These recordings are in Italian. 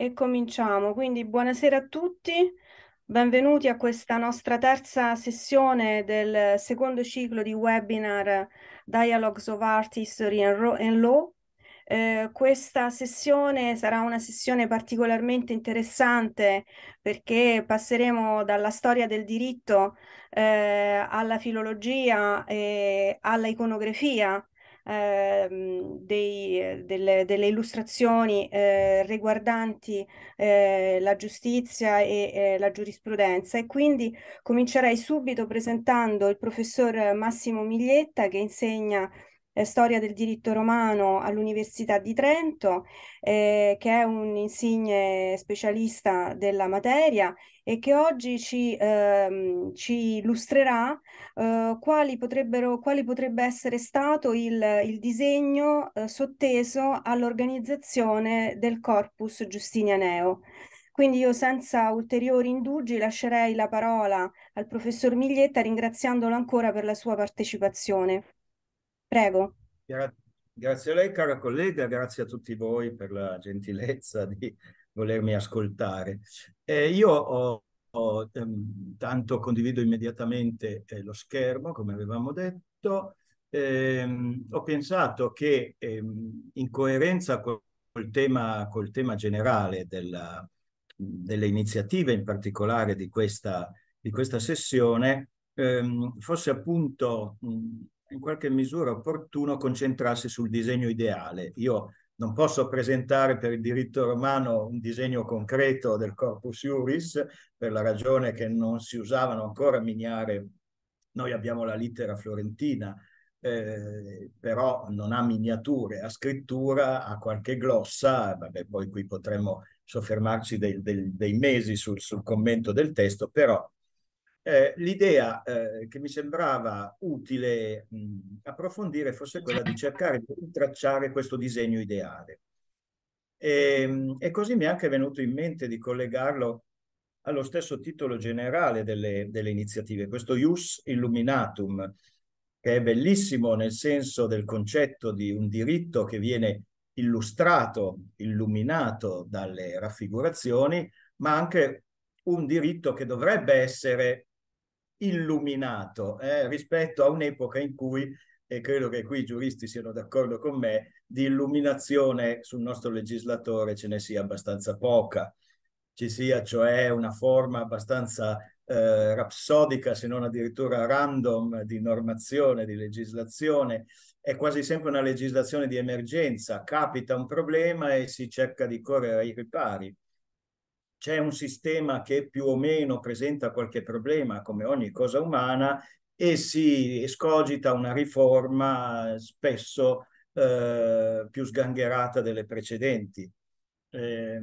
e cominciamo. Quindi buonasera a tutti, benvenuti a questa nostra terza sessione del secondo ciclo di webinar Dialogues of Art, History and Law. Eh, questa sessione sarà una sessione particolarmente interessante perché passeremo dalla storia del diritto eh, alla filologia e alla iconografia ehm, dei, eh, delle, delle, illustrazioni eh, riguardanti eh, la giustizia e eh, la giurisprudenza e quindi comincerei subito presentando il professor Massimo Miglietta che insegna eh, Storia del diritto romano all'Università di Trento, eh, che è un insigne specialista della materia e che oggi ci, ehm, ci illustrerà eh, quali, potrebbero, quali potrebbe essere stato il, il disegno eh, sotteso all'organizzazione del corpus giustinianeo. Quindi io senza ulteriori indugi lascerei la parola al professor Miglietta ringraziandolo ancora per la sua partecipazione. Prego. Gra- grazie a lei, cara collega, grazie a tutti voi per la gentilezza di volermi ascoltare. Eh, io ho, ho, ehm, tanto condivido immediatamente eh, lo schermo, come avevamo detto. Eh, ho pensato che ehm, in coerenza col, col, tema, col tema, generale della, delle iniziative, in particolare di questa, di questa sessione, ehm, fosse appunto in qualche misura opportuno concentrarsi sul disegno ideale. Io non posso presentare per il diritto romano un disegno concreto del corpus iuris per la ragione che non si usavano ancora miniare. Noi abbiamo la lettera florentina, eh, però non ha miniature, ha scrittura, ha qualche glossa, vabbè, poi qui potremmo soffermarci dei, dei, dei mesi sul, sul, commento del testo, però eh, l'idea eh, che mi sembrava utile mh, approfondire fosse quella di cercare di tracciare questo disegno ideale. E, ehm, e, così mi è anche venuto in mente di collegarlo allo stesso titolo generale delle, delle iniziative, questo Ius Illuminatum, che è bellissimo nel senso del concetto di un diritto che viene illustrato, illuminato dalle raffigurazioni, ma anche un diritto che dovrebbe essere illuminato eh, rispetto a un'epoca in cui, e credo che qui i giuristi siano d'accordo con me, di illuminazione sul nostro legislatore ce ne sia abbastanza poca, ci sia cioè una forma abbastanza eh, rapsodica, se non addirittura random, di normazione, di legislazione. È quasi sempre una legislazione di emergenza, capita un problema e si cerca di correre ai ripari c'è un sistema che più o meno presenta qualche problema, come ogni cosa umana, e si escogita una riforma spesso eh, più sgangherata delle precedenti. Eh,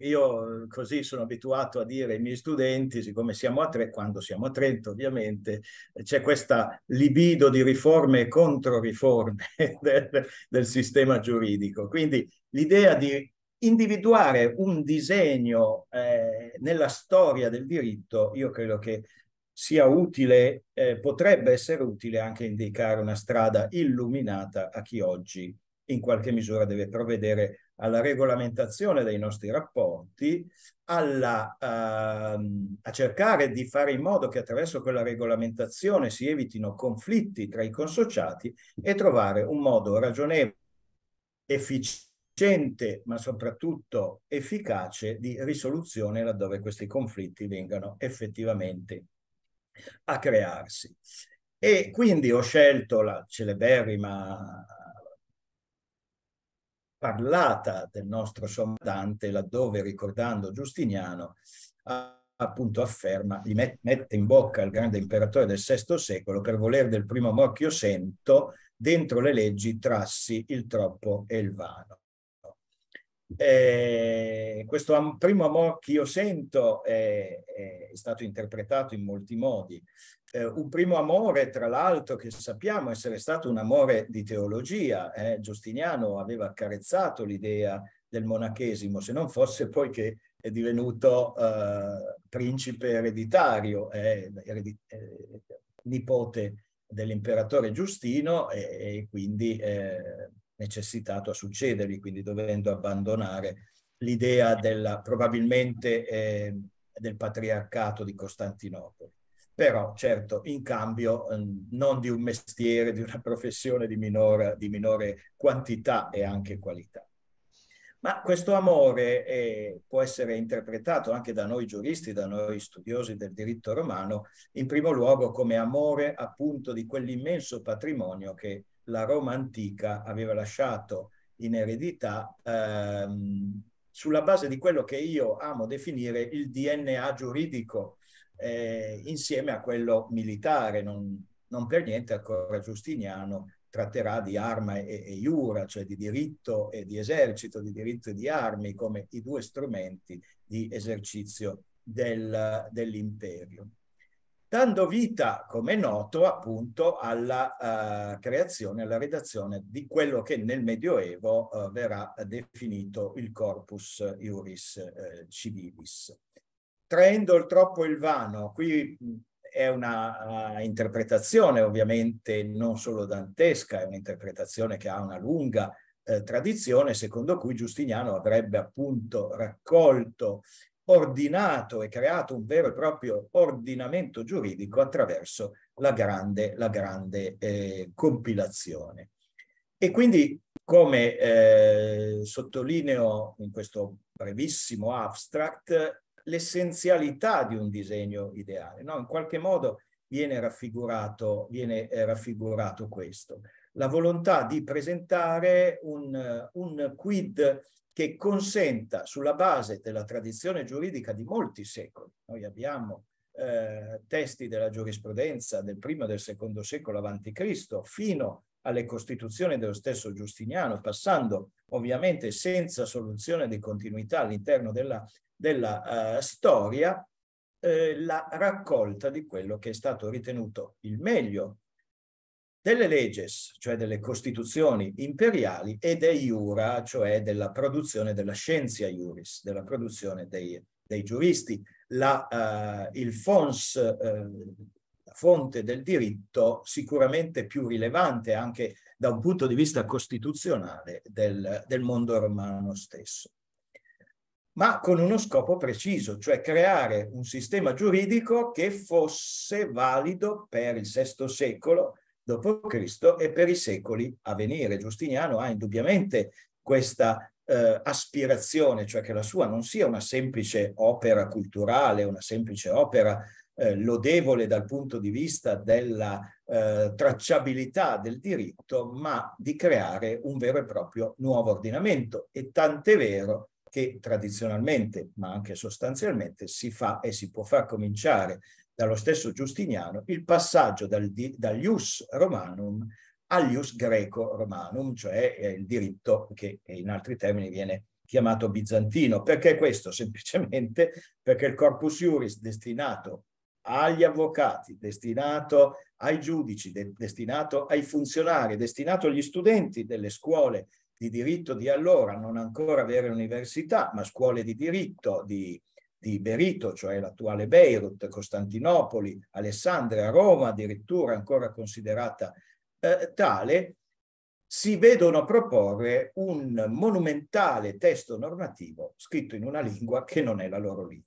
io così sono abituato a dire ai miei studenti, siccome siamo a tre, quando siamo a Trento ovviamente, c'è questa libido di riforme e controriforme del, del sistema giuridico. Quindi l'idea di individuare un disegno eh, nella storia del diritto, io credo che sia utile, eh, potrebbe essere utile anche indicare una strada illuminata a chi oggi in qualche misura deve provvedere alla regolamentazione dei nostri rapporti, alla, uh, a cercare di fare in modo che attraverso quella regolamentazione si evitino conflitti tra i consociati e trovare un modo ragionevole, efficiente, efficiente ma soprattutto efficace di risoluzione laddove questi conflitti vengano effettivamente a crearsi. E quindi ho scelto la celeberrima parlata del nostro sommandante, laddove ricordando Giustiniano appunto afferma, gli mette in bocca il grande imperatore del VI secolo per voler del primo morchio sento dentro le leggi trassi il troppo e il vano. Eh, questo am primo amor che io sento è, è, stato interpretato in molti modi. Eh, un primo amore, tra l'altro, che sappiamo essere stato un amore di teologia. Eh? Giustiniano aveva accarezzato l'idea del monachesimo, se non fosse poi che è divenuto eh, principe ereditario, eredi nipote dell'imperatore Giustino e, e quindi eh, necessitato a succedergli, quindi dovendo abbandonare l'idea della, probabilmente eh, del patriarcato di Costantinopoli. Però certo in cambio ehm, non di un mestiere, di una professione di minore, di minore quantità e anche qualità. Ma questo amore eh, può essere interpretato anche da noi giuristi, da noi studiosi del diritto romano, in primo luogo come amore appunto di quell'immenso patrimonio che la Roma antica aveva lasciato in eredità ehm, sulla base di quello che io amo definire il DNA giuridico eh, insieme a quello militare. Non, non, per niente ancora Giustiniano tratterà di arma e, e iura, cioè di diritto e di esercito, di diritto e di armi come i due strumenti di esercizio del, dell'imperio dando vita, come è noto, appunto alla uh, creazione, alla redazione di quello che nel Medioevo uh, verrà definito il corpus iuris uh, civilis. Traendo il troppo il vano, qui è una interpretazione ovviamente non solo dantesca, è un'interpretazione che ha una lunga tradizione secondo cui Giustiniano avrebbe appunto raccolto ordinato e creato un vero e proprio ordinamento giuridico attraverso la grande, la grande eh, compilazione. E quindi, come eh, sottolineo in questo brevissimo abstract, l'essenzialità di un disegno ideale. No? In qualche modo viene raffigurato, viene eh, raffigurato questo, la volontà di presentare un, un quid che consenta sulla base della tradizione giuridica di molti secoli, noi abbiamo eh, testi della giurisprudenza del primo e del secondo secolo avanti Cristo fino alle costituzioni dello stesso Giustiniano, passando ovviamente senza soluzione di continuità all'interno della, della uh, storia, eh, la raccolta di quello che è stato ritenuto il meglio delle leges, cioè delle costituzioni imperiali, e dei jura, cioè della produzione della scienza iuris, della produzione dei, dei giuristi. La, uh, il fons, uh, la fonte del diritto, sicuramente più rilevante anche da un punto di vista costituzionale del, del mondo romano stesso ma con uno scopo preciso, cioè creare un sistema giuridico che fosse valido per il VI secolo dopo Cristo e per i secoli a venire. Giustiniano ha indubbiamente questa eh, aspirazione, cioè che la sua non sia una semplice opera culturale, una semplice opera eh, lodevole dal punto di vista della eh, tracciabilità del diritto, ma di creare un vero e proprio nuovo ordinamento. E tant'è vero che tradizionalmente, ma anche sostanzialmente, si fa e si può far cominciare dallo stesso Giustiniano il passaggio dal, dall'ius romanum all'ius greco romanum, cioè eh, il diritto che in altri termini viene chiamato bizantino. Perché questo? Semplicemente perché il corpus iuris destinato agli avvocati, destinato ai giudici, de destinato ai funzionari, destinato agli studenti delle scuole di diritto di allora, non ancora vere università, ma scuole di diritto, di di Berito, cioè l'attuale Beirut, Costantinopoli, Alessandria, Roma, addirittura ancora considerata eh, tale, si vedono proporre un monumentale testo normativo scritto in una lingua che non è la loro lingua.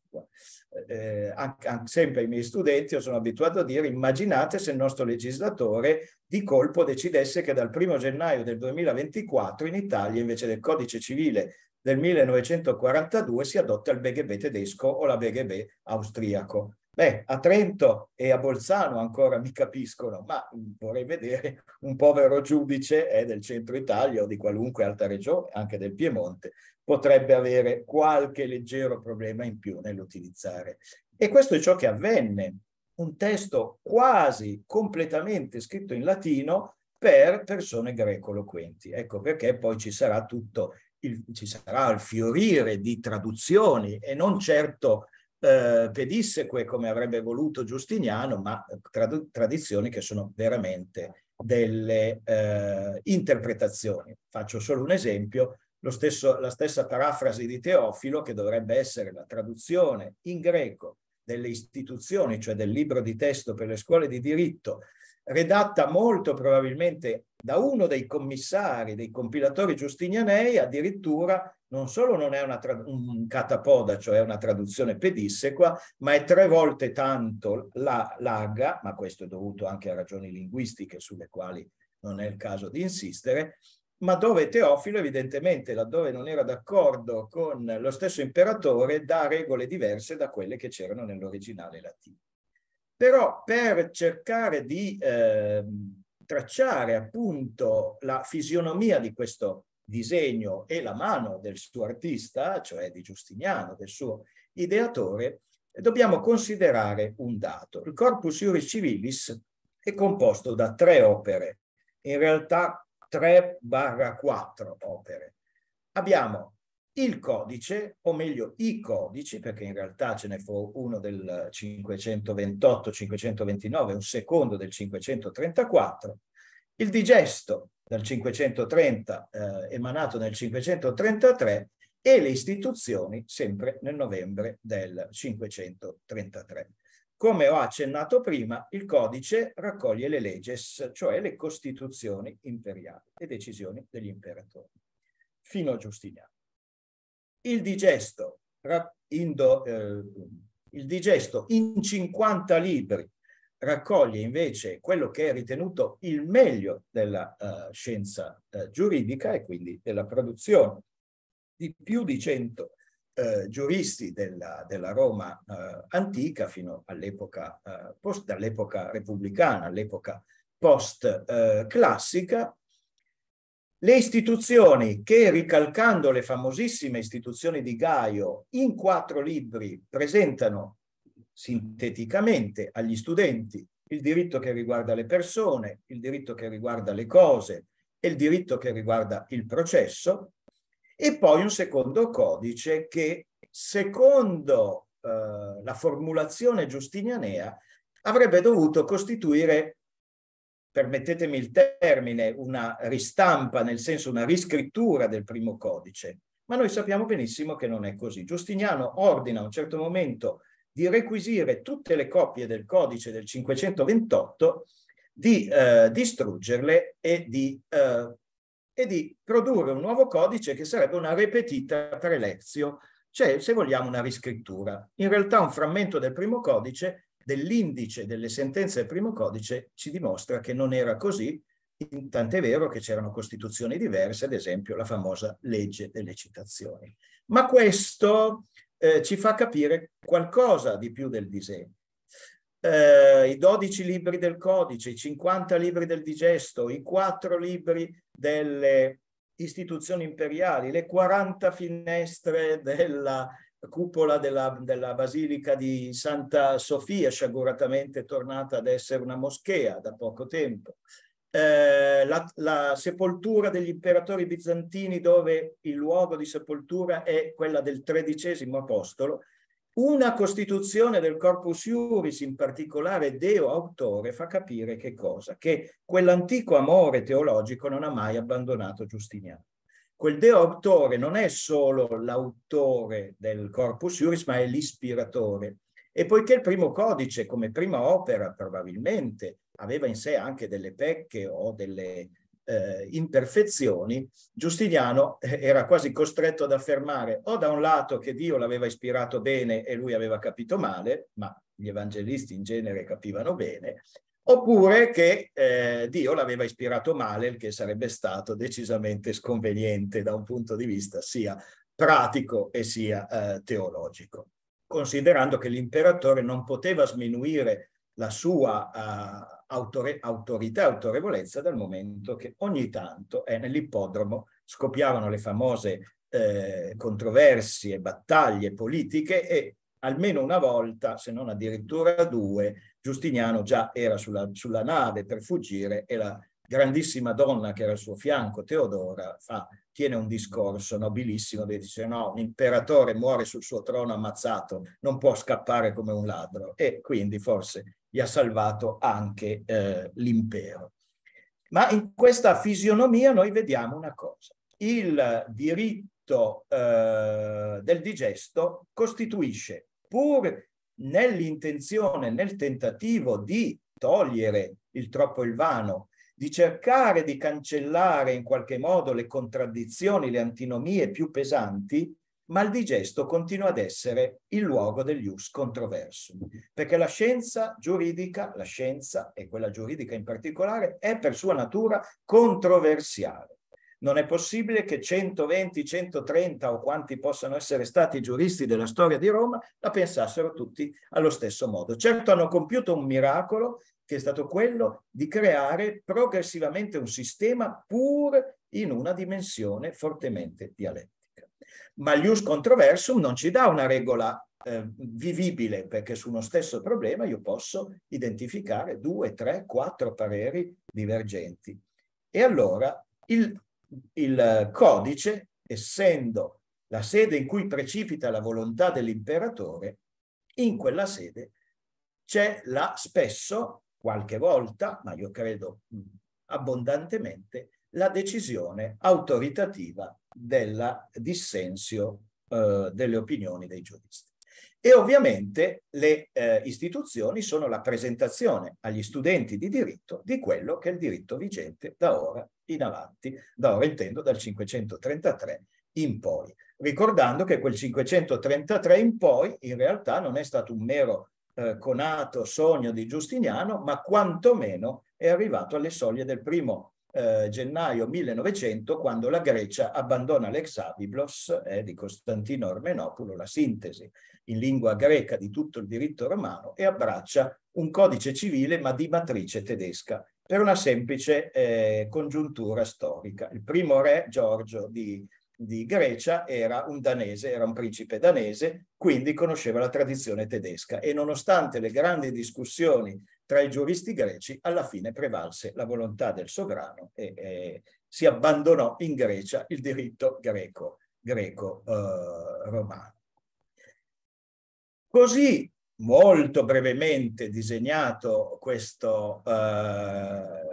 Eh, anche, eh, anche, sempre ai miei studenti io sono abituato a dire immaginate se il nostro legislatore di colpo decidesse che dal 1 gennaio del 2024 in Italia invece del codice civile del 1942 si adotta il BGB tedesco o la BGB austriaco. Beh, a Trento e a Bolzano ancora mi capiscono, ma vorrei vedere un povero giudice eh, del centro Italia o di qualunque altra regione, anche del Piemonte, potrebbe avere qualche leggero problema in più nell'utilizzare. E questo è ciò che avvenne. Un testo quasi completamente scritto in latino per persone greco-loquenti. Ecco perché poi ci sarà tutto il, ci sarà il fiorire di traduzioni e non certo eh, pedisseque come avrebbe voluto Giustiniano, ma eh, trad tradizioni che sono veramente delle eh, interpretazioni. Faccio solo un esempio, stesso, la stessa parafrasi di Teofilo, che dovrebbe essere la traduzione in greco delle istituzioni, cioè del libro di testo per le scuole di diritto redatta molto probabilmente da uno dei commissari, dei compilatori giustinianei, addirittura non solo non è una un catapoda, cioè una traduzione pedissequa, ma è tre volte tanto la larga, ma questo è dovuto anche a ragioni linguistiche sulle quali non è il caso di insistere, ma dove Teofilo evidentemente, laddove non era d'accordo con lo stesso imperatore, dà regole diverse da quelle che c'erano nell'originale latino però per cercare di eh, tracciare appunto la fisionomia di questo disegno e la mano del suo artista, cioè di Giustiniano, del suo ideatore, dobbiamo considerare un dato. Il Corpus Iuris Civilis è composto da tre opere, in realtà 3-4 opere. Abbiamo il codice, o meglio i codici, perché in realtà ce ne fu uno del 528-529, un secondo del 534, il digesto dal 530 eh, emanato nel 533 e le istituzioni sempre nel novembre del 533. Come ho accennato prima, il codice raccoglie le leges, cioè le costituzioni imperiali e decisioni degli imperatori, fino a Giustiniano. Il digesto, indo, eh, il digesto in 50 libri raccoglie invece quello che è ritenuto il meglio della uh, scienza uh, giuridica e quindi della produzione di più di 100 uh, eh, giuristi della, della Roma antica fino all'epoca, post, all'epoca repubblicana, all'epoca post-classica, le istituzioni che, ricalcando le famosissime istituzioni di Gaio, in quattro libri presentano sinteticamente agli studenti il diritto che riguarda le persone, il diritto che riguarda le cose e il diritto che riguarda il processo, e poi un secondo codice che, secondo eh, la formulazione giustinianea, avrebbe dovuto costituire permettetemi il termine, una ristampa, nel senso una riscrittura del primo codice. Ma noi sappiamo benissimo che non è così. Giustiniano ordina a un certo momento di requisire tutte le copie del codice del 528, di eh, distruggerle e di, eh, e di, produrre un nuovo codice che sarebbe una ripetita prelezio, cioè se vogliamo una riscrittura. In realtà un frammento del primo codice dell'indice delle sentenze del primo codice ci dimostra che non era così, tant'è vero che c'erano costituzioni diverse, ad esempio la famosa legge delle citazioni. Ma questo eh, ci fa capire qualcosa di più del disegno. Eh, I 12 libri del codice, i 50 libri del digesto, i 4 libri delle istituzioni imperiali, le 40 finestre della cupola della, della, Basilica di Santa Sofia, sciaguratamente tornata ad essere una moschea da poco tempo. Eh, la, la, sepoltura degli imperatori bizantini, dove il luogo di sepoltura è quella del tredicesimo apostolo, una costituzione del corpus iuris, in particolare Deo autore, fa capire che cosa? Che quell'antico amore teologico non ha mai abbandonato Giustiniano quel Deo autore non è solo l'autore del corpus iuris, ma è l'ispiratore. E poiché il primo codice, come prima opera probabilmente, aveva in sé anche delle pecche o delle eh, imperfezioni, Giustiniano eh, era quasi costretto ad affermare o da un lato che Dio l'aveva ispirato bene e lui aveva capito male, ma gli evangelisti in genere capivano bene, oppure che eh, Dio l'aveva ispirato male, il che sarebbe stato decisamente sconveniente da un punto di vista sia pratico e sia eh, teologico, considerando che l'imperatore non poteva sminuire la sua eh, autore- autorità e autorevolezza dal momento che ogni tanto eh, nell'ippodromo scoppiavano le famose eh, controversie, battaglie politiche e almeno una volta, se non addirittura due, Giustiniano già era sulla, sulla nave per fuggire e la grandissima donna che era al suo fianco, Teodora, fa, tiene un discorso nobilissimo dice no, l'imperatore muore sul suo trono ammazzato, non può scappare come un ladro e quindi forse gli ha salvato anche eh, l'impero. Ma in questa fisionomia noi vediamo una cosa, il diritto eh, del digesto costituisce pur nell'intenzione, nel tentativo di togliere il troppo il vano, di cercare di cancellare in qualche modo le contraddizioni, le antinomie più pesanti, ma il digesto continua ad essere il luogo degli us controversum, perché la scienza giuridica, la scienza e quella giuridica in particolare, è per sua natura controversiale. Non è possibile che 120, 130 o quanti possano essere stati i giuristi della storia di Roma la pensassero tutti allo stesso modo. Certo hanno compiuto un miracolo che è stato quello di creare progressivamente un sistema pur in una dimensione fortemente dialettica. Ma l'ius controversum non ci dà una regola eh, vivibile, perché su uno stesso problema io posso identificare due, tre, quattro pareri divergenti. E allora il il codice, essendo la sede in cui precipita la volontà dell'imperatore, in quella sede c'è la spesso, qualche volta, ma io credo mm, abbondantemente, la decisione autoritativa del dissenso eh, delle opinioni dei giuristi. E ovviamente le eh, istituzioni sono la presentazione agli studenti di diritto di quello che è il diritto vigente da ora in avanti, da ora intendo dal 533 in poi. Ricordando che quel 533 in poi in realtà non è stato un mero eh, conato sogno di Giustiniano, ma quantomeno è arrivato alle soglie del primo eh, gennaio 1900, quando la Grecia abbandona l'exabiblos eh, di Costantino Armenopulo, la sintesi in lingua greca di tutto il diritto romano, e abbraccia un codice civile ma di matrice tedesca per una semplice eh, congiuntura storica. Il primo re, Giorgio di, di, Grecia, era un danese, era un principe danese, quindi conosceva la tradizione tedesca e nonostante le grandi discussioni tra i giuristi greci, alla fine prevalse la volontà del sovrano e, e si abbandonò in Grecia il diritto greco, greco eh, romano Così molto brevemente disegnato questo eh,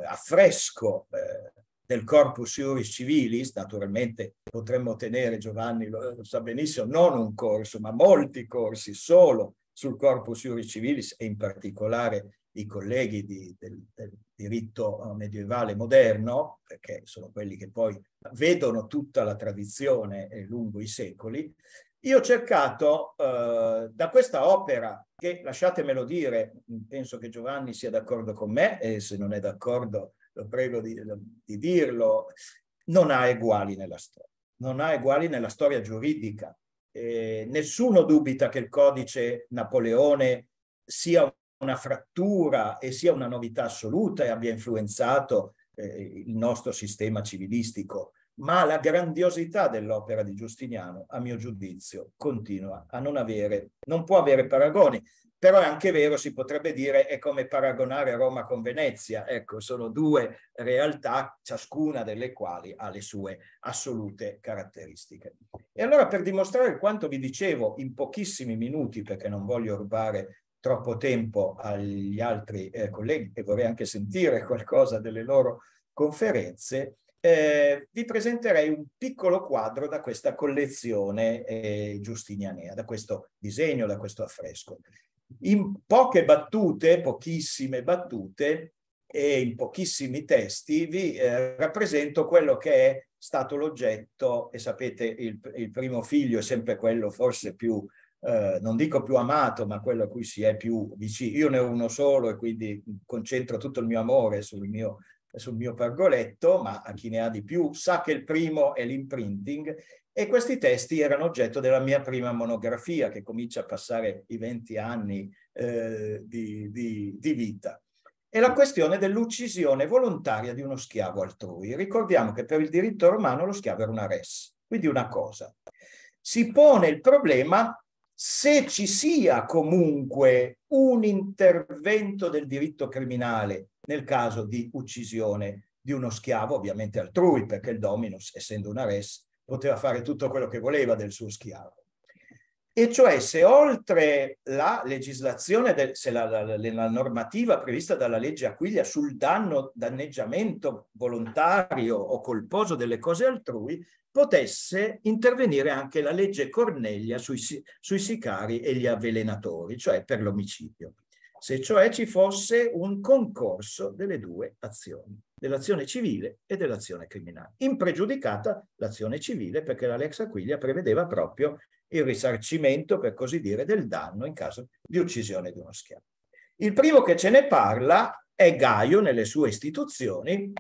affresco eh, del corpus iuris civilis, naturalmente potremmo tenere, Giovanni lo, lo sa benissimo, non un corso, ma molti corsi solo sul corpus iuris civilis e in particolare i colleghi di, del, del, diritto eh, medievale moderno, perché sono quelli che poi vedono tutta la tradizione eh, lungo i secoli, io ho cercato eh, da questa opera, che lasciatemelo dire, penso che Giovanni sia d'accordo con me e se non è d'accordo lo prego di, di dirlo, non ha uguali nella storia, non ha uguali nella storia giuridica. Eh, nessuno dubita che il codice Napoleone sia una frattura e sia una novità assoluta e abbia influenzato eh, il nostro sistema civilistico ma la grandiosità dell'opera di Giustiniano, a mio giudizio, continua a non avere, non può avere paragoni. Però è anche vero, si potrebbe dire, è come paragonare Roma con Venezia. Ecco, sono due realtà, ciascuna delle quali ha le sue assolute caratteristiche. E allora, per dimostrare quanto vi dicevo in pochissimi minuti, perché non voglio rubare troppo tempo agli altri eh, colleghi e vorrei anche sentire qualcosa delle loro conferenze, eh, vi presenterei un piccolo quadro da questa collezione eh, giustinianea, da questo disegno, da questo affresco. In poche battute, pochissime battute e in pochissimi testi vi eh, rappresento quello che è stato l'oggetto, e sapete il, il, primo figlio è sempre quello forse più, eh, non dico più amato, ma quello a cui si è più vicino. Io ne ho uno solo e quindi concentro tutto il mio amore sul mio sul mio pergoletto, ma a chi ne ha di più sa che il primo è l'imprinting e questi testi erano oggetto della mia prima monografia che comincia a passare i 20 anni eh, di, di, di vita. È la questione dell'uccisione volontaria di uno schiavo altrui. Ricordiamo che per il diritto romano lo schiavo era una res, quindi una cosa. Si pone il problema se ci sia comunque un intervento del diritto criminale nel caso di uccisione di uno schiavo, ovviamente altrui, perché il dominus, essendo una res, poteva fare tutto quello che voleva del suo schiavo. E cioè se oltre la legislazione, del, se la, la, la, normativa prevista dalla legge Aquilia sul danno, danneggiamento volontario o colposo delle cose altrui, potesse intervenire anche la legge Cornelia sui, sui sicari e gli avvelenatori, cioè per l'omicidio se cioè ci fosse un concorso delle due azioni, dell'azione civile e dell'azione criminale. Impregiudicata l'azione civile perché la Lex Aquilia prevedeva proprio il risarcimento, per così dire, del danno in caso di uccisione di uno schiavo. Il primo che ce ne parla è Gaio nelle sue istituzioni,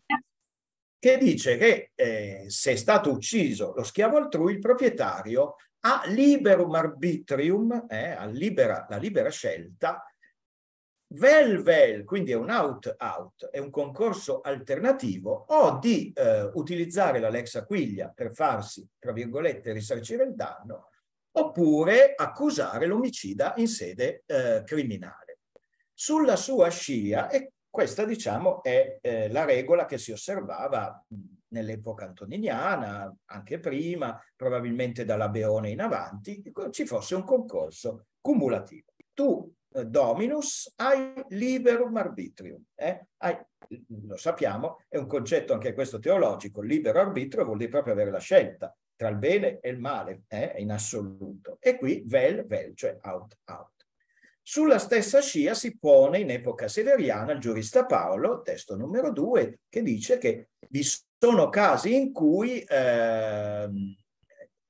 che dice che eh, se è stato ucciso lo schiavo altrui, il proprietario ha liberum arbitrium, eh, ha libera, la libera scelta Vel Vel, quindi è un out-out, è un concorso alternativo, o di eh, utilizzare l'Alexa Quiglia per farsi, tra virgolette, risarcire il danno, oppure accusare l'omicida in sede eh, criminale. Sulla sua scia, e questa diciamo è eh, la regola che si osservava nell'epoca antoniniana, anche prima, probabilmente dalla Beone in avanti, ci fosse un concorso cumulativo. Tu eh, dominus hai liberum arbitrium. Eh? Hai, lo sappiamo, è un concetto anche questo teologico, libero arbitrio vuol dire proprio avere la scelta tra il bene e il male, eh? in assoluto. E qui vel, vel, cioè out, out. Sulla stessa scia si pone in epoca severiana il giurista Paolo, testo numero 2, che dice che vi sono casi in cui ehm,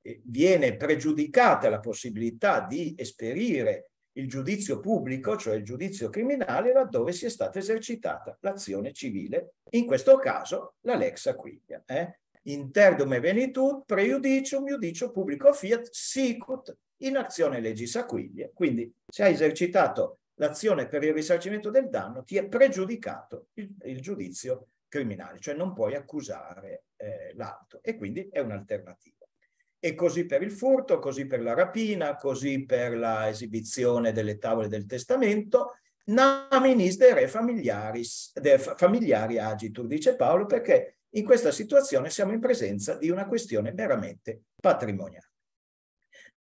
eh, viene pregiudicata la possibilità di esperire il giudizio pubblico, cioè il giudizio criminale, laddove sia stata esercitata l'azione civile, in questo caso la lex aquilia. Eh? Interdome venitud prejudicium iudicio pubblico fiat sicut in azione legis aquilia. Quindi se hai esercitato l'azione per il risarcimento del danno, ti è pregiudicato il, il giudizio criminale, cioè non puoi accusare eh, l'altro e quindi è un'alternativa. E così per il furto, così per la rapina, così per l'esibizione delle tavole del testamento, naminis de re familiaris, de familiari agitur, dice Paolo, perché in questa situazione siamo in presenza di una questione veramente patrimoniale.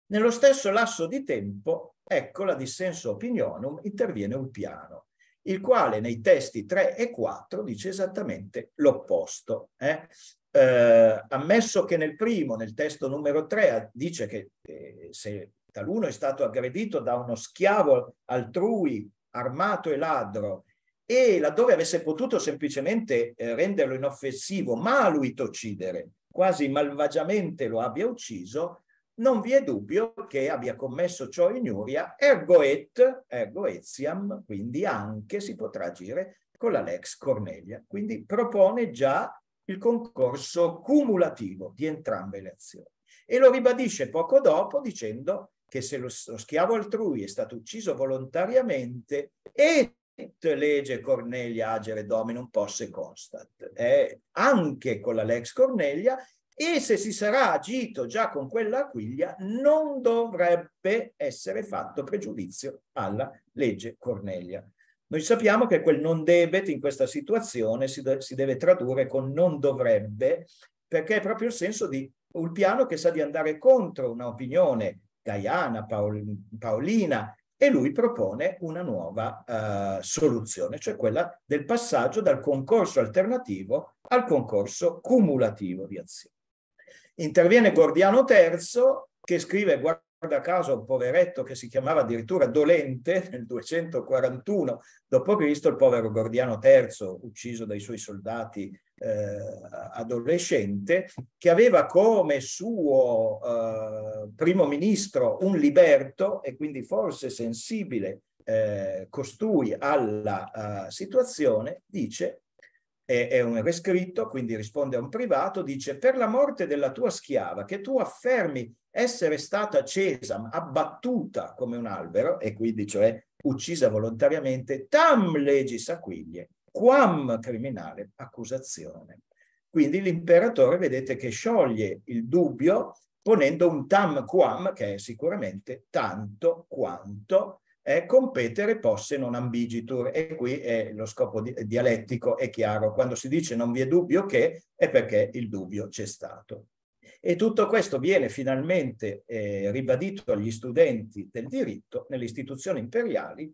Nello stesso lasso di tempo, ecco la dissenso opinionum, interviene un piano, il quale nei testi 3 e 4 dice esattamente l'opposto. Eh? Eh, ammesso che nel primo, nel testo numero 3, dice che eh, se taluno è stato aggredito da uno schiavo altrui, armato e ladro, e laddove avesse potuto semplicemente eh, renderlo inoffensivo, ma lui t'uccidere, quasi malvagiamente lo abbia ucciso, non vi è dubbio che abbia commesso ciò in Iuria, ergo et, ergo etiam, quindi anche si potrà agire con la lex Cornelia. Quindi propone già il concorso cumulativo di entrambe le azioni. E lo ribadisce poco dopo dicendo che se lo, schiavo altrui è stato ucciso volontariamente e lege Cornelia agere dominum posse constat, eh, anche con la lex Cornelia, e se si sarà agito già con quella quiglia non dovrebbe essere fatto pregiudizio alla legge Cornelia. Noi sappiamo che quel non debet in questa situazione si, do, si deve tradurre con non dovrebbe, perché è proprio il senso di un piano che sa di andare contro un'opinione gaiana, paol, paolina, e lui propone una nuova uh, soluzione, cioè quella del passaggio dal concorso alternativo al concorso cumulativo di azioni. Interviene Gordiano III che scrive, guardate guarda caso un poveretto che si chiamava addirittura Dolente nel 241 d.C., il povero Gordiano III, ucciso dai suoi soldati eh, adolescente, che aveva come suo eh, primo ministro un liberto e quindi forse sensibile eh, costui alla uh, situazione, dice, è, un rescritto, quindi risponde a un privato, dice, per la morte della tua schiava, che tu affermi essere stata cesa, abbattuta come un albero, e quindi cioè uccisa volontariamente, tam legis aquilie, quam criminale accusazione. Quindi l'imperatore, vedete, che scioglie il dubbio ponendo un tam quam, che è sicuramente tanto quanto eh, competere posse non ambigitur. E qui eh, lo scopo di dialettico è chiaro. Quando si dice non vi è dubbio che, è perché il dubbio c'è stato. E tutto questo viene finalmente eh, ribadito agli studenti del diritto nelle istituzioni imperiali,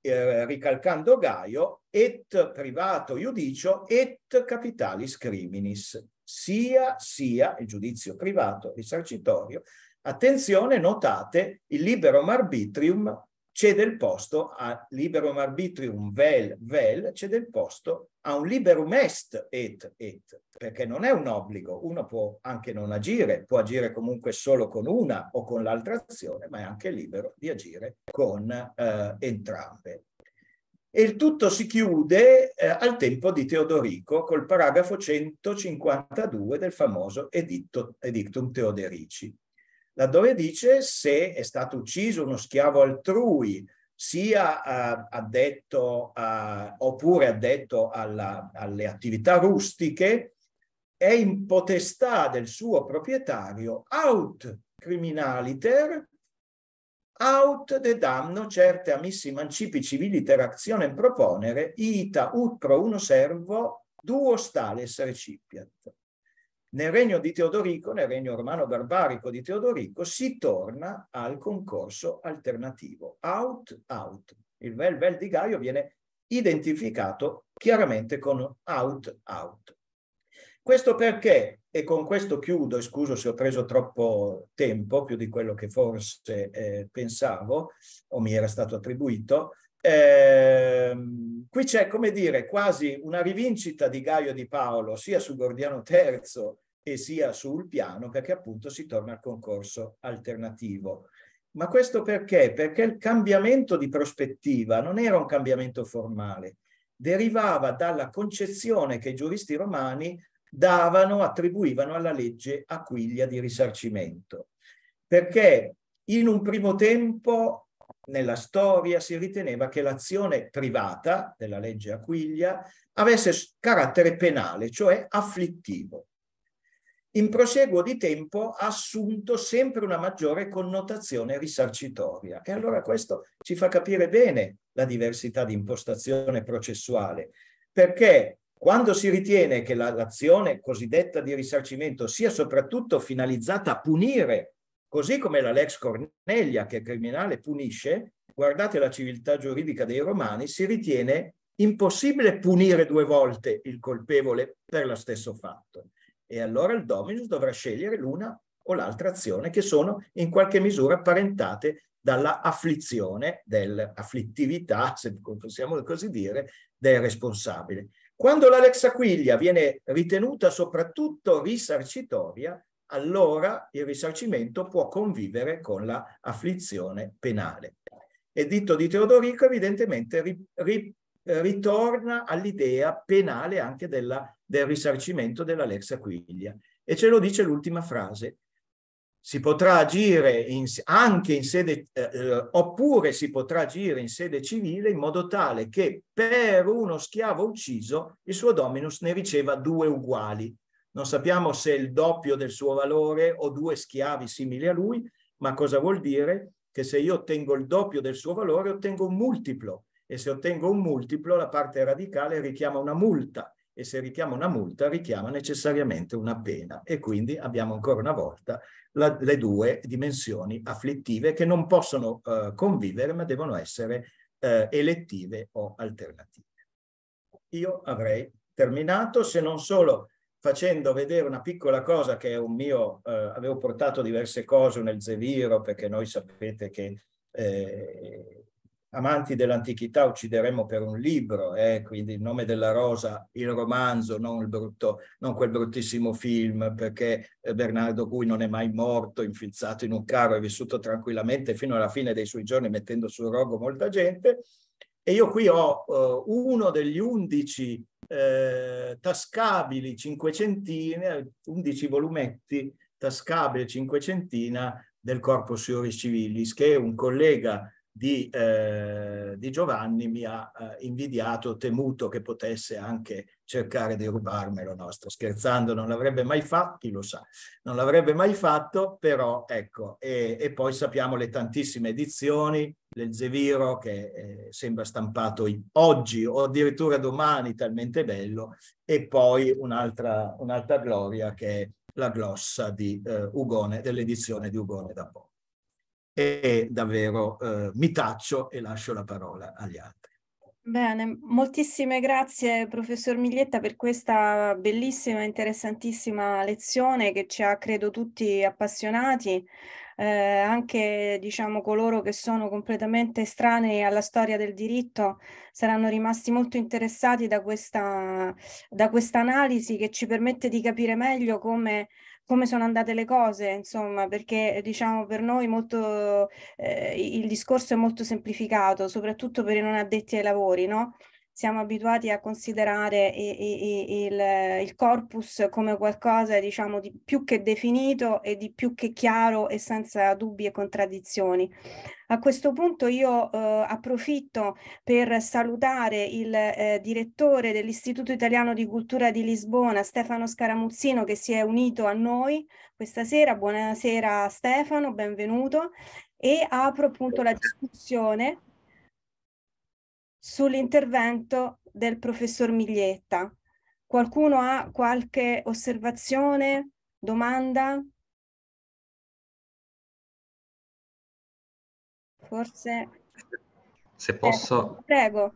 eh, ricalcando Gaio, et privato iudicio et capitalis criminis, sia sia il giudizio privato risarcitorio. Attenzione, notate il liberum arbitrium cede il posto a liberum arbitrium vel vel, cede il posto a un liberum est et et, perché non è un obbligo, uno può anche non agire, può agire comunque solo con una o con l'altra azione, ma è anche libero di agire con eh, entrambe. E il tutto si chiude eh, al tempo di Teodorico col paragrafo 152 del famoso Edictum Teoderici laddove dice se è stato ucciso uno schiavo altrui, sia uh, addetto uh, oppure addetto alla, alle attività rustiche, è in potestà del suo proprietario aut criminaliter, aut de damno certe civili ter azione proponere, ita ut pro uno servo duo stales recipiat. Nel regno di Teodorico, nel regno romano barbarico di Teodorico, si torna al concorso alternativo, out-out. Il vel vel di Gaio viene identificato chiaramente con out-out. Questo perché, e con questo chiudo, e scuso se ho preso troppo tempo, più di quello che forse eh, pensavo o mi era stato attribuito, Ehm, qui c'è, come dire, quasi una rivincita di Gaio di Paolo sia su Gordiano III e sia sul piano, perché appunto si torna al concorso alternativo. Ma questo perché? Perché il cambiamento di prospettiva non era un cambiamento formale, derivava dalla concezione che i giuristi romani davano, attribuivano alla legge Aquiglia di risarcimento. Perché in un primo tempo nella storia si riteneva che l'azione privata della legge Aquiglia avesse carattere penale, cioè afflittivo. In proseguo di tempo ha assunto sempre una maggiore connotazione risarcitoria e allora questo ci fa capire bene la diversità di impostazione processuale, perché quando si ritiene che l'azione cosiddetta di risarcimento sia soprattutto finalizzata a punire Così come la Lex Cornelia, che è criminale, punisce, guardate la civiltà giuridica dei romani, si ritiene impossibile punire due volte il colpevole per lo stesso fatto. E allora il dominus dovrà scegliere l'una o l'altra azione che sono in qualche misura apparentate dalla afflizione, dell'afflittività, se possiamo così dire, del responsabile. Quando la Lex Aquiglia viene ritenuta soprattutto risarcitoria, allora il risarcimento può convivere con la afflizione penale. Editto di Teodorico evidentemente ri, ri, ritorna all'idea penale anche della, del risarcimento della Lex Aquilia e ce lo dice l'ultima frase. Si potrà agire in, anche in sede, eh, eh, oppure si potrà agire in sede civile in modo tale che per uno schiavo ucciso il suo dominus ne riceva due uguali, non sappiamo se il doppio del suo valore o due schiavi simili a lui, ma cosa vuol dire? Che se io ottengo il doppio del suo valore ottengo un multiplo e se ottengo un multiplo la parte radicale richiama una multa e se richiama una multa richiama necessariamente una pena e quindi abbiamo ancora una volta la, le due dimensioni afflittive che non possono eh, convivere ma devono essere eh, elettive o alternative. Io avrei terminato se non solo facendo vedere una piccola cosa che è un mio, eh, avevo portato diverse cose nel Zeviro perché noi sapete che eh, amanti dell'antichità uccideremo per un libro, eh, quindi il nome della rosa, il romanzo, non, il brutto, non quel bruttissimo film perché eh, Bernardo Gui non è mai morto, infilzato in un carro, è vissuto tranquillamente fino alla fine dei suoi giorni mettendo sul rogo molta gente. E io qui ho eh, uno degli undici eh, tascabili cinquecentine, 11 volumetti tascabili cinquecentina del Corpus Iuris Civilis, che un collega di, eh, di Giovanni mi ha eh, invidiato, temuto che potesse anche cercare di rubarmelo no, sto scherzando, non l'avrebbe mai fatto, chi lo sa, non l'avrebbe mai fatto, però ecco, e, e poi sappiamo le tantissime edizioni, l'Elzeviro che eh, sembra stampato oggi o addirittura domani, talmente bello, e poi un'altra, un'altra gloria che è la glossa di, eh, Ugone, dell'edizione di Ugone da poco. E davvero eh, mi taccio e lascio la parola agli altri. Bene, moltissime grazie professor Miglietta per questa bellissima e interessantissima lezione che ci ha, credo, tutti appassionati, eh, anche diciamo coloro che sono completamente estranei alla storia del diritto saranno rimasti molto interessati da questa da quest analisi che ci permette di capire meglio come come sono andate le cose, insomma, perché eh, diciamo per noi molto, eh, il discorso è molto semplificato, soprattutto per i non addetti ai lavori, no? siamo abituati a considerare e, e, e il, il, corpus come qualcosa diciamo di più che definito e di più che chiaro e senza dubbi e contraddizioni. A questo punto io eh, approfitto per salutare il eh, direttore dell'Istituto Italiano di Cultura di Lisbona, Stefano Scaramuzzino, che si è unito a noi questa sera. Buonasera Stefano, benvenuto. E apro appunto la discussione sull'intervento del professor Miglietta. Qualcuno ha qualche osservazione, domanda? Forse... Se posso... Eh, prego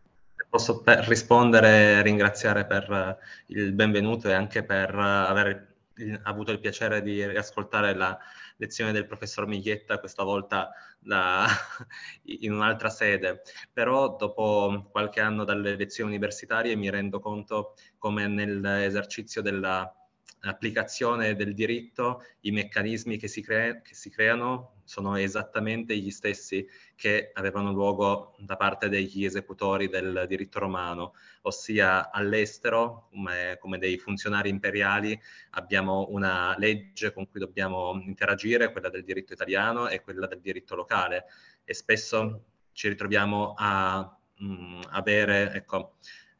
posso rispondere riringraziare per eh, il benvenuto e anche per eh, aver avuto il piacere di riascoltare la, lezione del professor Miglietta, questa volta da, in un'altra sede. Però dopo qualche anno dalle lezioni universitarie mi rendo conto come nell'esercizio dell'applicazione del diritto i meccanismi che si, cre- che si creano sono esattamente gli stessi che avevano luogo da parte degli esecutori del diritto romano, ossia all'estero, come, come dei funzionari imperiali, abbiamo una legge con cui dobbiamo interagire, quella del diritto italiano e quella del diritto locale, e spesso ci ritroviamo a mh, mm, avere, ecco,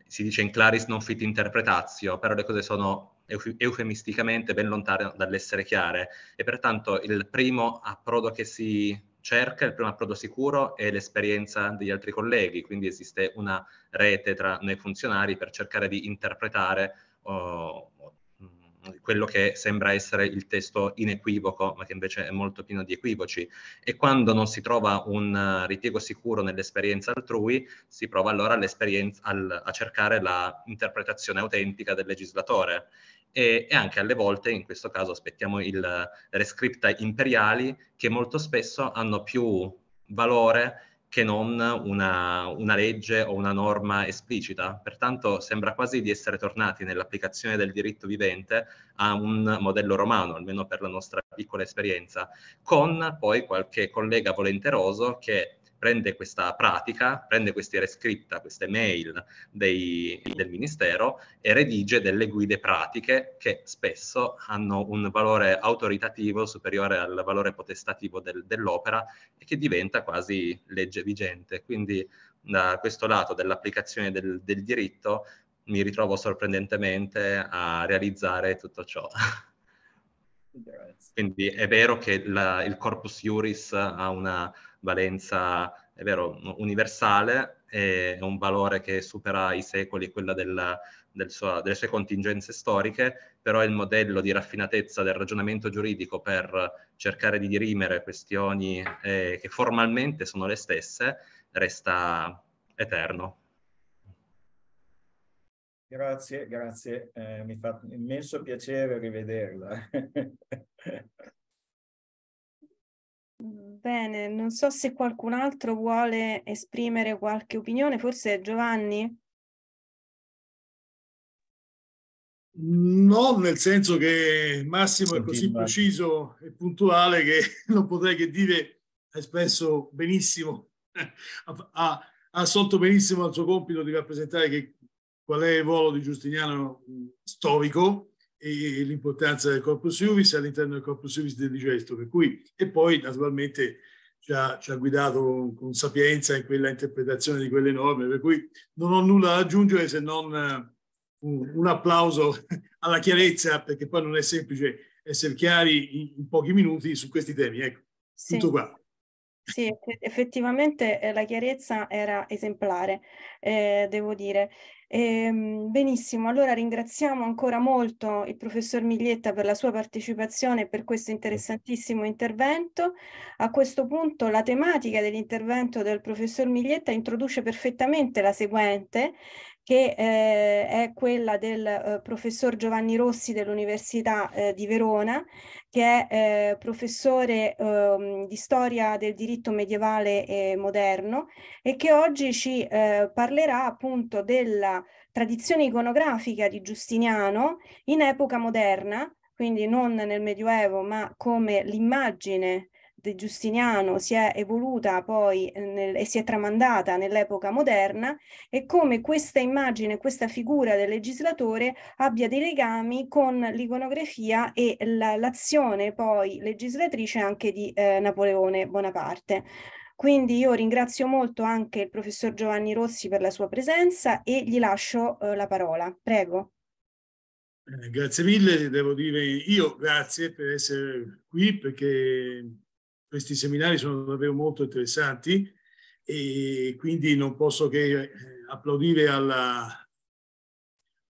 si dice in claris non fit interpretatio, però le cose sono eufemisticamente ben lontano dall'essere chiare e pertanto il primo approdo che si cerca, il primo approdo sicuro è l'esperienza degli altri colleghi, quindi esiste una rete tra noi funzionari per cercare di interpretare o oh, quello che sembra essere il testo inequivoco, ma che invece è molto pieno di equivoci. E quando non si trova un eh, ripiego sicuro nell'esperienza altrui, si prova allora al, a cercare l'interpretazione autentica del legislatore. E, e, anche alle volte, in questo caso, aspettiamo il rescripta imperiali, che molto spesso hanno più valore che non una, una, legge o una norma esplicita. Pertanto sembra quasi di essere tornati nell'applicazione del diritto vivente a un modello romano, almeno per la nostra piccola esperienza, con poi qualche collega volenteroso che prende questa pratica, prende questi rescripta, queste mail dei, del Ministero e redige delle guide pratiche che spesso hanno un valore autoritativo superiore al valore potestativo del, dell'opera e che diventa quasi legge vigente. Quindi da questo lato dell'applicazione del, del diritto mi ritrovo sorprendentemente a realizzare tutto ciò. Quindi è vero che la, il corpus juris ha una valenza, è vero, universale, è un valore che supera i secoli, quella della, del sua, delle sue contingenze storiche, però il modello di raffinatezza del ragionamento giuridico per cercare di dirimere questioni eh, che formalmente sono le stesse resta eterno. Grazie, grazie, eh, mi fa immenso piacere rivederla. Bene, non so se qualcun altro vuole esprimere qualche opinione, forse Giovanni? No, nel senso che Massimo è così preciso e puntuale che non potrei che dire ha espresso benissimo, ha, ha assolto benissimo il suo compito di rappresentare che, qual è il ruolo di Giustiniano mm, storico e l'importanza del corpus juris all'interno del corpus juris del digesto, per cui, e poi naturalmente ci ha, ci ha, guidato con sapienza in quella interpretazione di quelle norme, per cui non ho nulla da aggiungere se non eh, un, un applauso alla chiarezza, perché poi non è semplice essere chiari in, in pochi minuti su questi temi. Ecco, sì. tutto qua. Sì, effettivamente eh, la chiarezza era esemplare, eh, devo dire. Ehm, benissimo, allora ringraziamo ancora molto il professor Miglietta per la sua partecipazione e per questo interessantissimo intervento. A questo punto la tematica dell'intervento del professor Miglietta introduce perfettamente la seguente, che eh, è quella del eh, professor Giovanni Rossi dell'Università eh, di Verona, che è eh, professore eh, di storia del diritto medievale e moderno e che oggi ci eh, parlerà appunto della tradizione iconografica di Giustiniano in epoca moderna, quindi non nel Medioevo, ma come l'immagine di Giustiniano si è evoluta poi eh, nel, e si è tramandata nell'epoca moderna e come questa immagine, questa figura del legislatore abbia dei legami con l'iconografia e la, l'azione poi legislatrice anche di eh, Napoleone Bonaparte. Quindi io ringrazio molto anche il professor Giovanni Rossi per la sua presenza e gli lascio eh, la parola. Prego. Eh, grazie mille, devo dire io grazie per essere qui perché questi seminari sono davvero molto interessanti e quindi non posso che eh, applaudire alla,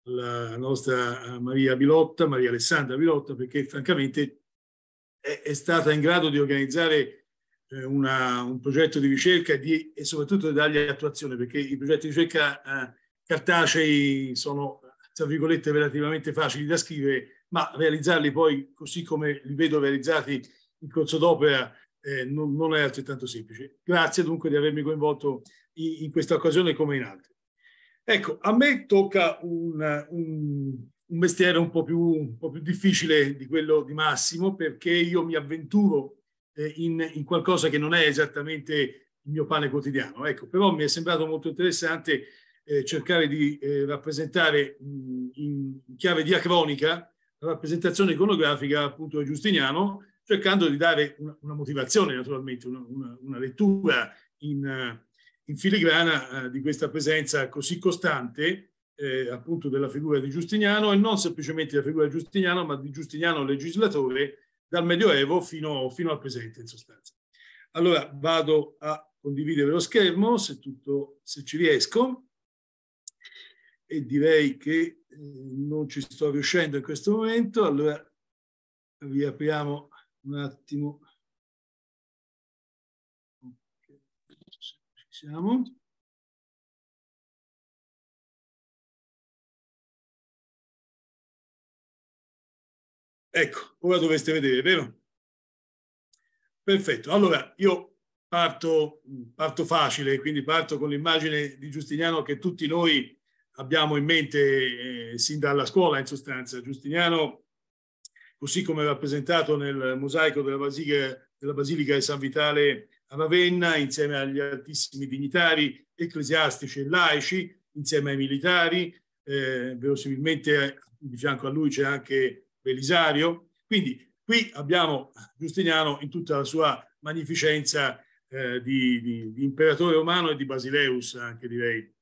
alla nostra Maria Bilotta, Maria Alessandra Bilotta, perché francamente è, è stata in grado di organizzare eh, una, un progetto di ricerca e, di, e, soprattutto di dargli attuazione, perché i progetti di ricerca eh, cartacei sono, tra virgolette, relativamente facili da scrivere, ma realizzarli poi così come li vedo realizzati in corso d'opera eh, non, non, è altrettanto semplice. Grazie dunque di avermi coinvolto in, in questa occasione come in altre. Ecco, a me tocca un, un, un mestiere un po, più, un po, più, difficile di quello di Massimo perché io mi avventuro eh, in, in, qualcosa che non è esattamente il mio pane quotidiano. Ecco, però mi è sembrato molto interessante eh, cercare di eh, rappresentare mh, mm, in chiave diacronica la rappresentazione iconografica appunto di Giustiniano cercando di dare una, una motivazione, naturalmente, una, una, una lettura in, eh, in filigrana eh, di questa presenza così costante eh, appunto della figura di Giustiniano e non semplicemente della figura di Giustiniano, ma di Giustiniano legislatore dal Medioevo fino, fino al presente in sostanza. Allora vado a condividere lo schermo se, tutto, se ci riesco e direi che eh, non ci sto riuscendo in questo momento, allora riapriamo un attimo. Ci siamo. Ecco, ora dovreste vedere, vero? Perfetto, allora io parto, parto facile, quindi parto con l'immagine di Giustiniano che tutti noi abbiamo in mente eh, sin dalla scuola, in sostanza. Giustiniano così come rappresentato nel mosaico della Basilica, della Basilica di San Vitale a Ravenna, insieme agli altissimi dignitari ecclesiastici e laici, insieme ai militari, eh, verosimilmente di fianco a lui c'è anche Belisario. Quindi qui abbiamo Giustiniano in tutta la sua magnificenza eh, di, di, di, imperatore romano e di Basileus, anche direi.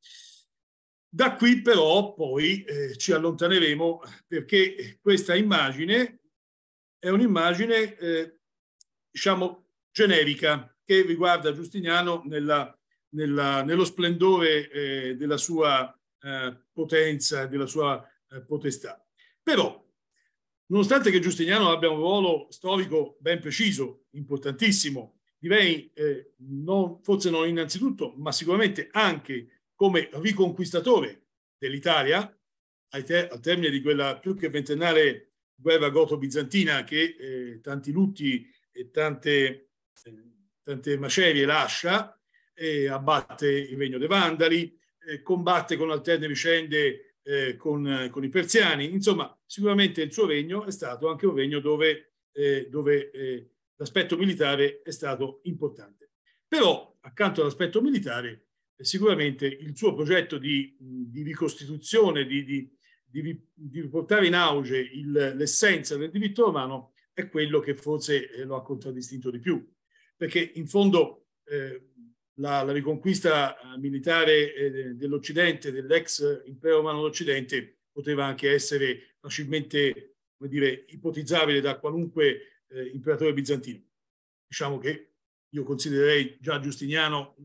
Da qui però poi eh, ci allontaneremo perché questa immagine è un'immagine, eh, diciamo, generica che riguarda Giustiniano nella, nella, nello splendore eh, della sua eh, potenza, della sua eh, potestà. Però, nonostante che Giustiniano abbia un ruolo storico ben preciso, importantissimo, direi eh, non, forse non innanzitutto, ma sicuramente anche come riconquistatore dell'Italia, al termine di quella più che ventennale guerra goto-bizantina che eh, tanti lutti e tante, eh, tante macerie lascia, eh, abbatte il regno dei Vandali, eh, combatte con alterne vicende eh, con, con, i persiani. Insomma, sicuramente il suo regno è stato anche un regno dove, eh, dove l'aspetto militare è stato importante. Però, accanto all'aspetto militare, sicuramente il suo progetto di, di ricostituzione, di, di di, di riportare in auge il, l'essenza del diritto romano è quello che forse eh, lo ha contraddistinto di più, perché in fondo eh, la, la, riconquista eh, militare eh, dell'Occidente, dell'ex impero romano d'Occidente, poteva anche essere facilmente come dire, ipotizzabile da qualunque eh, imperatore bizantino. Diciamo che io considererei già Giustiniano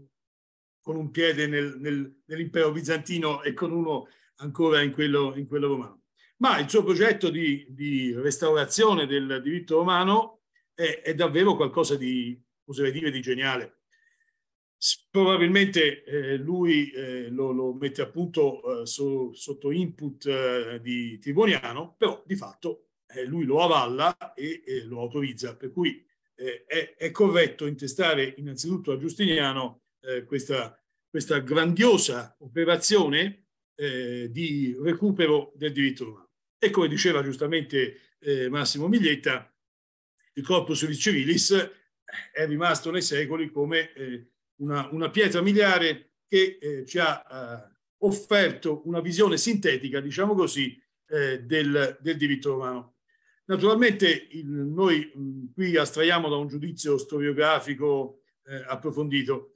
con un piede nel, nel, nell'impero bizantino e con uno ancora in quello, in quello romano. Ma il suo progetto di, di restaurazione del diritto romano è, è, davvero qualcosa di, oserei dire, di geniale. Probabilmente eh, lui eh, lo, lo, mette a punto eh, so, sotto input eh, di Tiboniano, però di fatto eh, lui lo avalla e, e, eh, lo autorizza, per cui è, è, corretto intestare innanzitutto a Giustiniano questa, questa grandiosa operazione eh, di recupero del diritto romano. E come diceva giustamente eh, Massimo Miglietta, il corpus civilis eh, è rimasto nei secoli come eh, una, una, pietra miliare che eh, ci ha eh, offerto una visione sintetica, diciamo così, del, del, diritto romano. Naturalmente il, noi mh, mm, qui astraiamo da un giudizio storiografico approfondito.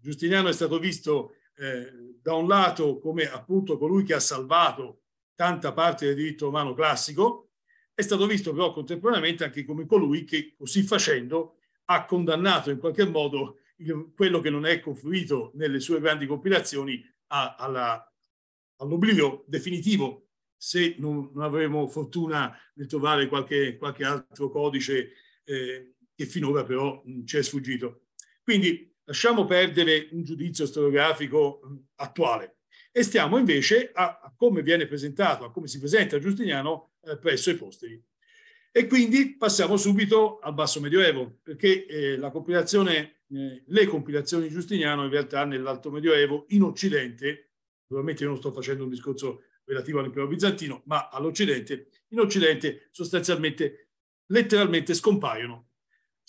Giustiniano è stato visto eh, da un lato come appunto colui che ha salvato tanta parte del diritto romano classico, è stato visto però contemporaneamente anche come colui che così facendo ha condannato in qualche modo quello che non è confluito nelle sue grandi compilazioni all'oblio definitivo, se non, non, avremo fortuna di trovare qualche, qualche altro codice eh, che finora però ci è sfuggito. Quindi lasciamo perdere un giudizio storiografico mm, attuale e stiamo invece a, a come viene presentato, a come si presenta Giustiniano eh, presso i posteri. E quindi passiamo subito al basso medioevo, perché eh, compilazione, eh, le compilazioni di Giustiniano in realtà nell'alto medioevo in Occidente, ovviamente io non sto facendo un discorso relativo all'impero bizantino, ma all'Occidente, in Occidente sostanzialmente, letteralmente scompaiono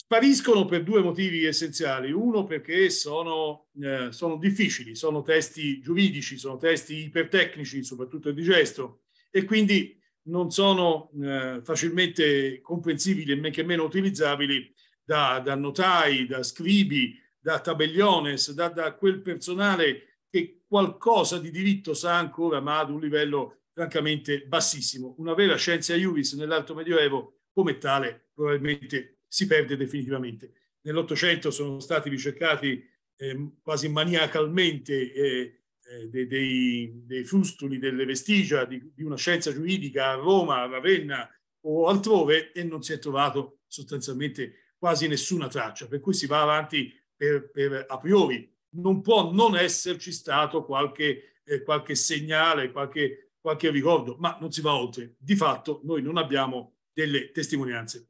spariscono per due motivi essenziali. Uno perché sono, eh, sono, difficili, sono testi giuridici, sono testi ipertecnici, soprattutto il digesto, e quindi non sono eh, facilmente comprensibili e men che meno utilizzabili da, da notai, da scribi, da tabelliones, da, da, quel personale che qualcosa di diritto sa ancora, ma ad un livello francamente bassissimo. Una vera scienza iuris nell'alto medioevo come tale probabilmente si perde definitivamente. Nell'Ottocento sono stati ricercati eh, quasi maniacalmente eh, eh dei, dei, dei, frustoli, delle vestigia di, di una scienza giuridica a Roma, a Ravenna o altrove e non si è trovato sostanzialmente quasi nessuna traccia, per cui si va avanti per, per a priori. Non può non esserci stato qualche, eh, qualche segnale, qualche, qualche ricordo, ma non si va oltre. Di fatto noi non abbiamo delle testimonianze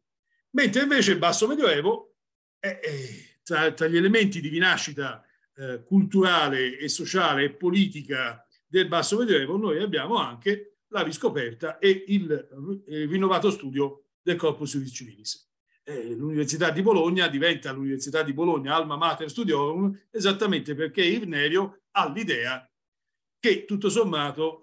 mentre invece il basso medioevo è, è tra, tra, gli elementi di rinascita eh, culturale e sociale e politica del basso medioevo noi abbiamo anche la riscoperta e il, il rinnovato studio del corpus juris civilis. Eh, L'Università di Bologna diventa l'Università di Bologna Alma Mater Studiorum esattamente perché Irnerio ha l'idea che tutto sommato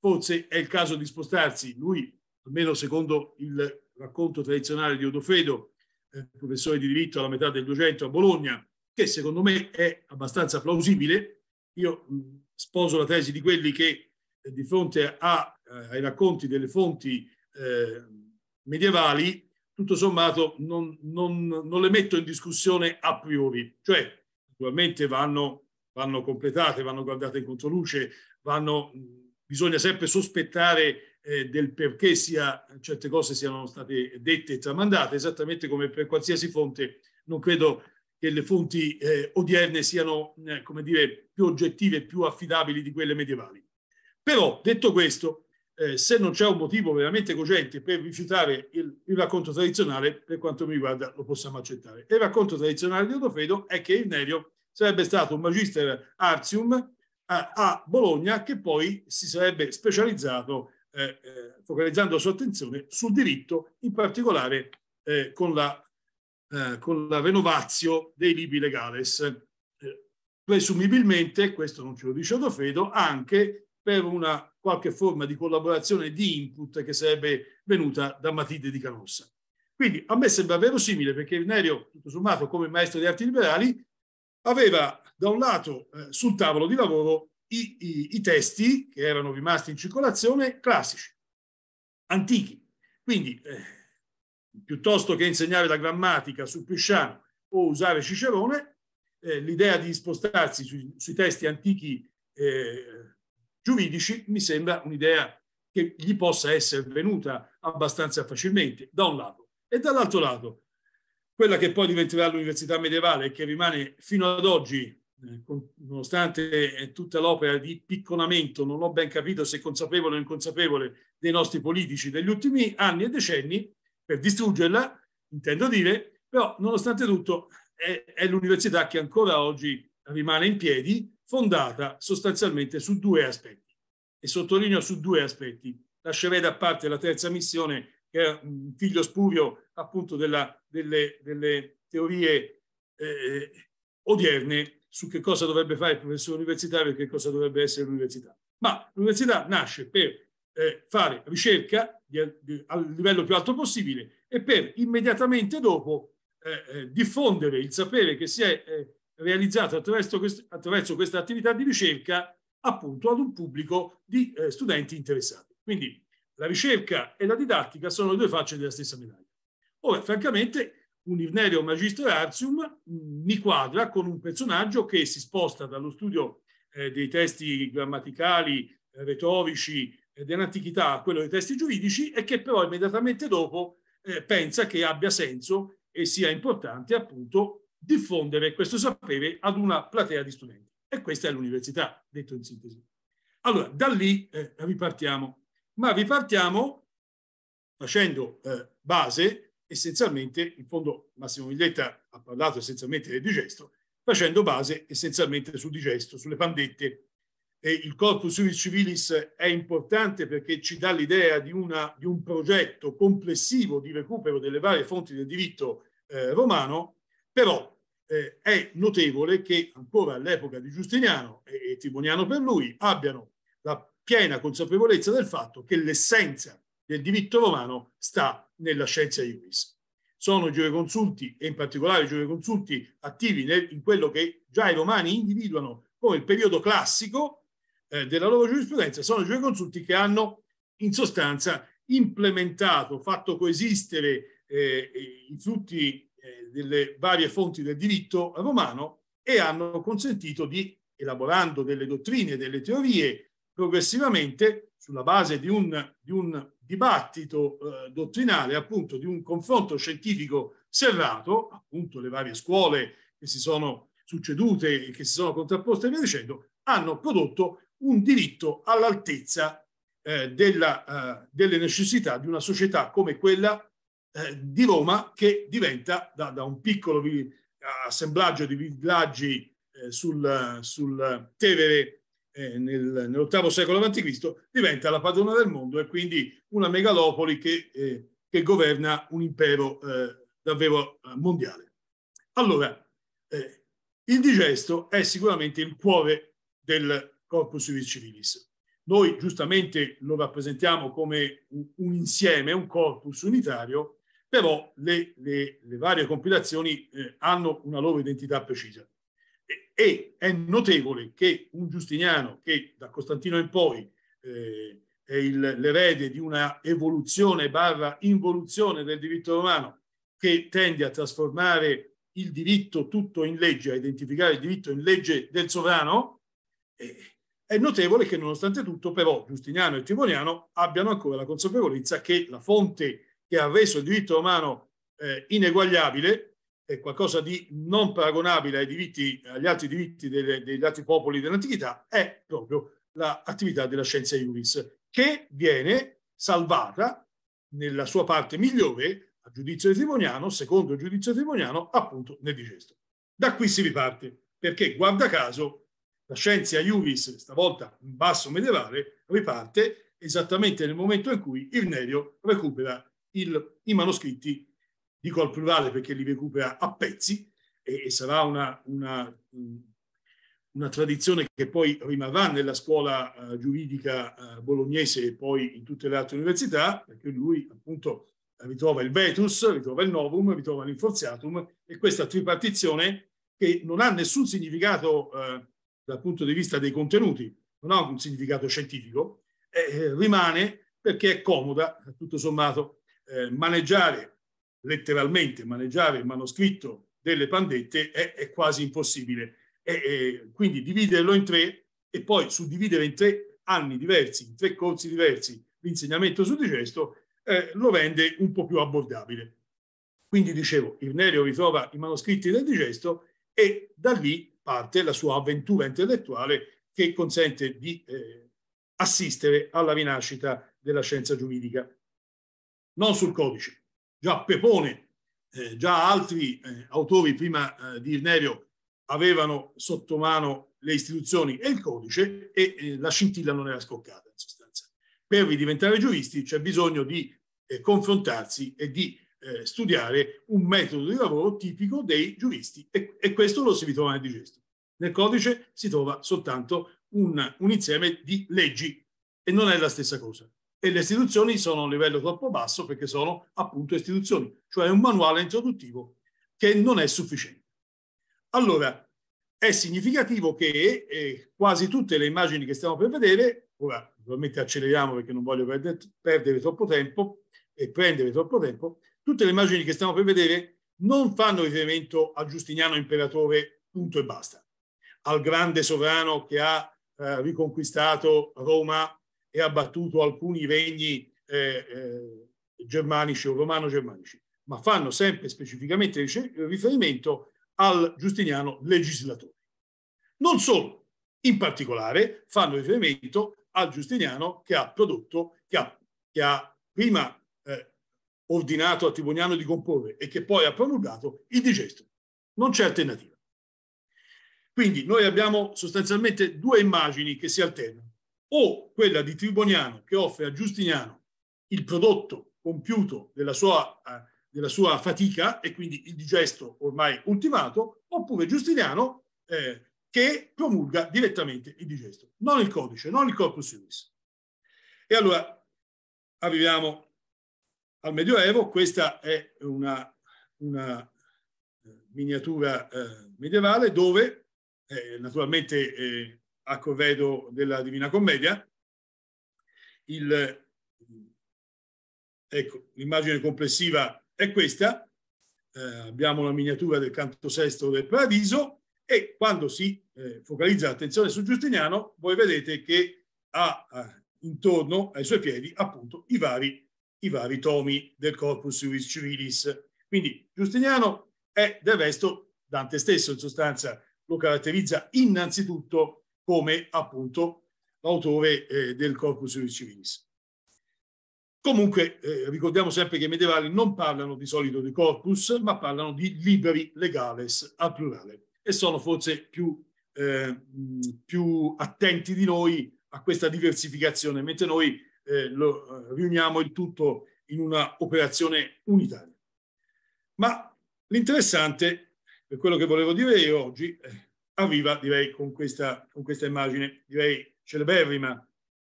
forse è il caso di spostarsi, lui almeno secondo il racconto tradizionale di Odofredo, eh, professore di diritto alla metà del 200 a Bologna, che secondo me è abbastanza plausibile. Io mh, sposo la tesi di quelli che eh, di fronte a, eh, ai racconti delle fonti eh, medievali, tutto sommato non, non, non le metto in discussione a priori, cioè naturalmente vanno vanno completate, vanno guardate in controluce, vanno, bisogna sempre sospettare eh, del perché sia, certe cose siano state dette e tramandate, esattamente come per qualsiasi fonte. Non credo che le fonti eh, odierne siano, eh, come dire, più oggettive e più affidabili di quelle medievali. Però, detto questo, eh, se non c'è un motivo veramente cogente per rifiutare il, il, racconto tradizionale, per quanto mi riguarda lo possiamo accettare. il racconto tradizionale di Odofredo è che il Nerio sarebbe stato un magister artium a, eh, a Bologna che poi si sarebbe specializzato eh, eh, focalizzando la sua attenzione sul diritto, in particolare eh, con, la, eh, con la renovatio dei libri legales, eh, presumibilmente, questo non ce lo dice Adofredo, anche per una qualche forma di collaborazione di input che sarebbe venuta da Matilde di Canossa. Quindi a me sembra verosimile perché Nerio, tutto sommato, come maestro di arti liberali, aveva da un lato eh, sul tavolo di lavoro i, i, i testi che erano rimasti in circolazione classici, antichi. Quindi, eh, piuttosto che insegnare la grammatica su Pisciano o usare Cicerone, eh, l'idea di spostarsi su, sui testi antichi eh, giuridici mi sembra un'idea che gli possa essere venuta abbastanza facilmente, da un lato. E dall'altro lato, quella che poi diventerà l'università medievale e che rimane fino ad oggi eh, nonostante eh, tutta l'opera di picconamento, non ho ben capito se consapevole o inconsapevole, dei nostri politici degli ultimi anni e decenni, per distruggerla, intendo dire, però nonostante tutto è, è l'università che ancora oggi rimane in piedi, fondata sostanzialmente su due aspetti. E sottolineo su due aspetti. Lascerei da parte la terza missione, che è un figlio spurio appunto della, delle, delle, teorie eh, odierne su che cosa dovrebbe fare il professore universitario e che cosa dovrebbe essere l'università. Ma l'università nasce per eh, fare ricerca di, di, al livello più alto possibile e per immediatamente dopo eh, eh, diffondere il sapere che si è eh, realizzato attraverso, quest- attraverso, questa attività di ricerca appunto ad un pubblico di eh, studenti interessati. Quindi la ricerca e la didattica sono le due facce della stessa medaglia. Ora, francamente, un Ivnerio Magister Artium mi quadra con un personaggio che si sposta dallo studio eh, dei testi grammaticali, eh, retorici eh, dell'antichità a quello dei testi giuridici e che però immediatamente dopo eh, pensa che abbia senso e sia importante appunto diffondere questo sapere ad una platea di studenti. E questa è l'università, detto in sintesi. Allora, da lì eh, ripartiamo, ma ripartiamo facendo eh, base essenzialmente, in fondo Massimo Miglietta ha parlato essenzialmente del digesto, facendo base essenzialmente sul digesto, sulle pandette. E il corpus civilis è importante perché ci dà l'idea di, una, di un progetto complessivo di recupero delle varie fonti del diritto eh, romano, però eh, è notevole che ancora all'epoca di Giustiniano e, e Timoniano per lui abbiano la piena consapevolezza del fatto che l'essenza del diritto romano sta nella scienza iuris. Sono giureconsulti e in particolare giureconsulti attivi nel, in quello che già i romani individuano come il periodo classico eh, della loro giurisprudenza, sono giureconsulti che hanno in sostanza implementato, fatto coesistere eh, i frutti eh, delle varie fonti del diritto romano e hanno consentito di, elaborando delle dottrine, delle teorie, progressivamente, sulla base di un, di un dibattito eh, dottrinale, appunto di un confronto scientifico serrato, appunto le varie scuole che si sono succedute e che si sono contrapposte via dicendo, hanno prodotto un diritto all'altezza eh, della, eh, delle necessità di una società come quella eh, di Roma che diventa da, da un piccolo assemblaggio di villaggi eh, sul, sul Tevere eh, nel, nell'ottavo secolo a.C., diventa la padrona del mondo e quindi una megalopoli che, eh, che governa un impero eh, davvero eh, mondiale. Allora, eh, il digesto è sicuramente il cuore del corpus civis civilis. Noi giustamente lo rappresentiamo come un, insieme, un corpus unitario, però le, le, le varie compilazioni eh, hanno una loro identità precisa e è notevole che un giustiniano che da Costantino in poi eh, è il, l'erede di una evoluzione barra involuzione del diritto romano che tende a trasformare il diritto tutto in legge, a identificare il diritto in legge del sovrano, eh, è notevole che nonostante tutto però Giustiniano e Timoniano abbiano ancora la consapevolezza che la fonte che ha reso il diritto romano eh, ineguagliabile è qualcosa di non paragonabile ai diritti, agli altri diritti delle, degli altri popoli dell'antichità, è proprio l'attività della scienza iuris, che viene salvata nella sua parte migliore a giudizio testimoniano, secondo il giudizio testimoniano, appunto nel digesto. Da qui si riparte, perché guarda caso la scienza iuris, stavolta in basso medievale, riparte esattamente nel momento in cui il Nerio recupera il, i manoscritti dico al plurale perché li recupera a pezzi e, e sarà una, una, mm, una, tradizione che poi rimarrà nella scuola uh, giuridica uh, bolognese e poi in tutte le altre università, perché lui appunto ritrova il vetus, ritrova il novum, ritrova l'inforziatum e questa tripartizione che non ha nessun significato uh, dal punto di vista dei contenuti, non ha un significato scientifico, eh, rimane perché è comoda, tutto sommato, eh, maneggiare letteralmente maneggiare il manoscritto delle pandette è, è quasi impossibile. E, e, quindi dividerlo in tre e poi suddividere in tre anni diversi, in tre corsi diversi l'insegnamento sul digesto, eh, lo rende un po' più abbordabile. Quindi dicevo, Irnerio ritrova i manoscritti del digesto e da lì parte la sua avventura intellettuale che consente di eh, assistere alla rinascita della scienza giuridica. Non sul codice, già Pepone, eh, già altri eh, autori prima eh, di Irnerio avevano sotto mano le istituzioni e il codice e eh, la scintilla non era scoccata in sostanza. Per diventare giuristi c'è bisogno di eh, confrontarsi e di eh, studiare un metodo di lavoro tipico dei giuristi e, e questo lo si ritrova nel digesto. Nel codice si trova soltanto un, un insieme di leggi e non è la stessa cosa e le istituzioni sono a un livello troppo basso perché sono appunto istituzioni, cioè un manuale introduttivo che non è sufficiente. Allora, è significativo che eh, quasi tutte le immagini che stiamo per vedere, ora naturalmente acceleriamo perché non voglio perdere, perdere troppo tempo e prendere troppo tempo, tutte le immagini che stiamo per vedere non fanno riferimento a Giustiniano imperatore, punto e basta, al grande sovrano che ha eh, riconquistato Roma e ha alcuni regni eh, eh, germanici o romano-germanici, ma fanno sempre specificamente riferimento al giustiniano legislatore. Non solo, in particolare fanno riferimento al giustiniano che ha prodotto, che ha, che ha prima eh, ordinato a Tiboniano di comporre e che poi ha promulgato il digesto. Non c'è alternativa. Quindi noi abbiamo sostanzialmente due immagini che si alternano o quella di Triboniano che offre a Giustiniano il prodotto compiuto della sua, eh, della sua fatica e quindi il digesto ormai ultimato, oppure Giustiniano eh, che promulga direttamente il digesto, non il codice, non il corpus iuris. E allora arriviamo al Medioevo, questa è una, una eh, miniatura eh, medievale dove eh, naturalmente eh, a Covedo della Divina Commedia. Il, ecco, l'immagine complessiva è questa. Eh, abbiamo la miniatura del canto sesto del Paradiso e quando si eh, focalizza l'attenzione su Giustiniano, voi vedete che ha eh, intorno ai suoi piedi appunto i vari, i vari tomi del Corpus Juris Civilis. Quindi Giustiniano è del resto Dante stesso in sostanza lo caratterizza innanzitutto come appunto autore eh, del Corpus Iuris Civilis. Comunque eh, ricordiamo sempre che i medievali non parlano di solito di corpus, ma parlano di liberi legales al plurale e sono forse più, eh, più attenti di noi a questa diversificazione, mentre noi eh, lo, eh, riuniamo il tutto in una operazione unitaria. Ma l'interessante, per quello che volevo dire io oggi, eh, arriva ah, direi, con questa, con questa immagine, direi celeberrima.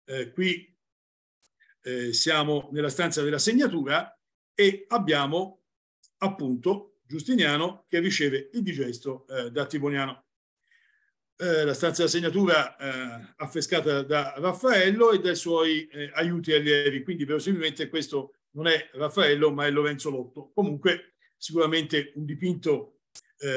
Eh, qui eh, siamo nella stanza della segnatura e abbiamo appunto Giustiniano che riceve il digesto eh, da Tiboniano. Eh, la stanza della segnatura eh, affrescata da Raffaello e dai suoi eh, aiuti allievi, quindi verosimilmente questo non è Raffaello ma è Lorenzo Lotto. Comunque sicuramente un dipinto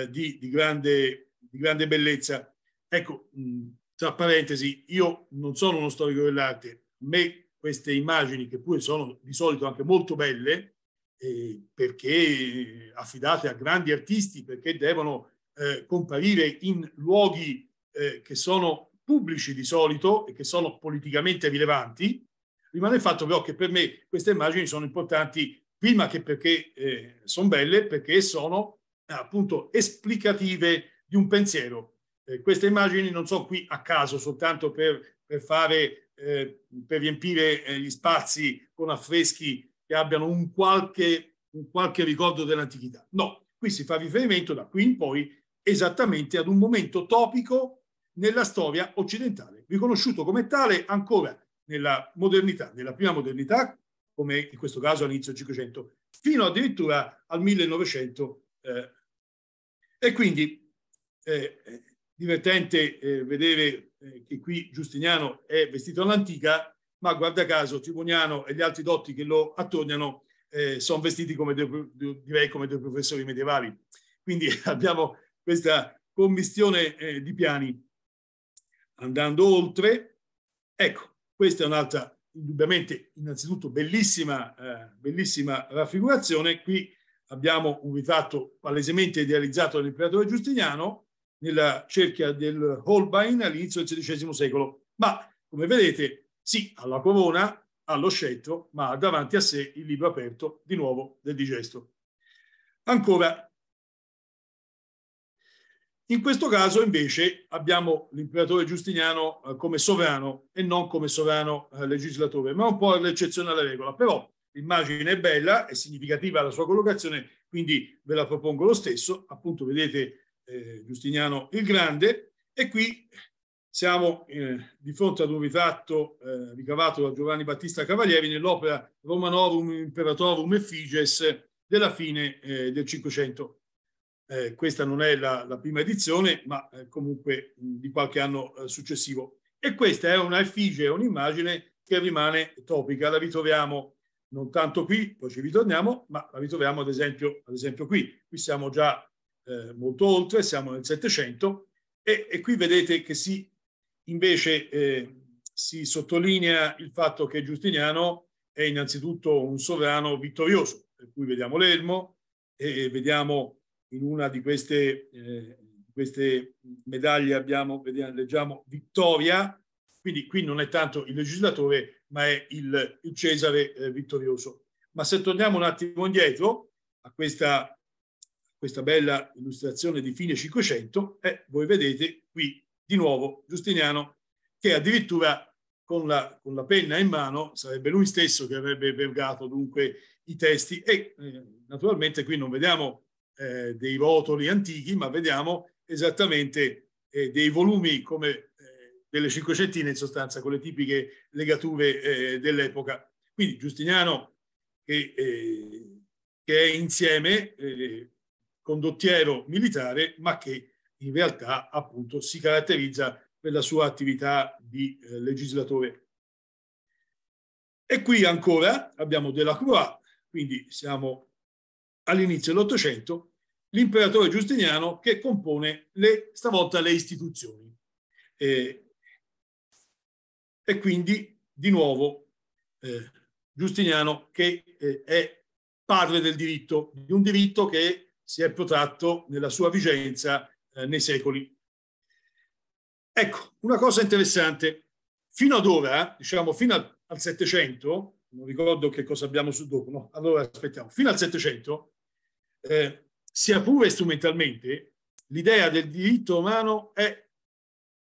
di, di grande di grande bellezza. Ecco, mm, tra parentesi, io non sono uno storico dell'arte, a me queste immagini, che pure sono di solito anche molto belle, eh, perché affidate a grandi artisti, perché devono eh, comparire in luoghi eh, che sono pubblici di solito e che sono politicamente rilevanti, rimane il fatto però che per me queste immagini sono importanti prima che perché eh, sono belle, perché sono appunto esplicative di un pensiero. Eh, queste immagini non sono qui a caso, soltanto per, per fare, eh, per riempire eh, gli spazi con affreschi che abbiano un qualche, un qualche ricordo dell'antichità. No, qui si fa riferimento da qui in poi esattamente ad un momento topico nella storia occidentale, riconosciuto come tale ancora nella modernità, nella prima modernità, come in questo caso all'inizio del 500, fino addirittura al 1900. Eh. E quindi eh, eh, divertente eh, vedere eh, che qui Giustiniano è vestito all'antica, ma guarda caso Triboniano e gli altri dotti che lo attorniano eh, sono vestiti come due, direi come dei professori medievali. Quindi abbiamo questa commistione eh, di piani. Andando oltre, ecco, questa è un'altra, indubbiamente, innanzitutto bellissima, bellissima raffigurazione. Qui abbiamo un ritratto palesemente idealizzato dall'imperatore Giustiniano, nella cerchia del Holbein all'inizio del XVI secolo. Ma, come vedete, sì, alla corona, allo scettro, ma ha davanti a sé il libro aperto, di nuovo, del digesto. Ancora, in questo caso invece abbiamo l'imperatore Giustiniano eh, come sovrano e non come sovrano eh, legislatore, ma un po' l'eccezione alla regola. Però l'immagine è bella, è significativa la sua collocazione, quindi ve la propongo lo stesso. Appunto vedete eh, Giustiniano il Grande e qui siamo eh, di fronte ad un ritratto eh, ricavato da Giovanni Battista Cavalieri nell'opera Romanorum Imperatorum Effiges della fine eh, del Cinquecento. Eh, questa non è la, la prima edizione, ma eh, comunque mh, di qualche anno successivo. E questa è una effigie, un'immagine che rimane topica, la ritroviamo non tanto qui, poi ci ritorniamo, ma la ritroviamo ad esempio, ad esempio qui. Qui siamo già eh, molto oltre, siamo nel Settecento, e, e qui vedete che si invece eh, si sottolinea il fatto che Giustiniano è innanzitutto un sovrano vittorioso, per cui vediamo l'elmo e vediamo in una di queste, eh, queste medaglie abbiamo, vediamo, leggiamo vittoria, quindi qui non è tanto il legislatore ma è il, il Cesare eh, vittorioso. Ma se torniamo un attimo indietro a questa questa bella illustrazione di fine Cinquecento, e eh, voi vedete qui di nuovo Giustiniano che addirittura con la, con la penna in mano sarebbe lui stesso che avrebbe vergato dunque i testi e eh, naturalmente qui non vediamo eh, dei rotoli antichi ma vediamo esattamente eh, dei volumi come eh, delle cinquecentine in sostanza con le tipiche legature eh, dell'epoca. Quindi Giustiniano che, che è insieme condottiero militare, ma che in realtà appunto si caratterizza per la sua attività di eh, legislatore. E qui ancora abbiamo della Croix, quindi siamo all'inizio dell'Ottocento, l'imperatore giustiniano che compone le, stavolta le istituzioni. E, e quindi di nuovo eh, Giustiniano che eh, è padre del diritto, di un diritto che si è protratto nella sua vigenza eh, nei secoli. Ecco, una cosa interessante, fino ad ora, diciamo fino al, Settecento, non ricordo che cosa abbiamo su dopo, no? allora aspettiamo, fino al Settecento, eh, sia pure strumentalmente, l'idea del diritto romano è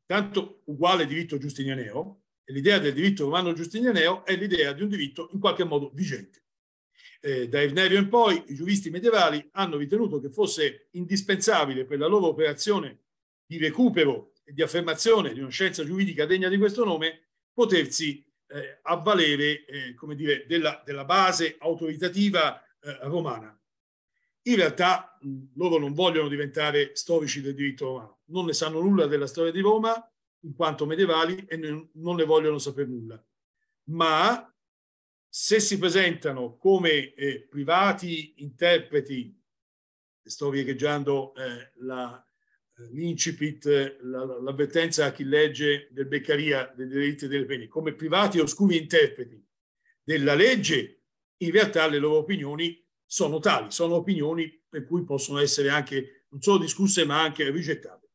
tanto uguale diritto giustinianeo, e l'idea del diritto romano giustinianeo è l'idea di un diritto in qualche modo vigente eh, da Evnerio in poi, i giuristi medievali hanno ritenuto che fosse indispensabile per la loro operazione di recupero e di affermazione di una scienza giuridica degna di questo nome potersi eh, avvalere eh, come dire, della, della base autoritativa eh, romana. In realtà mh, loro non vogliono diventare storici del diritto romano, non ne sanno nulla della storia di Roma in quanto medievali e non ne vogliono sapere nulla. Ma se si presentano come eh, privati interpreti, sto riecheggiando eh, eh l'incipit, la, l'avvertenza a chi legge del Beccaria dei diritti delle pene, come privati oscuri interpreti della legge, in realtà le loro opinioni sono tali, sono opinioni per cui possono essere anche non solo discusse ma anche rigettate.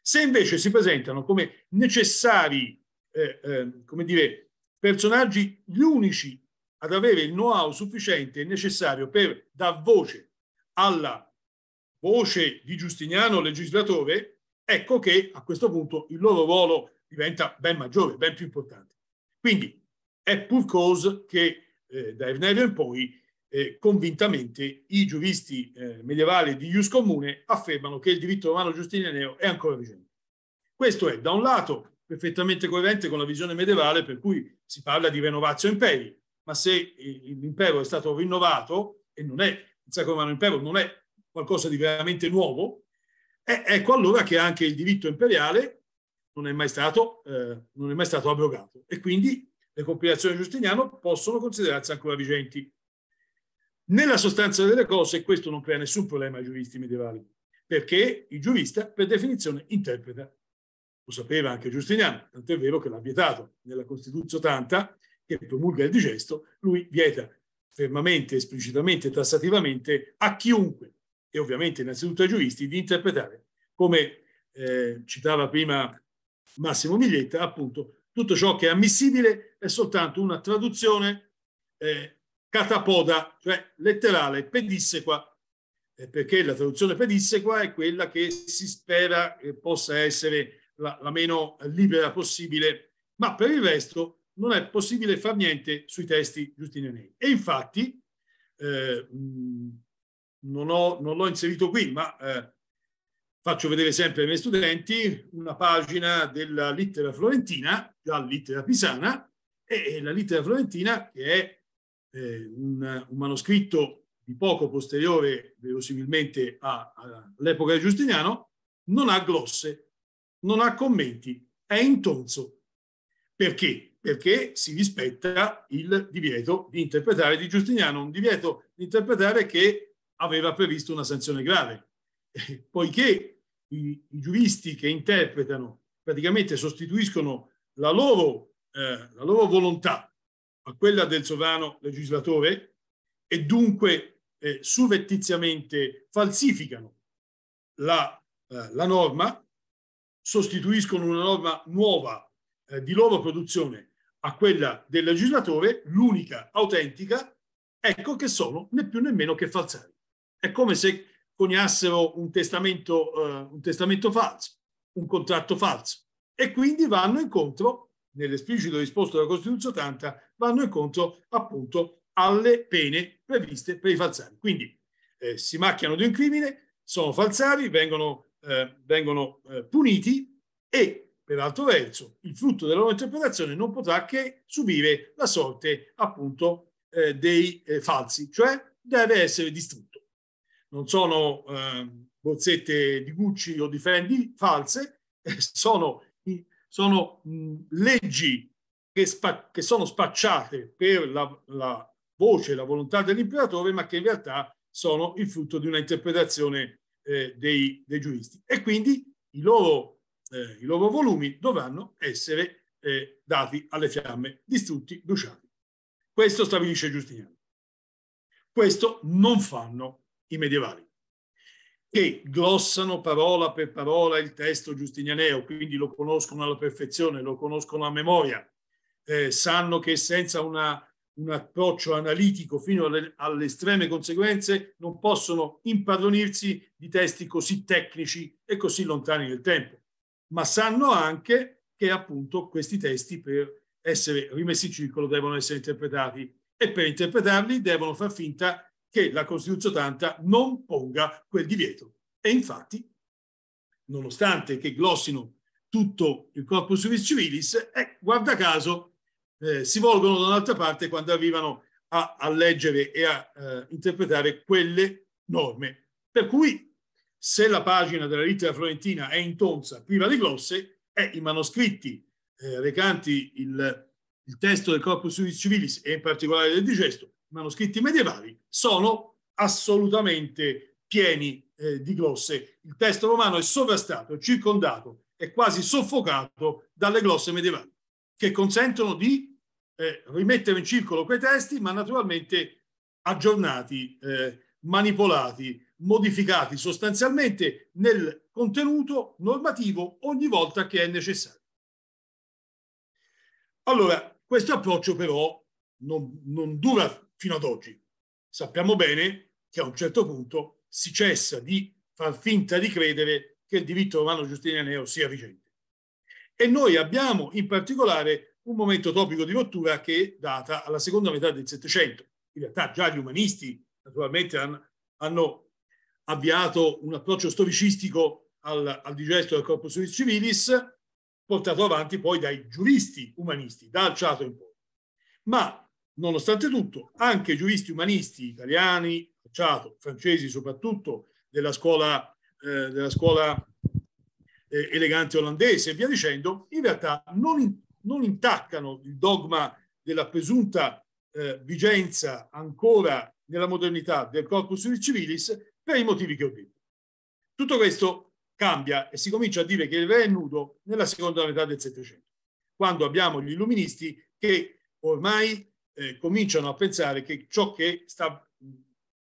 Se invece si presentano come necessari, eh, ehm, come dire, personaggi gli unici ad avere il know-how sufficiente e necessario per dar voce alla voce di Giustiniano legislatore, ecco che a questo punto il loro ruolo diventa ben maggiore, ben più importante. Quindi è pur cause che eh, da Evnerio in poi eh, convintamente i giuristi eh, medievali di Ius Comune affermano che il diritto romano giustinianeo è ancora vigente. Questo è da un lato perfettamente coerente con la visione medievale per cui si parla di renovazio imperi, ma se l'impero è stato rinnovato e non è, il Sacro Romano Impero non è qualcosa di veramente nuovo, è, eh, ecco allora che anche il diritto imperiale non è mai stato, eh, non è mai stato abrogato e quindi le compilazioni di Giustiniano possono considerarsi ancora vigenti. Nella sostanza delle cose questo non crea nessun problema ai giuristi medievali, perché il giurista per definizione interpreta. Lo sapeva anche Giustiniano, tanto è vero che l'ha vietato. Nella Costituzione 80 che promulga il digesto, lui vieta fermamente, esplicitamente, tassativamente a chiunque, e ovviamente innanzitutto ai giuristi, di interpretare, come eh, citava prima Massimo Miglietta, appunto, tutto ciò che è ammissibile è soltanto una traduzione eh, catapoda, cioè letterale, pedissequa, eh, perché la traduzione pedissequa è quella che si spera possa essere la, la meno libera possibile, ma per il resto non è possibile far niente sui testi giustinianei. E infatti, eh, non, ho, non, l'ho inserito qui, ma eh, faccio vedere sempre ai miei studenti una pagina della lettera florentina, la lettera pisana, e, la lettera florentina che è eh, un, un, manoscritto di poco posteriore, verosimilmente a, a, all'epoca di Giustiniano, non ha glosse, non ha commenti, è intonso. Perché? perché si rispetta il divieto di interpretare di Giustiniano, un divieto di interpretare che aveva previsto una sanzione grave, poiché i, i giuristi che interpretano praticamente sostituiscono la loro, eh, la loro volontà a quella del sovrano legislatore e dunque eh, surrettiziamente falsificano la, eh, la norma, sostituiscono una norma nuova eh, di loro produzione a quella del legislatore, l'unica autentica, ecco che sono né più né meno che falsari. È come se coniassero un testamento, uh, un testamento falso, un contratto falso. E quindi vanno incontro, nell'esplicito risposto della Costituzione 80, vanno incontro appunto alle pene previste per i falsari. Quindi eh, si macchiano di un crimine, sono falsari, vengono, eh, vengono eh, puniti e Peraltro verso, il frutto della loro interpretazione non potrà che subire la sorte appunto eh, dei eh, falsi, cioè deve essere distrutto. Non sono eh, bozzette di Gucci o di Fendi false, eh, sono, sono mh, leggi che, spa- che, sono spacciate per la, la voce, la volontà dell'imperatore, ma che in realtà sono il frutto di una interpretazione eh, dei, dei, giuristi. E quindi i loro eh, i loro volumi dovranno essere eh, dati alle fiamme, distrutti, bruciati. Questo stabilisce Giustiniano. Questo non fanno i medievali, che glossano parola per parola il testo giustinianeo, quindi lo conoscono alla perfezione, lo conoscono a memoria, eh, sanno che senza una, un approccio analitico fino alle, alle estreme conseguenze non possono impadronirsi di testi così tecnici e così lontani nel tempo ma sanno anche che appunto questi testi per essere rimessi in circolo devono essere interpretati e per interpretarli devono far finta che la Costituzione 80 non ponga quel divieto. E infatti, nonostante che glossino tutto il corpus civis civilis, eh, guarda caso, eh, si volgono da un'altra parte quando arrivano a, a leggere e a eh, interpretare quelle norme. Per cui se la pagina della lettera florentina è in tonza, priva di glosse, è i manoscritti eh, recanti il, il, testo del Corpus Juris Civilis e in particolare del Digesto, i manoscritti medievali, sono assolutamente pieni eh, di glosse. Il testo romano è sovrastato, circondato, e quasi soffocato dalle glosse medievali, che consentono di eh, rimettere in circolo quei testi, ma naturalmente aggiornati, eh, manipolati, modificati sostanzialmente nel contenuto normativo ogni volta che è necessario. Allora, questo approccio però non, non dura fino ad oggi. Sappiamo bene che a un certo punto si cessa di far finta di credere che il diritto romano giustinianeo sia vigente. E noi abbiamo in particolare un momento topico di rottura che è data alla seconda metà del Settecento. In realtà già gli umanisti naturalmente hanno, hanno avviato un approccio storicistico al, al digesto del corpus juris civilis, portato avanti poi dai giuristi umanisti, dal Ciato in poi. Ma, nonostante tutto, anche i giuristi umanisti italiani, Alciato, francesi soprattutto, della scuola, eh, della scuola eh, elegante olandese e via dicendo, in realtà non, in, non intaccano il dogma della presunta eh, vigenza ancora nella modernità del corpus civilis, per i motivi che ho detto. Tutto questo cambia e si comincia a dire che il re è nudo nella seconda metà del Settecento, quando abbiamo gli illuministi che ormai eh, cominciano a pensare che ciò che, sta,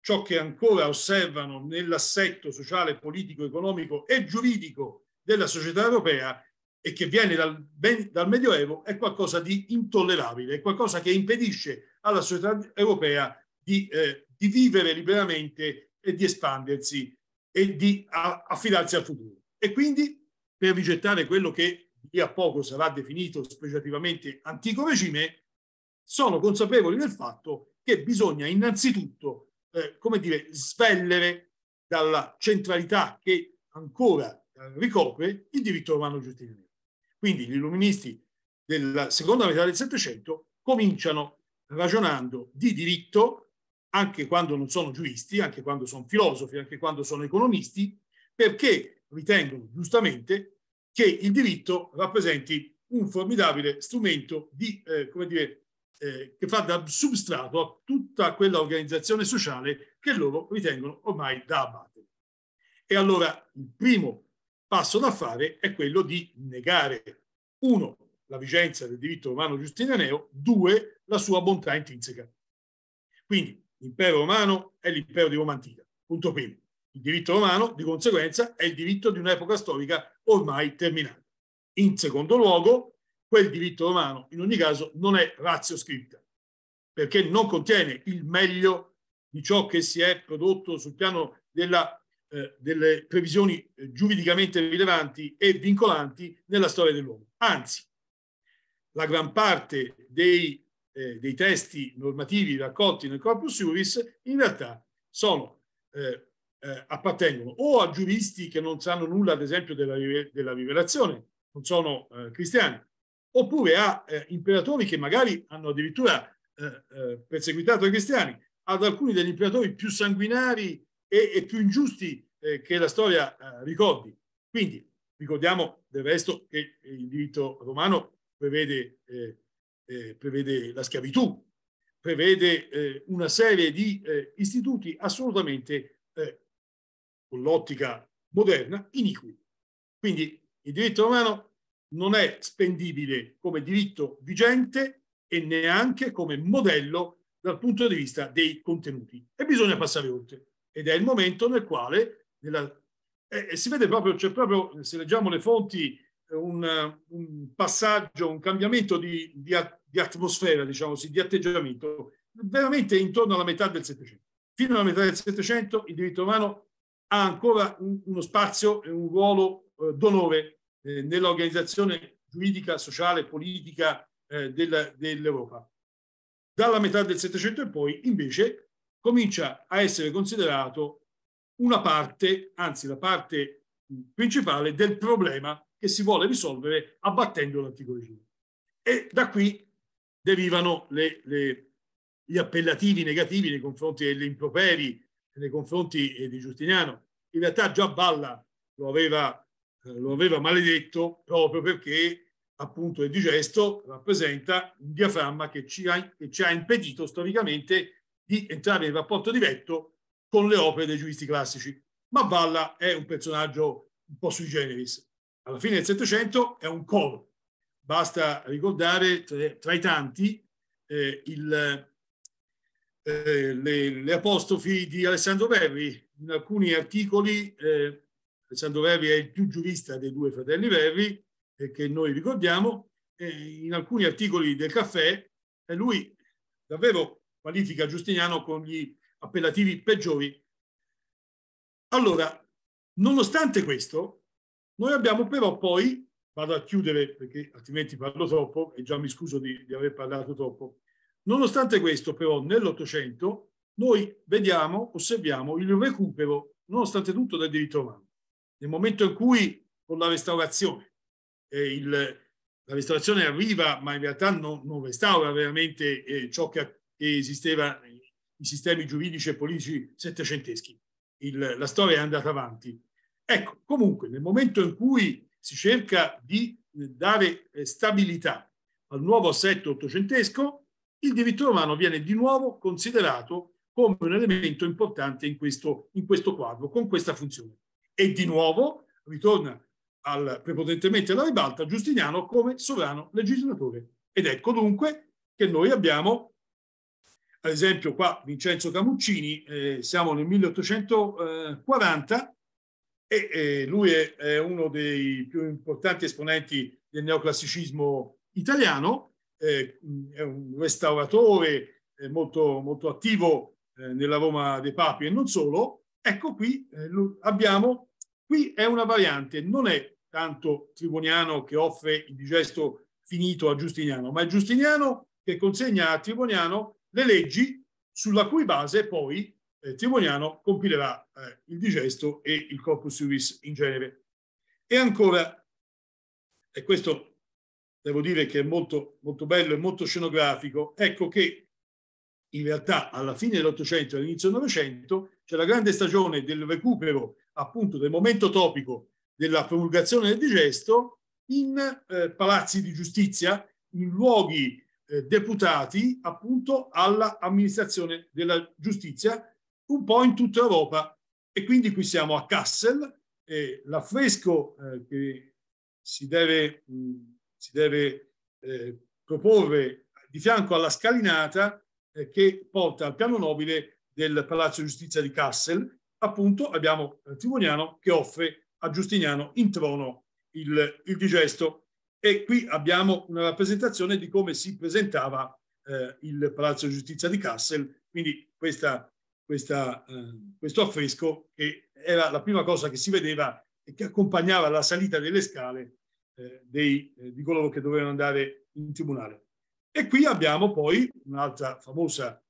ciò che ancora osservano nell'assetto sociale, politico, economico e giuridico della società europea e che viene dal, ben, dal, Medioevo è qualcosa di intollerabile, è qualcosa che impedisce alla società europea di, eh, di vivere liberamente e di espandersi e di affidarsi al futuro. E quindi per rigettare quello che di a poco sarà definito speciativamente antico regime, sono consapevoli del fatto che bisogna innanzitutto, eh, come dire, svellere dalla centralità che ancora eh, ricopre il diritto romano giustiniano. Quindi gli illuministi della seconda metà del Settecento cominciano ragionando di diritto anche quando non sono giuristi, anche quando sono filosofi, anche quando sono economisti, perché ritengono giustamente che il diritto rappresenti un formidabile strumento di, eh, come dire, eh, che fa da substrato a tutta quella organizzazione sociale che loro ritengono ormai da abbattere. E allora il primo passo da fare è quello di negare, uno, la vigenza del diritto romano giustinianeo, due, la sua bontà intrinseca. Quindi L'impero romano è l'impero di Roma antica, punto primo. Il diritto romano, di conseguenza, è il diritto di un'epoca storica ormai terminata. In secondo luogo, quel diritto romano, in ogni caso, non è razio scritta, perché non contiene il meglio di ciò che si è prodotto sul piano della, eh, delle previsioni eh, giuridicamente rilevanti e vincolanti nella storia dell'uomo. Anzi, la gran parte dei eh, dei testi normativi raccolti nel corpus iuris in realtà sono, eh, eh, appartengono o a giuristi che non sanno nulla, ad esempio, della, della rivelazione, non sono eh, cristiani, oppure a eh, imperatori che magari hanno addirittura eh, perseguitato i cristiani, ad alcuni degli imperatori più sanguinari e, e più ingiusti che la storia ricordi. Quindi ricordiamo del resto che il diritto romano prevede eh, eh, prevede la schiavitù, prevede eh, una serie di eh, istituti assolutamente, eh, con l'ottica moderna, iniqui. Quindi il diritto romano non è spendibile come diritto vigente e neanche come modello dal punto di vista dei contenuti. E bisogna passare oltre. Ed è il momento nel quale, nella, eh, eh, si vede proprio, c'è cioè proprio, se leggiamo le fonti, un, un passaggio, un cambiamento di, di, di atmosfera, diciamo così, di atteggiamento, veramente intorno alla metà del Settecento. Fino alla metà del Settecento il diritto romano ha ancora un, uno spazio e un ruolo eh, d'onore eh, nell'organizzazione giuridica, sociale, politica eh, del, dell'Europa. Dalla metà del Settecento in poi, invece, comincia a essere considerato una parte, anzi la parte principale del problema che si vuole risolvere abbattendo l'antico regime. E da qui derivano le, le, gli appellativi negativi nei confronti degli improperi, nei confronti eh, di Giustiniano. In realtà già Balla lo aveva, eh, lo aveva maledetto proprio perché appunto il digesto rappresenta un diaframma che ci, ha, che ci ha impedito storicamente di entrare in rapporto diretto con le opere dei giuristi classici. Ma Balla è un personaggio un po' sui generis. Alla fine del Settecento è un coro, Basta ricordare tra i tanti eh, il, eh, le, le, apostrofi di Alessandro Verri. In alcuni articoli eh, Alessandro Verri è il più giurista dei due fratelli Verri eh, che noi ricordiamo. in alcuni articoli del caffè eh, lui davvero qualifica Giustiniano con gli appellativi peggiori. Allora, nonostante questo, noi abbiamo però poi vado a chiudere perché altrimenti parlo troppo e già mi scuso di, di aver parlato troppo. Nonostante questo, però, nell'Ottocento noi vediamo, osserviamo il recupero, nonostante tutto, del diritto romano. Nel momento in cui con la restaurazione, eh, il, la restaurazione arriva, ma in realtà non, non restaura veramente eh, ciò che, che esisteva nei sistemi giuridici e politici settecenteschi. Il, la storia è andata avanti. Ecco, comunque, nel momento in cui si cerca di eh, dare eh, stabilità al nuovo assetto ottocentesco, il diritto romano viene di nuovo considerato come un elemento importante in questo, in questo quadro, con questa funzione. E di nuovo ritorna al, prepotentemente alla ribalta Giustiniano come sovrano legislatore. Ed ecco dunque che noi abbiamo, ad esempio qua Vincenzo Camuccini, eh, siamo nel 1840, e lui è, uno dei più importanti esponenti del neoclassicismo italiano, è un restauratore molto, molto attivo eh, nella Roma dei Papi e non solo. Ecco qui eh, abbiamo, qui è una variante, non è tanto Triboniano che offre il digesto finito a Giustiniano, ma è Giustiniano che consegna a Triboniano le leggi sulla cui base poi eh, Timoniano compilerà eh, il digesto e il corpus iuris in genere. E ancora, e questo devo dire che è molto, molto bello e molto scenografico, ecco che in realtà alla fine dell'Ottocento e all'inizio del Novecento c'è la grande stagione del recupero appunto del momento topico della promulgazione del digesto in eh, palazzi di giustizia, in luoghi eh, deputati appunto all'amministrazione della giustizia un po' in tutta Europa. E quindi qui siamo a Kassel, e l'affresco eh, che si deve, mh, mm, si deve eh, proporre di fianco alla scalinata eh, che porta al piano nobile del Palazzo Giustizia di Kassel, appunto abbiamo eh, Timoniano che offre a Giustiniano in trono il, il digesto. E qui abbiamo una rappresentazione di come si presentava eh, il Palazzo Giustizia di Kassel, quindi questa questa, eh, questo affresco che era la prima cosa che si vedeva e che accompagnava la salita delle scale eh, dei, eh, di coloro che dovevano andare in tribunale. E qui abbiamo poi un'altra famosa,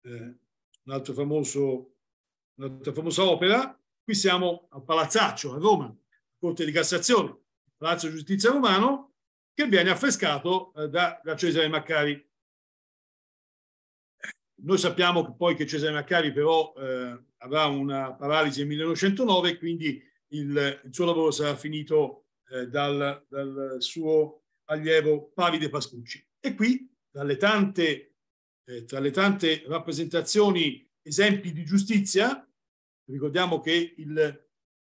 eh, un'altra, famoso, un'altra famosa opera. Qui siamo al Palazzaccio a Roma, Corte di Cassazione, Palazzo Giustizia Romano, che viene affrescato eh, da, da Cesare Maccari. Noi sappiamo che poi che Cesare Maccari però eh, avrà una paralisi nel 1909 quindi il, il, suo lavoro sarà finito eh, dal, dal, suo allievo Pavide Pascucci. E qui, dalle tante, eh, tra le tante rappresentazioni, esempi di giustizia, ricordiamo che il,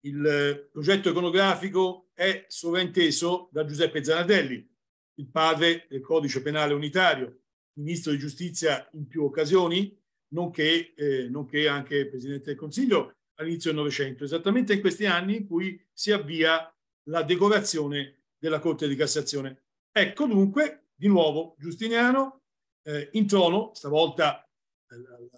il progetto iconografico è sovrainteso da Giuseppe Zanardelli, il padre del codice penale unitario, ministro di giustizia in più occasioni, nonché, eh, nonché anche presidente del Consiglio all'inizio del Novecento, esattamente in questi anni in cui si avvia la decorazione della Corte di Cassazione. Ecco dunque, di nuovo, Giustiniano eh, in trono, stavolta eh,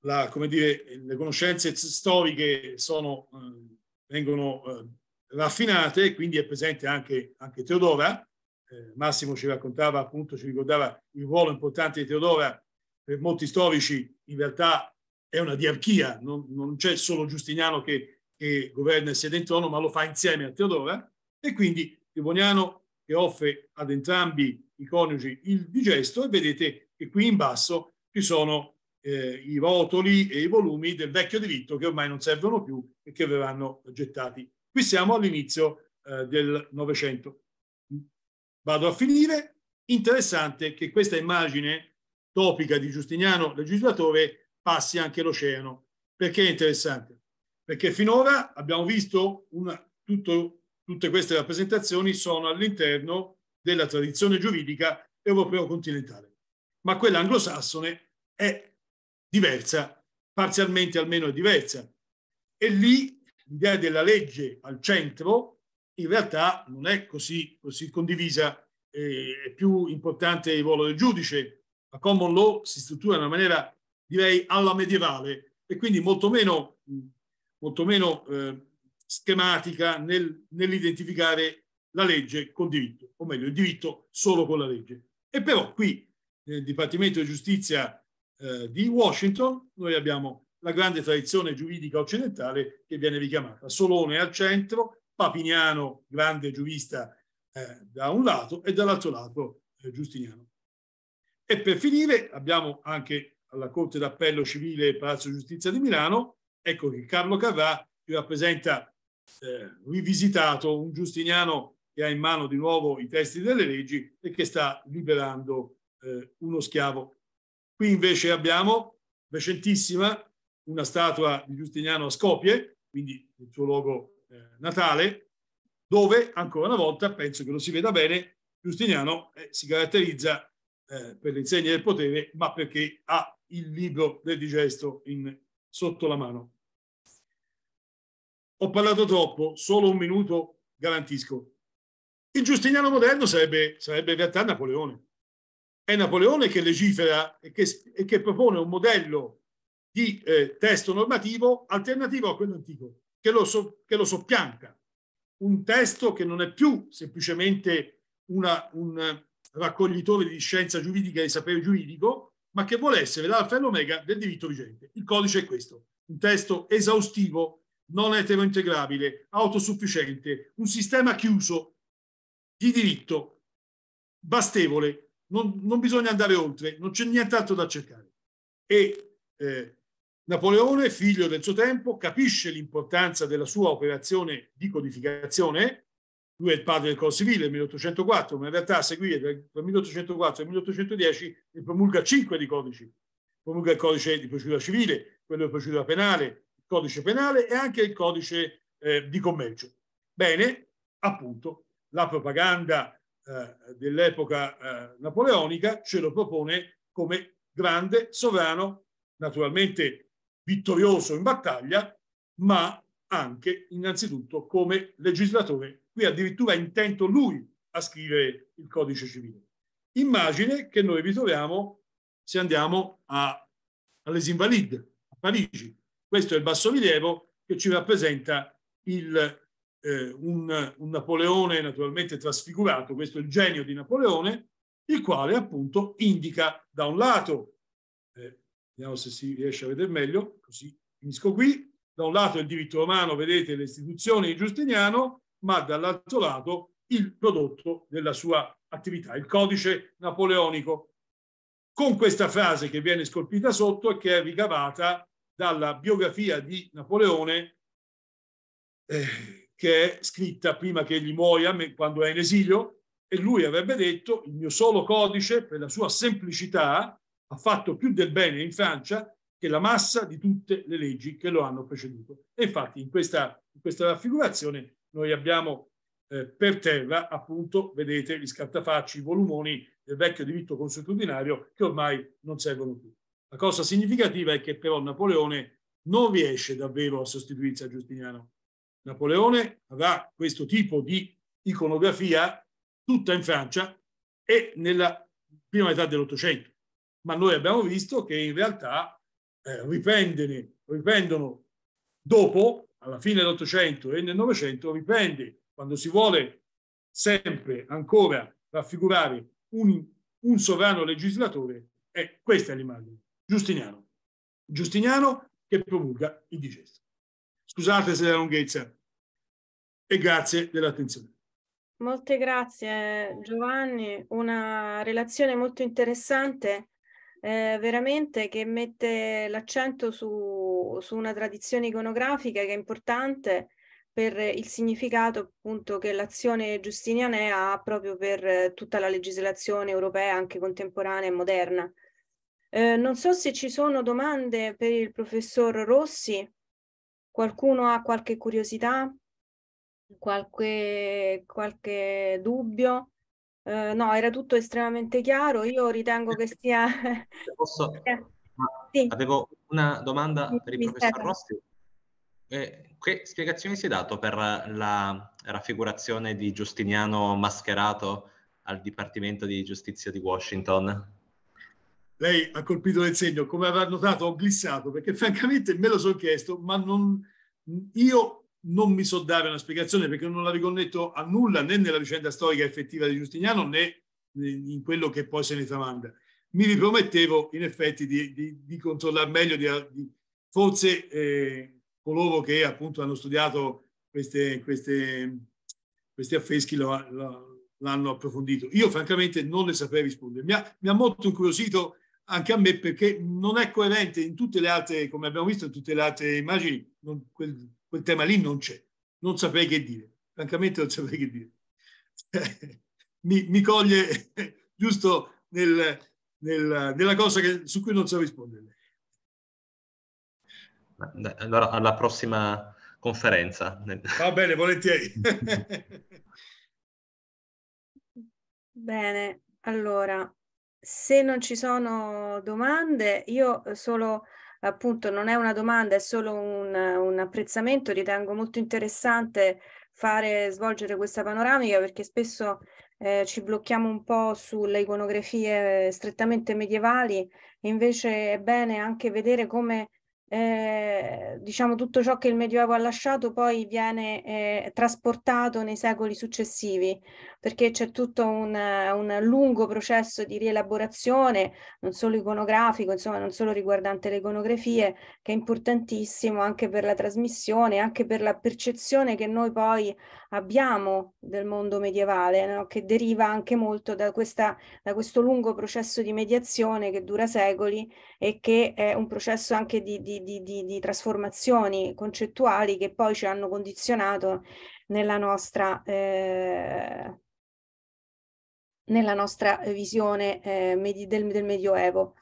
la, la, dire, le conoscenze storiche sono, eh, vengono eh, raffinate, quindi è presente anche, anche Teodora, eh, Massimo ci raccontava appunto, ci ricordava il ruolo importante di Teodora, per molti storici in realtà è una diarchia, non, non c'è solo Giustiniano che, che governa e siede in trono, ma lo fa insieme a Teodora e quindi Triboniano che offre ad entrambi i coniugi il digesto e vedete che qui in basso ci sono eh, i rotoli e i volumi del vecchio diritto che ormai non servono più e che verranno gettati. Qui siamo all'inizio eh, del Novecento vado a finire. Interessante che questa immagine topica di Giustiniano legislatore passi anche l'oceano. Perché è interessante? Perché finora abbiamo visto una, tutto, tutte queste rappresentazioni sono all'interno della tradizione giuridica europeo-continentale, ma quella anglosassone è diversa, parzialmente almeno è diversa. E lì l'idea della legge al centro in realtà non è così, così condivisa, è più importante il ruolo del giudice. La common law si struttura in una maniera, direi, alla medievale e quindi molto meno, molto meno eh, schematica nel, nell'identificare la legge con diritto, o meglio, il diritto solo con la legge. E però qui, nel Dipartimento di Giustizia eh, di Washington, noi abbiamo la grande tradizione giuridica occidentale che viene richiamata. Solone al centro, Papiniano, grande giurista eh, da un lato e dall'altro lato eh, Giustiniano. E per finire abbiamo anche alla Corte d'Appello Civile Palazzo Giustizia di Milano, ecco che Carlo Carrà che rappresenta eh, rivisitato un Giustiniano che ha in mano di nuovo i testi delle leggi e che sta liberando eh, uno schiavo. Qui invece abbiamo recentissima una statua di Giustiniano a Scopie, quindi il suo luogo eh, Natale, dove ancora una volta, penso che lo si veda bene, Giustiniano eh, si caratterizza eh, per l'insegna del potere, ma perché ha il libro del digesto in, sotto la mano. Ho parlato troppo, solo un minuto garantisco. Il Giustiniano moderno sarebbe, sarebbe in realtà Napoleone. È Napoleone che legifera e che, e che propone un modello di eh, testo normativo alternativo a quello antico che lo, so, che lo soppianca. un testo che non è più semplicemente una, un raccoglitore di scienza giuridica e di sapere giuridico, ma che vuole essere l'alfa e l'omega del diritto vigente. Il codice è questo, un testo esaustivo, non eterointegrabile, autosufficiente, un sistema chiuso di diritto, bastevole, non, non bisogna andare oltre, non c'è nient'altro da cercare. E eh, Napoleone, figlio del suo tempo, capisce l'importanza della sua operazione di codificazione. Lui è il padre del Codice Civile nel 1804, ma in realtà a seguire dal 1804 al 1810 ne promulga cinque di codici. Promulga il codice di procedura civile, quello di procedura penale, il codice penale e anche il codice eh, di commercio. Bene, appunto, la propaganda eh, dell'epoca eh, napoleonica ce lo propone come grande sovrano naturalmente vittorioso in battaglia, ma anche innanzitutto come legislatore. Qui addirittura intento lui a scrivere il codice civile. Immagine che noi ritroviamo se andiamo a, Les Invalides, a Parigi. Questo è il bassorilievo che ci rappresenta il, eh, un, un Napoleone naturalmente trasfigurato, questo è il genio di Napoleone, il quale appunto indica da un lato Vediamo se si riesce a vedere meglio, così finisco qui. Da un lato il diritto romano, vedete le istituzioni di Giustiniano, ma dall'altro lato il prodotto della sua attività, il codice napoleonico, con questa frase che viene scolpita sotto e che è ricavata dalla biografia di Napoleone eh, che è scritta prima che egli muoia, quando è in esilio, e lui avrebbe detto il mio solo codice per la sua semplicità ha fatto più del bene in Francia che la massa di tutte le leggi che lo hanno preceduto. E infatti in questa, in questa raffigurazione noi abbiamo eh, per terra, appunto, vedete gli scartafacci, i volumoni del vecchio diritto consuetudinario che ormai non servono più. La cosa significativa è che però Napoleone non riesce davvero a sostituirsi a Giustiniano. Napoleone avrà questo tipo di iconografia tutta in Francia e nella prima metà dell'Ottocento ma noi abbiamo visto che in realtà eh, riprendono, riprendono dopo, alla fine dell'Ottocento e nel Novecento, riprende quando si vuole sempre ancora raffigurare un, un sovrano legislatore, è questa l'immagine, Giustiniano. Giustiniano che promulga il digesto. Scusate se la lunghezza e grazie dell'attenzione. Molte grazie Giovanni, una relazione molto interessante eh, veramente che mette l'accento su, su una tradizione iconografica che è importante per il significato appunto che l'azione giustinianea ha proprio per tutta la legislazione europea, anche contemporanea e moderna. Eh, non so se ci sono domande per il professor Rossi, qualcuno ha qualche curiosità, qualche, qualche dubbio? Eh, no, era tutto estremamente chiaro. Io ritengo che sia... Posso... Sì. Avevo una domanda per il professor serve. Rossi. Eh, che spiegazioni si è dato per la raffigurazione di Giustiniano mascherato al Dipartimento di Giustizia di Washington? Lei ha colpito nel segno, come avrà notato ho glissato perché francamente me lo sono chiesto, ma non, io non mi so dare una spiegazione perché non la riconnetto a nulla né nella vicenda storica effettiva di Giustiniano né in quello che poi se ne tramanda. Mi ripromettevo in effetti di, di, di controllare meglio, di, forse eh, coloro che appunto hanno studiato queste, queste, questi affreschi lo, lo, l'hanno approfondito. Io francamente non le saprei rispondere. Mi ha, mi ha molto incuriosito anche a me perché non è coerente in tutte le altre, come abbiamo visto in tutte le altre immagini, non, quel, quel tema lì non c'è, non saprei che dire, francamente non saprei che dire. mi, mi, coglie giusto nel, nel, nella cosa che, su cui non so rispondere. Allora, alla prossima conferenza. Va bene, volentieri. bene, allora, se non ci sono domande, io solo appunto non è una domanda, è solo un, un apprezzamento, ritengo molto interessante fare, svolgere questa panoramica perché spesso eh, ci blocchiamo un po' sulle iconografie strettamente medievali, invece è bene anche vedere come eh, diciamo tutto ciò che il Medioevo ha lasciato poi viene eh, trasportato nei secoli successivi, perché c'è tutto un, un, lungo processo di rielaborazione, non solo iconografico, insomma, non solo riguardante le iconografie, che è importantissimo anche per la trasmissione, anche per la percezione che noi poi abbiamo del mondo medievale, no? che deriva anche molto da, questa, da questo lungo processo di mediazione che dura secoli e che è un processo anche di, di di, di, di, trasformazioni concettuali che poi ci hanno condizionato nella nostra, eh, nella nostra visione eh, medi, del, del, Medioevo.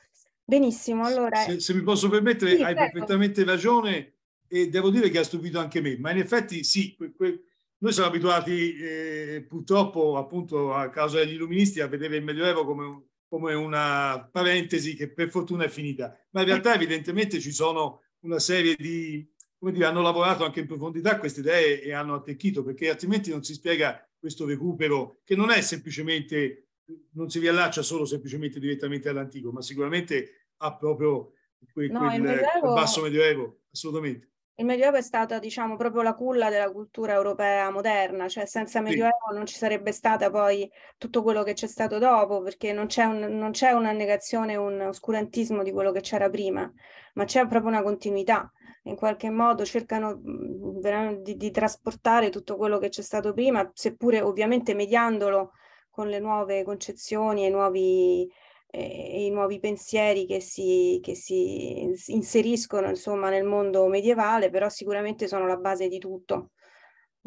Benissimo, allora... Se, se mi posso permettere, sì, hai prego. perfettamente ragione e devo dire che ha stupito anche me, ma in effetti sì, que, que, noi siamo abituati eh, purtroppo appunto a causa degli illuministi a vedere il Medioevo come un, come una parentesi che per fortuna è finita, ma in realtà evidentemente ci sono una serie di, come dire, hanno lavorato anche in profondità queste idee e hanno attecchito, perché altrimenti non si spiega questo recupero che non è semplicemente, non si riallaccia solo semplicemente direttamente all'antico, ma sicuramente ha proprio quel, no, quel, quel basso medioevo, assolutamente il Medioevo è stata, diciamo, proprio la culla della cultura europea moderna, cioè senza Medioevo sì. non ci sarebbe stata poi tutto quello che c'è stato dopo, perché non c'è, un, non c'è una negazione, un oscurantismo di quello che c'era prima, ma c'è proprio una continuità. In qualche modo cercano di, di trasportare tutto quello che c'è stato prima, seppure ovviamente mediandolo con le nuove concezioni e i nuovi e i nuovi pensieri che si, che si inseriscono insomma, nel mondo medievale, però sicuramente sono la base di tutto.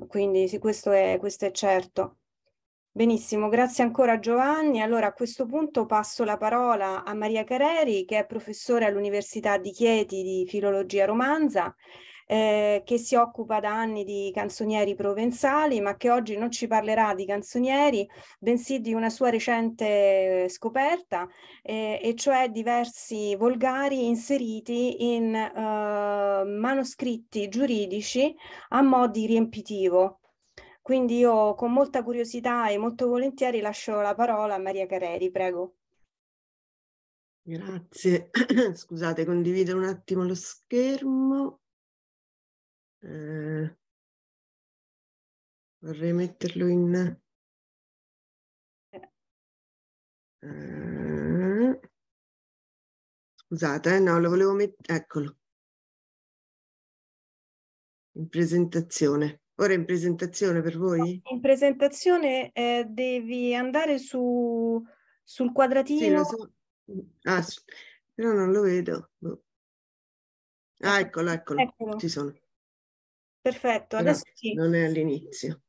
Quindi sì, questo, è, questo è certo. Benissimo, grazie ancora Giovanni. Allora a questo punto passo la parola a Maria Careri, che è professore all'Università di Chieti di Filologia Romanza eh, che si occupa da anni di canzonieri provenzali, ma che oggi non ci parlerà di canzonieri, bensì di una sua recente scoperta, eh, e cioè diversi volgari inseriti in eh, manoscritti giuridici a mo' di riempitivo. Quindi io con molta curiosità e molto volentieri lascio la parola a Maria Careri, prego. Grazie. Scusate, condivido un attimo lo schermo eh, vorrei metterlo in eh, scusate eh, no lo volevo mettere eccolo in presentazione ora in presentazione per voi in presentazione eh, devi andare su sul quadratino sì, ah, però non lo vedo boh. ah eccolo eccolo, eccolo. ci sono Perfetto, adesso no, sì. Non è all'inizio.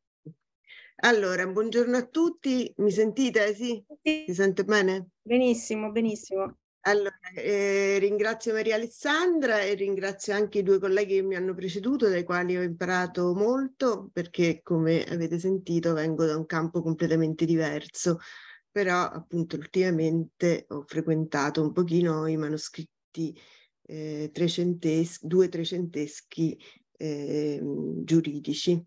Allora, buongiorno a tutti. Mi sentite? Sì? sì. Mi sente bene? Benissimo, benissimo. Allora, eh, ringrazio Maria Alessandra e ringrazio anche i due colleghi che mi hanno preceduto, dai quali ho imparato molto, perché come avete sentito vengo da un campo completamente diverso, però appunto ultimamente ho frequentato un pochino i manoscritti eh, trecenteschi, due trecenteschi eh, giuridici.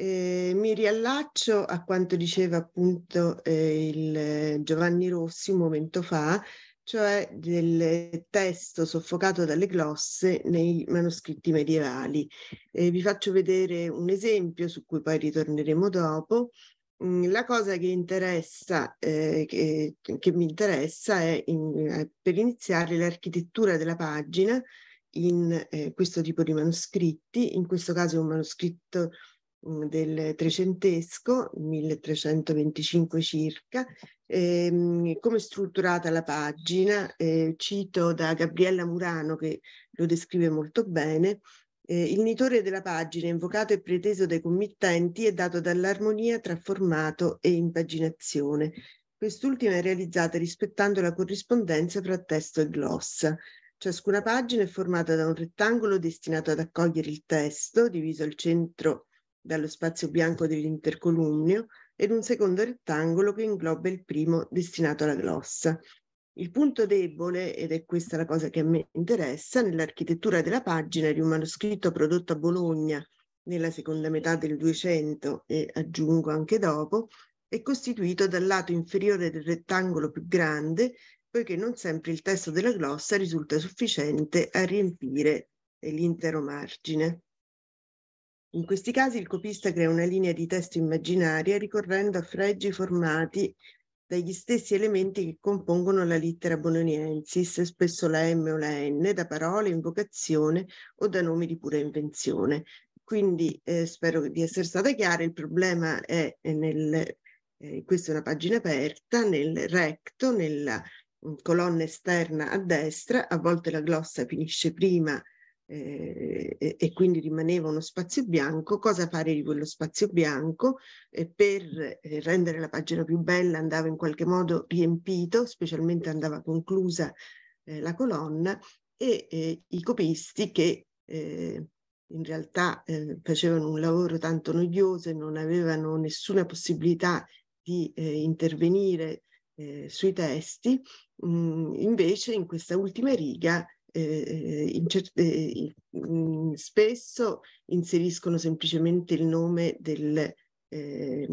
Eh, mi riallaccio a quanto diceva appunto eh, il eh, Giovanni Rossi un momento fa, cioè del testo soffocato dalle glosse nei manoscritti medievali. Eh, vi faccio vedere un esempio su cui poi ritorneremo dopo. Mm, la cosa che, interessa, eh, che, che mi interessa è in, eh, per iniziare l'architettura della pagina in eh, questo tipo di manoscritti, in questo caso è un manoscritto mm, del Trecentesco, 1325 circa, ehm, come è strutturata la pagina, eh, cito da Gabriella Murano che lo descrive molto bene, eh, il nitore della pagina invocato e preteso dai committenti è dato dall'armonia tra formato e impaginazione. Quest'ultima è realizzata rispettando la corrispondenza fra testo e glossa. Ciascuna pagina è formata da un rettangolo destinato ad accogliere il testo, diviso al centro dallo spazio bianco dell'intercolumnio, ed un secondo rettangolo che ingloba il primo destinato alla glossa. Il punto debole, ed è questa la cosa che a me interessa, nell'architettura della pagina di un manoscritto prodotto a Bologna nella seconda metà del 200 e aggiungo anche dopo, è costituito dal lato inferiore del rettangolo più grande poiché non sempre il testo della glossa risulta sufficiente a riempire l'intero margine. In questi casi il copista crea una linea di testo immaginaria ricorrendo a fregi formati dagli stessi elementi che compongono la lettera bononiensis, spesso la M o la N, da parole, invocazione o da nomi di pura invenzione. Quindi eh, spero di essere stata chiara, il problema è nel, eh, questa è una pagina aperta, nel recto, nella colonna esterna a destra, a volte la glossa finisce prima eh, e, quindi rimaneva uno spazio bianco, cosa fare di quello spazio bianco eh, per eh, rendere la pagina più bella andava in qualche modo riempito, specialmente andava conclusa eh, la colonna e eh, i copisti che in realtà facevano un lavoro tanto noioso e non avevano nessuna possibilità di intervenire sui testi, Mh, mhmm, invece in questa ultima riga eh, eh in eh, in, spesso inseriscono semplicemente il nome del eh,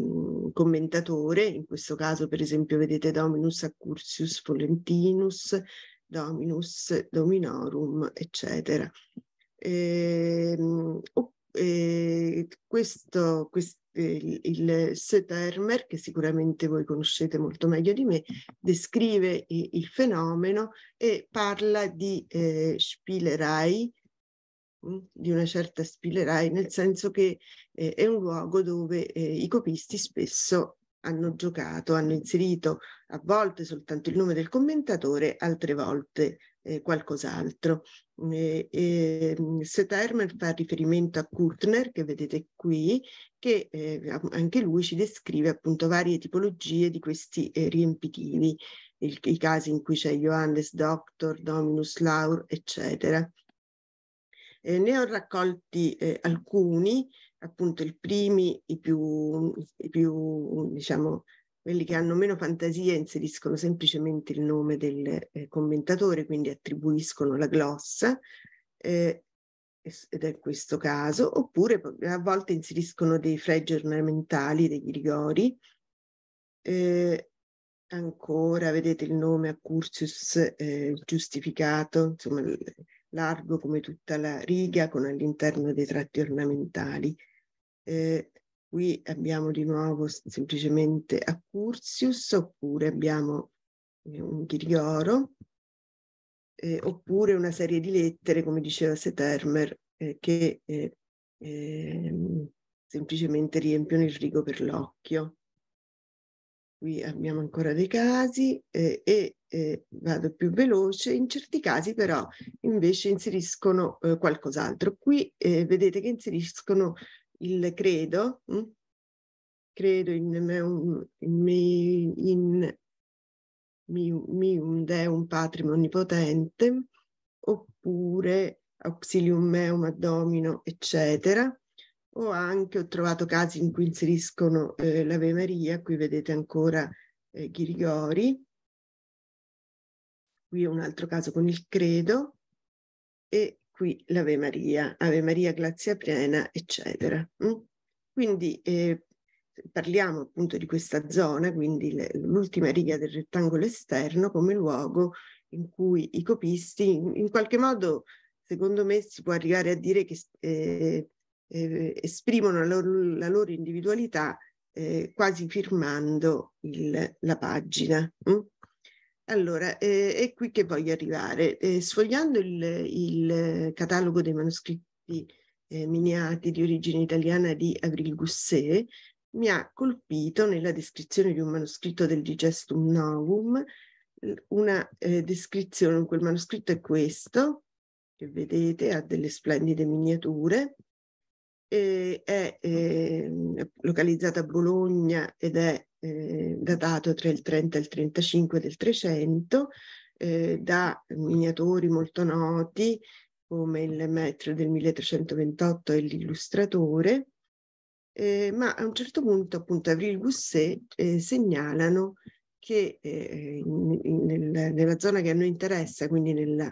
commentatore, in questo caso per esempio vedete Dominus Accursius Polentinus, Dominus Dominorum, eccetera. Eh, eh, questo, quest, eh, il Setermer, che sicuramente voi conoscete molto meglio di me, descrive eh, il fenomeno e parla di eh, Spielerei, mm, di una certa Spielerei, nel senso che eh, è un luogo dove eh, i copisti spesso hanno giocato, hanno inserito a volte soltanto il nome del commentatore, altre volte eh, qualcos'altro. Eh, eh, Seth fa riferimento a Kurtner, che vedete qui, che eh, anche lui ci descrive appunto varie tipologie di questi eh, riempitivi, il, i casi in cui c'è Johannes Doctor, Dominus Laur, eccetera. Eh, ne ho raccolti eh, alcuni, appunto i primi, i più, i più diciamo, quelli che hanno meno fantasia inseriscono semplicemente il nome del eh, commentatore, quindi attribuiscono la glossa, eh, ed è questo caso, oppure a volte inseriscono dei fregi ornamentali, degli rigori. Eh, ancora, vedete il nome a Curtius eh, giustificato, insomma, largo come tutta la riga con all'interno dei tratti ornamentali. Eh, qui abbiamo di nuovo semplicemente Accursius oppure abbiamo eh, un ghirioro eh, oppure una serie di lettere, come diceva Setermer, eh, che eh, ehm, semplicemente riempiono il rigo per l'occhio qui abbiamo ancora dei casi eh, e eh, vado più veloce, in certi casi però invece inseriscono eh, qualcos'altro. Qui eh, vedete che inseriscono il credo, mh? Mm? credo in me in, me, deum patrim onnipotente, oppure auxilium meum ad domino, eccetera o anche ho trovato casi in cui inseriscono eh, l'Ave Maria, qui vedete ancora eh, Ghirigori, qui un altro caso con il credo e qui l'Ave Maria, Ave Maria grazia piena, eccetera. Mm? Quindi eh, parliamo appunto di questa zona, quindi l'ultima riga del rettangolo esterno come luogo in cui i copisti in, in qualche modo secondo me si può arrivare a dire che eh, eh, esprimono la loro, la loro individualità eh, quasi firmando il, la pagina. Mm? Allora, eh, è qui che voglio arrivare. Eh, sfogliando il, il, catalogo dei manoscritti eh, miniati di origine italiana di Avril Gousset, mi ha colpito nella descrizione di un manoscritto del Digestum Novum una eh, descrizione, quel manoscritto è questo, che vedete, ha delle splendide miniature, eh, è eh, localizzata a Bologna ed è eh, datato tra il 30 e il 35 del 300 eh, da miniatori molto noti come il maestro del 1328 e l'illustratore, eh, ma a un certo punto appunto Avril Gousset eh, segnalano che in, in, nella zona che a noi interessa, quindi nella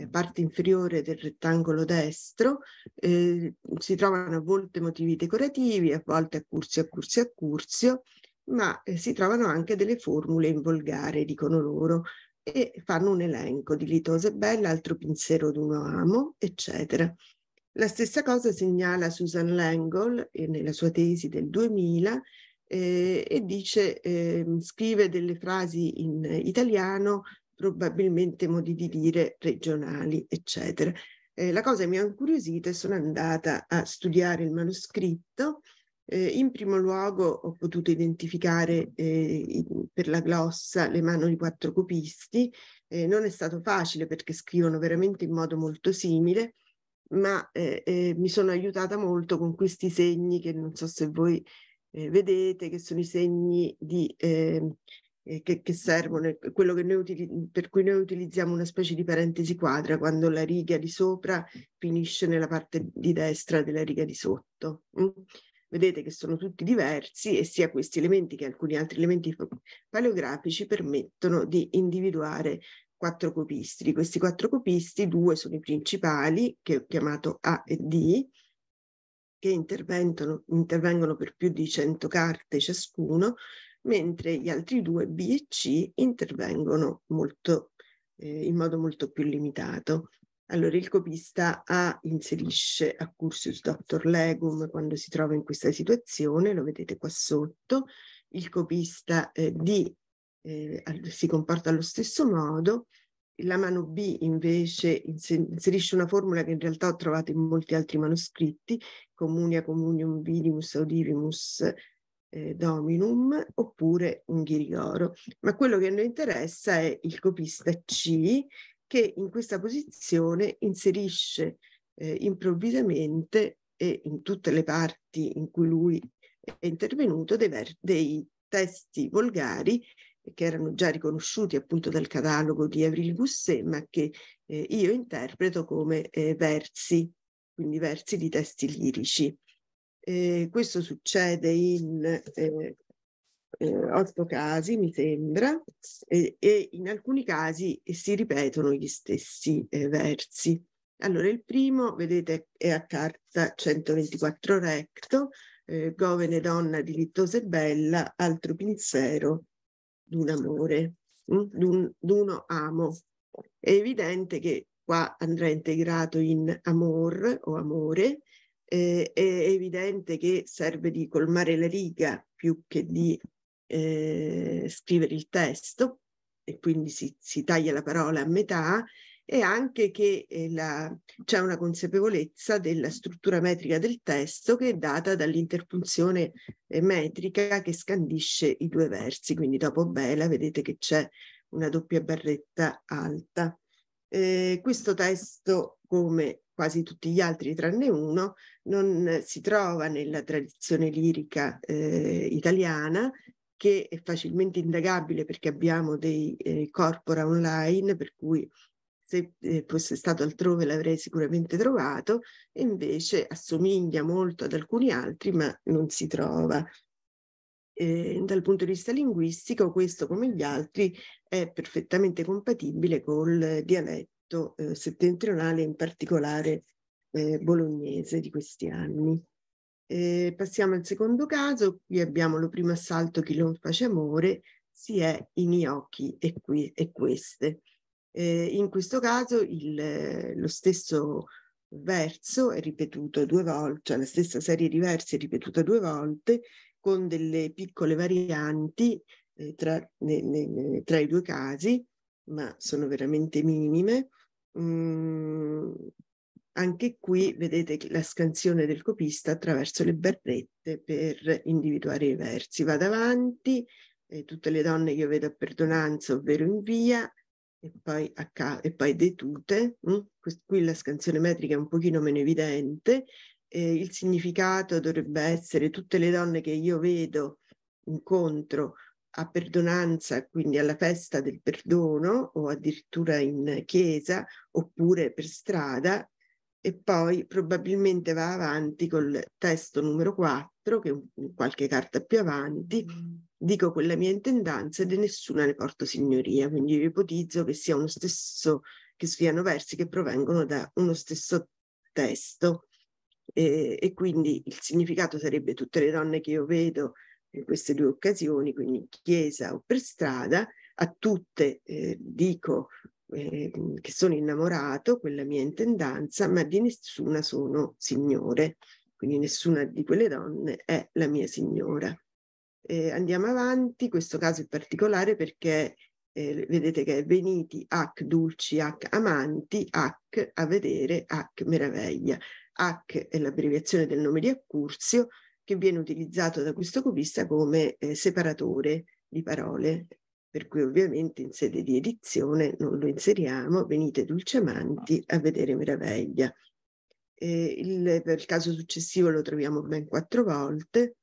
eh, parte inferiore del rettangolo destro, eh, si trovano a volte motivi decorativi, a volte a a accursio, a accursio, ma eh, si trovano anche delle formule in volgare, dicono loro, e fanno un elenco di litose belle, altro pensiero d'un amo, eccetera. La stessa cosa segnala Susan Langle eh, nella sua tesi del 2000 eh, e dice, eh, scrive delle frasi in italiano probabilmente modi di dire regionali, eccetera. Eh, la cosa mi ha incuriosita e sono andata a studiare il manoscritto. Eh, in primo luogo ho potuto identificare eh, per la glossa le mani di quattro copisti. Eh, non è stato facile perché scrivono veramente in modo molto simile, ma eh, eh, mi sono aiutata molto con questi segni che non so se voi vedete, che sono i segni di ehm, eh, che, che, servono, quello che noi per cui noi utilizziamo una specie di parentesi quadra quando la riga di sopra finisce nella parte di destra della riga di sotto. Mm? Vedete che sono tutti diversi e sia questi elementi che alcuni altri elementi paleografici permettono di individuare quattro copistri. Questi quattro copisti, due sono i principali, che ho chiamato A e D, che intervengono per più di 100 carte ciascuno, mentre gli altri due B e C intervengono molto, eh, in modo molto più limitato. Allora il copista A inserisce a cursus doctor legum quando si trova in questa situazione, lo vedete qua sotto, il copista eh, D eh, si comporta allo stesso modo, la mano B invece inserisce una formula che in realtà ho trovato in molti altri manoscritti, comunia communium vidimus audivimus eh, dominum oppure un ghirigoro. Ma quello che a noi interessa è il copista C che in questa posizione inserisce eh, improvvisamente e in tutte le parti in cui lui è intervenuto dei, ver- dei testi volgari che erano già riconosciuti appunto dal catalogo di Avril Gousset, ma che eh, io interpreto come eh, versi, quindi versi di testi lirici. Eh, questo succede in eh, eh, otto casi, mi sembra, e in alcuni casi si ripetono gli stessi eh, versi. Allora, il primo, vedete, è a carta 124 recto, eh, Govene donna delittosa e bella, altro pensiero d'un amore, mm, d'un, amo. È evidente che qua andrà integrato in amor o amore, eh, è evidente che serve di colmare la riga più che di eh, scrivere il testo e quindi si, si, taglia la parola a metà e anche che eh, la, c'è una consapevolezza della struttura metrica del testo che è data dall'interpunzione eh, metrica che scandisce i due versi, quindi dopo Bela vedete che c'è una doppia barretta alta. Eh, questo testo, come quasi tutti gli altri tranne uno, non si trova nella tradizione lirica eh, italiana, che è facilmente indagabile perché abbiamo dei eh, corpora online, per cui se eh, fosse stato altrove l'avrei sicuramente trovato, e invece assomiglia molto ad alcuni altri, ma non si trova eh, dal punto di vista linguistico questo come gli altri è perfettamente compatibile col dialetto eh, settentrionale, in particolare eh, bolognese di questi anni. Eh, passiamo al secondo caso, qui abbiamo lo primo assalto Chi non face amore, si è i miei occhi e, qui, e queste. Eh, in questo caso il, lo stesso verso è ripetuto due volte, cioè la stessa serie di versi è ripetuta due volte con delle piccole varianti eh, tra, ne, ne, tra, i due casi, ma sono veramente minime. Mm, anche qui vedete la scansione del copista attraverso le barrette per individuare i versi. Vado avanti, eh, tutte le donne che vedo a perdonanza, ovvero in via, e poi, a ca- e poi detute. Mm? Qui la scansione metrica è un pochino meno evidente, eh, il significato dovrebbe essere tutte le donne che io vedo, incontro a perdonanza, quindi alla festa del perdono o addirittura in chiesa oppure per strada e poi probabilmente va avanti col testo numero 4 che in qualche carta più avanti mm. dico quella mia intendanza ed nessuna ne porto signoria, quindi io ipotizzo che sia uno stesso che siano versi che provengono da uno stesso testo e, e quindi il significato sarebbe tutte le donne che io vedo in queste due occasioni, quindi in chiesa o per strada, a tutte eh, dico eh, che sono innamorato, quella mia intendanza, ma di nessuna sono signore, quindi nessuna di quelle donne è la mia signora. Eh, andiamo avanti, questo caso è particolare perché eh, vedete che è veniti ac dulci ac amanti ac a vedere ac meraviglia Hack è l'abbreviazione del nome di Accursio, che viene utilizzato da questo copista come eh, separatore di parole, per cui ovviamente in sede di edizione non lo inseriamo, venite dolcemanti a vedere meraviglia. Eh, il, per il caso successivo lo troviamo ben quattro volte,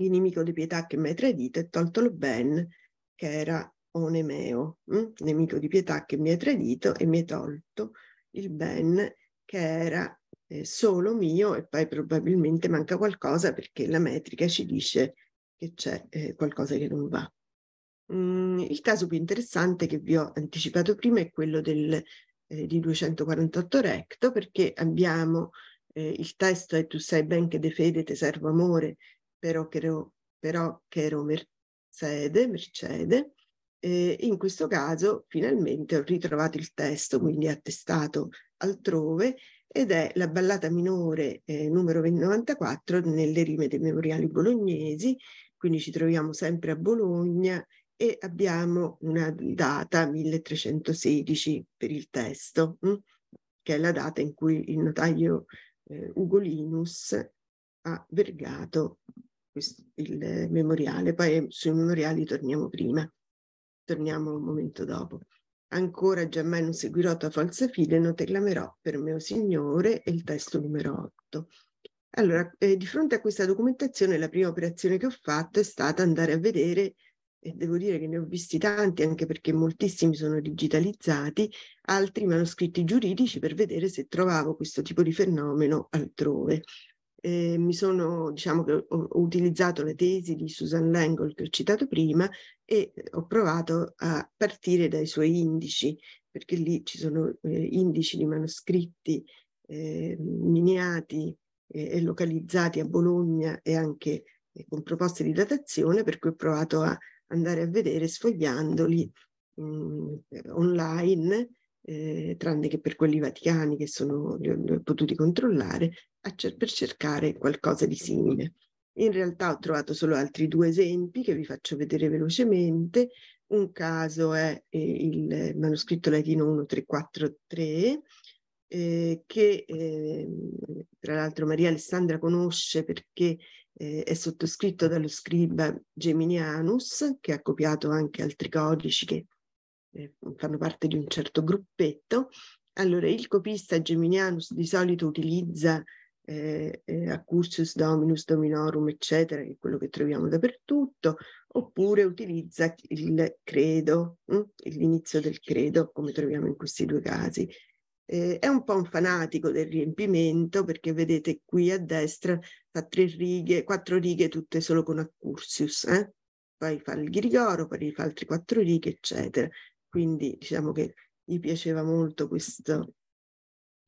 il nemico di pietà che mi hai tradito è toltolo ben, che era Onemeo, hm? nemico di pietà che mi hai tradito e mi hai tolto il ben che era eh, solo mio e poi probabilmente manca qualcosa perché la metrica ci dice che c'è eh, qualcosa che non va. Mm, il caso più interessante che vi ho anticipato prima è quello del, eh, di 248 recto perché abbiamo eh, il testo è tu sai ben che de fede te servo amore però che ero, però che ero mercede, mercede eh, in questo caso finalmente ho ritrovato il testo, quindi attestato altrove, ed è la ballata minore eh, numero 94 nelle rime dei memoriali bolognesi, quindi ci troviamo sempre a Bologna e abbiamo una data 1316 per il testo, mh? Mm, che è la data in cui il notaio eh, Ugolinus ha vergato questo, il memoriale, poi sui memoriali torniamo prima, torniamo un momento dopo. Ancora giammai non seguirò tua falsa fila non te clamerò per me, Signore, è il testo numero 8. Allora, eh, di fronte a questa documentazione la prima operazione che ho fatto è stata andare a vedere, e devo dire che ne ho visti tanti, anche perché moltissimi sono digitalizzati, altri manoscritti giuridici per vedere se trovavo questo tipo di fenomeno altrove. Eh, mi sono, diciamo che ho, ho, utilizzato la tesi di Susan Langle che ho citato prima e eh, ho provato a partire dai suoi indici, perché lì ci sono eh, indici di manoscritti eh, miniati eh, e localizzati a Bologna e anche eh, con proposte di datazione, per cui ho provato a andare a vedere sfogliandoli mh, mm, online, eh, tranne che per quelli vaticani che sono, li ho, li ho potuti controllare, cer per cercare qualcosa di simile. In realtà ho trovato solo altri due esempi che vi faccio vedere velocemente. Un caso è eh, il manoscritto latino 1343, eh, che eh, tra l'altro Maria Alessandra conosce perché eh, è sottoscritto dallo scriba Geminianus, che ha copiato anche altri codici che eh, fanno parte di un certo gruppetto. Allora, il copista Geminianus di solito utilizza eh, eh, a cursus dominus dominorum, eccetera, che è quello che troviamo dappertutto, oppure utilizza il credo, mm? l'inizio del credo, come troviamo in questi due casi. Eh, è un po' un fanatico del riempimento perché vedete qui a destra fa tre righe, quattro righe tutte solo con accursius, eh? poi fa il ghirigoro, poi fa altre quattro righe, eccetera. Quindi diciamo che gli piaceva molto questo,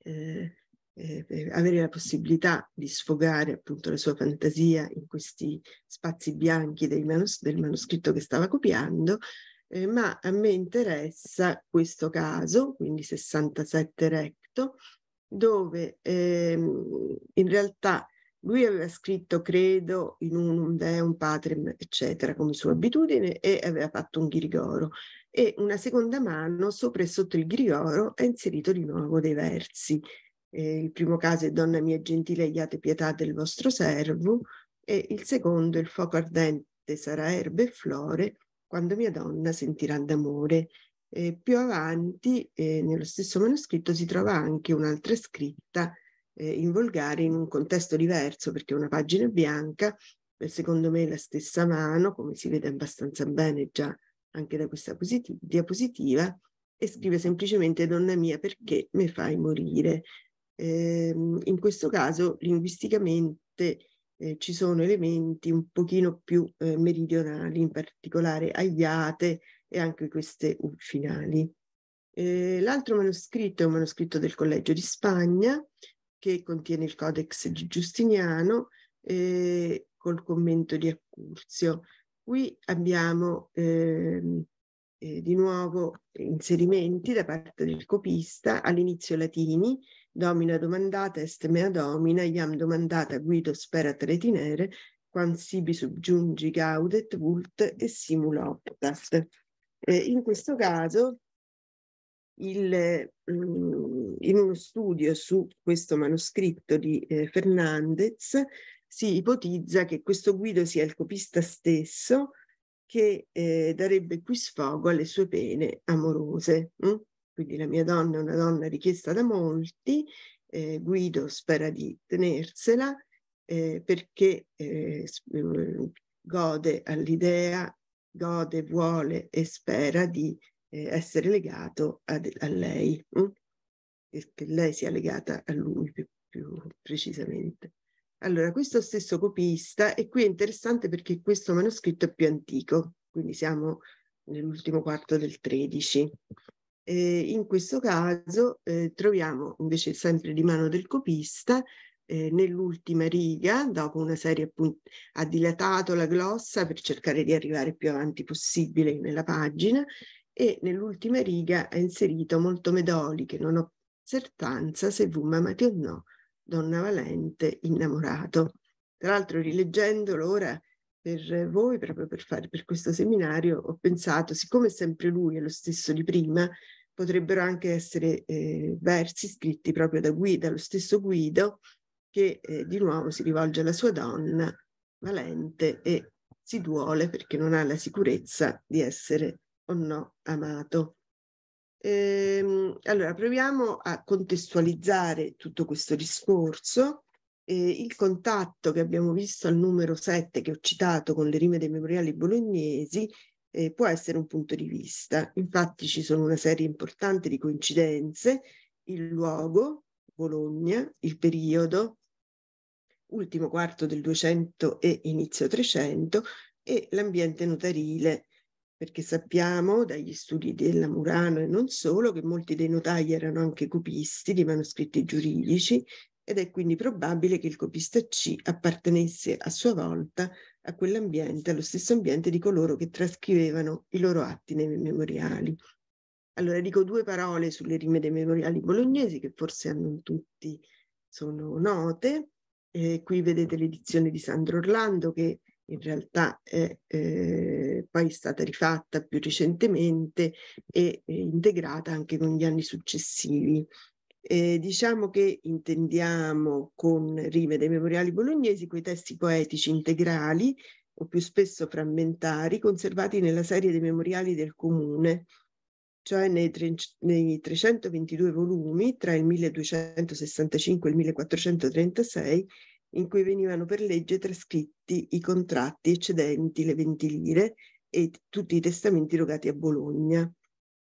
eh, eh, avere la possibilità di sfogare appunto la sua fantasia in questi spazi bianchi manus- del manoscritto che stava copiando, eh, ma a me interessa questo caso, quindi 67 recto, dove ehm, in realtà lui aveva scritto, credo, in un deum patrem, eccetera, come sua abitudine, e aveva fatto un ghirigoro. E una seconda mano, sopra e sotto il ghirigoro, ha inserito di nuovo dei versi. Eh, il primo caso è Donna mia gentile, iate pietà del vostro servo, e il secondo è il fuoco ardente sarà erbe e flore, quando mia donna sentirà d'amore. Eh, più avanti, eh, nello stesso manoscritto, si trova anche un'altra scritta eh, in volgare in un contesto diverso, perché è una pagina bianca, secondo me la stessa mano, come si vede abbastanza bene già anche da questa diapositiva, e scrive semplicemente Donna mia perché mi fai morire. Eh, in questo caso linguisticamente eh, ci sono elementi un pochino più eh, meridionali, in particolare Aiate e anche queste U finali. Eh, l'altro manoscritto è un manoscritto del Collegio di Spagna che contiene il Codex di Giustiniano eh, col commento di Accurzio. Qui abbiamo ehm, eh, di nuovo inserimenti da parte del copista, all'inizio latini, Domina domandata est mea domina, iam domandata Guido sperat retinere, quam sibi subgiungi gaudet vult e simula optat. Eh, in questo caso, il, mm, in uno studio su questo manoscritto di eh, Fernandez si ipotizza che questo Guido sia il copista stesso che eh, darebbe qui sfogo alle sue pene amorose. Hm? quindi la mia donna è una donna richiesta da molti, eh, Guido spera di tenersela eh, perché eh, mm, gode all'idea, gode, vuole e spera di eh, essere legato a, a lei, hm? che lei sia legata a lui più, più precisamente. Allora, questo stesso copista, e qui è interessante perché questo manoscritto è più antico, quindi siamo nell'ultimo quarto del 13. Eh, in questo caso eh, troviamo invece sempre di mano del copista eh, nell'ultima riga, dopo una serie appunto ha dilatato la glossa per cercare di arrivare più avanti possibile nella pagina e nell'ultima riga ha inserito molto medoli che non ho certanza se vum amati o no, donna valente innamorato. Tra l'altro rileggendolo ora per voi, proprio per fare per questo seminario, ho pensato, siccome sempre lui è lo stesso di prima, potrebbero anche essere eh, versi scritti proprio da Guido, lo stesso Guido, che eh, di nuovo si rivolge alla sua donna, valente, e si duole perché non ha la sicurezza di essere o no amato. Ehm, allora, proviamo a contestualizzare tutto questo discorso eh, il contatto che abbiamo visto al numero 7 che ho citato con le rime dei memoriali bolognesi eh, può essere un punto di vista. Infatti ci sono una serie importante di coincidenze, il luogo, Bologna, il periodo, ultimo quarto del 200 e inizio 300, e l'ambiente notarile, perché sappiamo dagli studi della Murano e non solo che molti dei notai erano anche copisti di manoscritti giuridici ed è quindi probabile che il copista C appartenesse a sua volta a quell'ambiente, allo stesso ambiente di coloro che trascrivevano i loro atti nei memoriali. Allora dico due parole sulle rime dei memoriali bolognesi che forse a non tutti sono note. Eh, qui vedete l'edizione di Sandro Orlando che in realtà è eh, poi è stata rifatta più recentemente e integrata anche con gli anni successivi. Eh, diciamo che intendiamo con rime dei memoriali bolognesi quei testi poetici integrali o più spesso frammentari conservati nella serie dei memoriali del comune, cioè nei, tre, nei 322 volumi tra il 1265 e il 1436 in cui venivano per legge trascritti i contratti eccedenti le 20 lire e tutti i testamenti rogati a Bologna.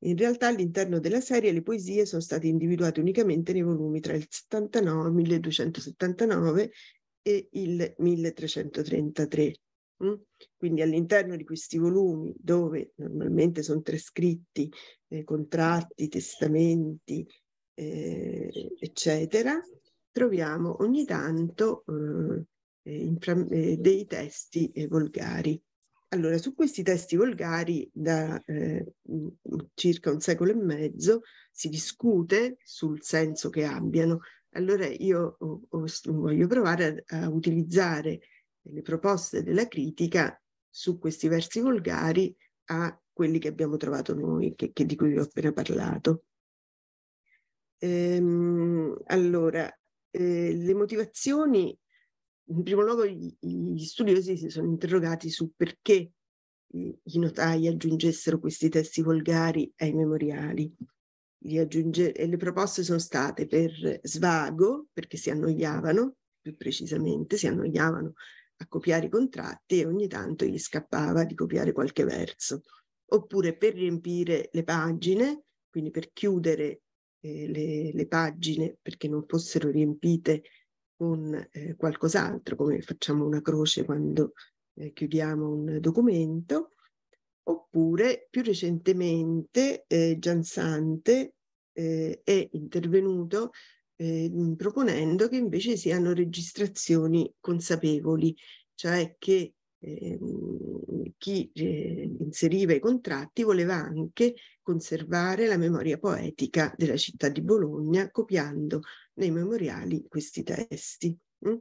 In realtà all'interno della serie le poesie sono state individuate unicamente nei volumi tra il 79, 1279 e il 1333. Mm? Quindi all'interno di questi volumi, dove normalmente sono trascritti eh, contratti, testamenti, eh, eccetera, troviamo ogni tanto eh, eh, eh dei testi eh, volgari. Allora, su questi testi volgari da eh, circa un secolo e mezzo si discute sul senso che abbiano. Allora io ho, ho, voglio provare a, a utilizzare le proposte della critica su questi versi volgari a quelli che abbiamo trovato noi, che, che di cui vi ho appena parlato. Ehm, allora, eh, le motivazioni in primo luogo gli, studiosi si sono interrogati su perché i notai aggiungessero questi testi volgari ai memoriali. Aggiunge... le proposte sono state per svago, perché si annoiavano, più precisamente si annoiavano a copiare i contratti e ogni tanto gli scappava di copiare qualche verso, oppure per riempire le pagine, quindi per chiudere eh, le, le pagine perché non fossero riempite con eh, qualcos'altro, come facciamo una croce quando eh, chiudiamo un documento, oppure più recentemente eh, Giansante eh, è intervenuto ehm, proponendo che invece siano registrazioni consapevoli, cioè che ehm, chi eh, inseriva i contratti voleva anche conservare la memoria poetica della città di Bologna copiando nei memoriali questi testi. Mm?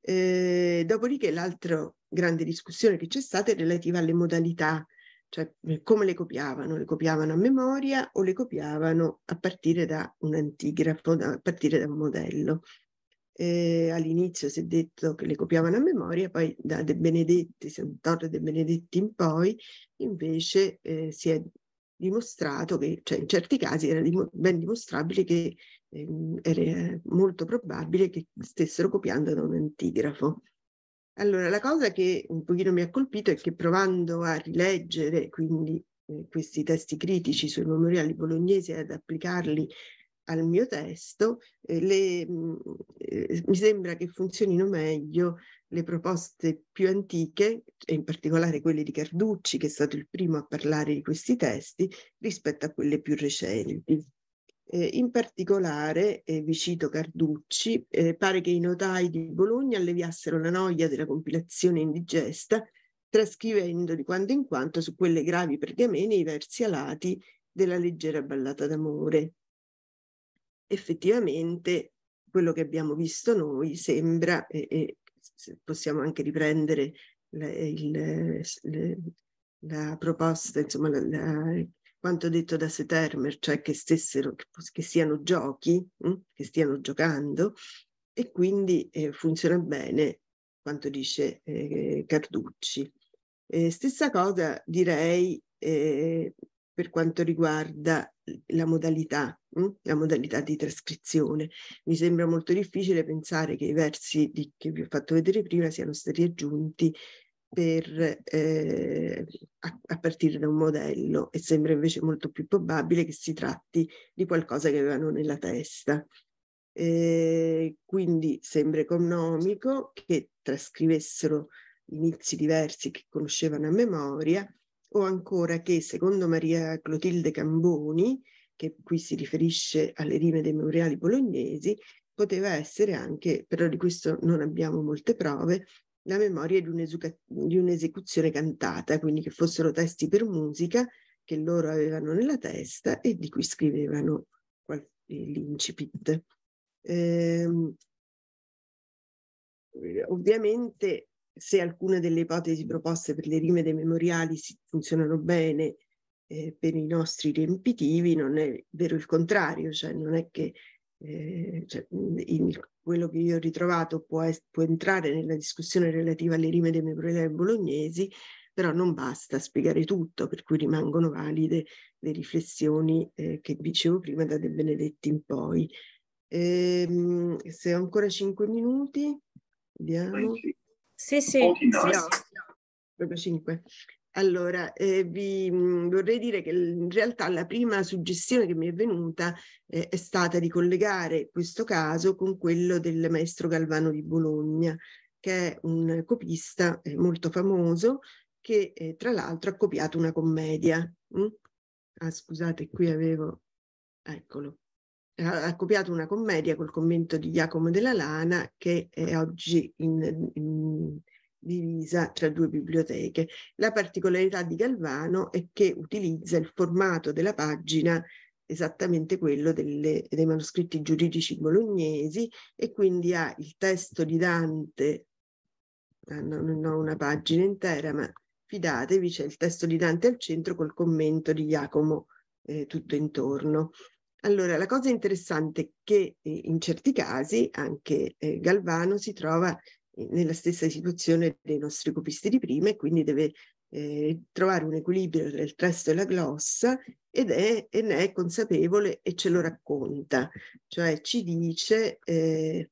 Eh, dopodiché l'altra grande discussione che c'è stata è relativa alle modalità, cioè eh, come le copiavano, le copiavano a memoria o le copiavano a partire da un antigrafo, a partire da un modello. Eh, all'inizio si è detto che le copiavano a memoria, poi da De Benedetti, Torre De Benedetti in poi, invece eh, si è dimostrato che, cioè in certi casi era dim ben dimostrabile che ehm, era molto probabile che stessero copiando da un antigrafo. Allora, la cosa che un pochino mi ha colpito è che provando a rileggere quindi eh, questi testi critici sui memoriali bolognesi e ad applicarli al mio testo, eh, le, mh, mm, eh, mi sembra che funzionino meglio le proposte più antiche, e in particolare quelle di Carducci, che è stato il primo a parlare di questi testi, rispetto a quelle più recenti. Eh, in particolare, eh, vi cito Carducci, eh, pare che i notai di Bologna alleviassero la noia della compilazione indigesta, trascrivendo di quando in quanto su quelle gravi pergamene i versi alati della leggera ballata d'amore effettivamente quello che abbiamo visto noi sembra, e, e possiamo anche riprendere la, il, la proposta, insomma, la, la, quanto detto da Setermer, cioè che, stessero, che, che siano giochi, mh? Mm, che stiano giocando, e quindi eh, funziona bene quanto dice eh, Carducci. Eh, stessa cosa direi eh, per quanto riguarda la modalità, mm? la modalità di trascrizione. Mi sembra molto difficile pensare che i versi di, che vi ho fatto vedere prima siano stati aggiunti per, eh, a, a, partire da un modello e sembra invece molto più probabile che si tratti di qualcosa che avevano nella testa. Eh, quindi sembra economico che trascrivessero inizi diversi che conoscevano a memoria o ancora che, secondo Maria Clotilde Camboni, che qui si riferisce alle rime dei memoriali bolognesi, poteva essere anche, però di questo non abbiamo molte prove, la memoria di, un'esecuzione, di un'esecuzione cantata, quindi che fossero testi per musica che loro avevano nella testa e di cui scrivevano l'incipit. Eh, ovviamente se alcune delle ipotesi proposte per le rime dei memoriali funzionano bene eh, per i nostri riempitivi, non è vero il contrario, cioè non è che eh, cioè, il, quello che io ho ritrovato può, può, entrare nella discussione relativa alle rime dei memoriali bolognesi, però non basta spiegare tutto, per cui rimangono valide le riflessioni eh, che dicevo prima da De Benedetti in poi. Ehm, se ho ancora cinque minuti, vediamo. Sì. Sì, sì. sì no. Proprio 5. Allora, eh, vi mh, mm, vorrei dire che in realtà la prima suggestione che mi è venuta eh, è stata di collegare questo caso con quello del maestro Galvano di Bologna, che è un copista eh, molto famoso che eh, tra l'altro ha copiato una commedia. Mm? Ah, scusate, qui avevo... Eccolo ha, copiato una commedia col commento di Giacomo della Lana che è mm. oggi in, in, divisa tra due biblioteche. La particolarità di Galvano è che utilizza il formato della pagina esattamente quello delle, dei manoscritti giuridici bolognesi e quindi ha il testo di Dante, ah, non ho una pagina intera, ma fidatevi, c'è il testo di Dante al centro col commento di Giacomo eh, tutto intorno. Allora, la cosa interessante è che eh, in certi casi anche eh, Galvano si trova eh, nella stessa situazione dei nostri copisti di prima e quindi deve eh, trovare un equilibrio tra il testo e la glossa ed è, e ne è consapevole e ce lo racconta, cioè ci dice eh,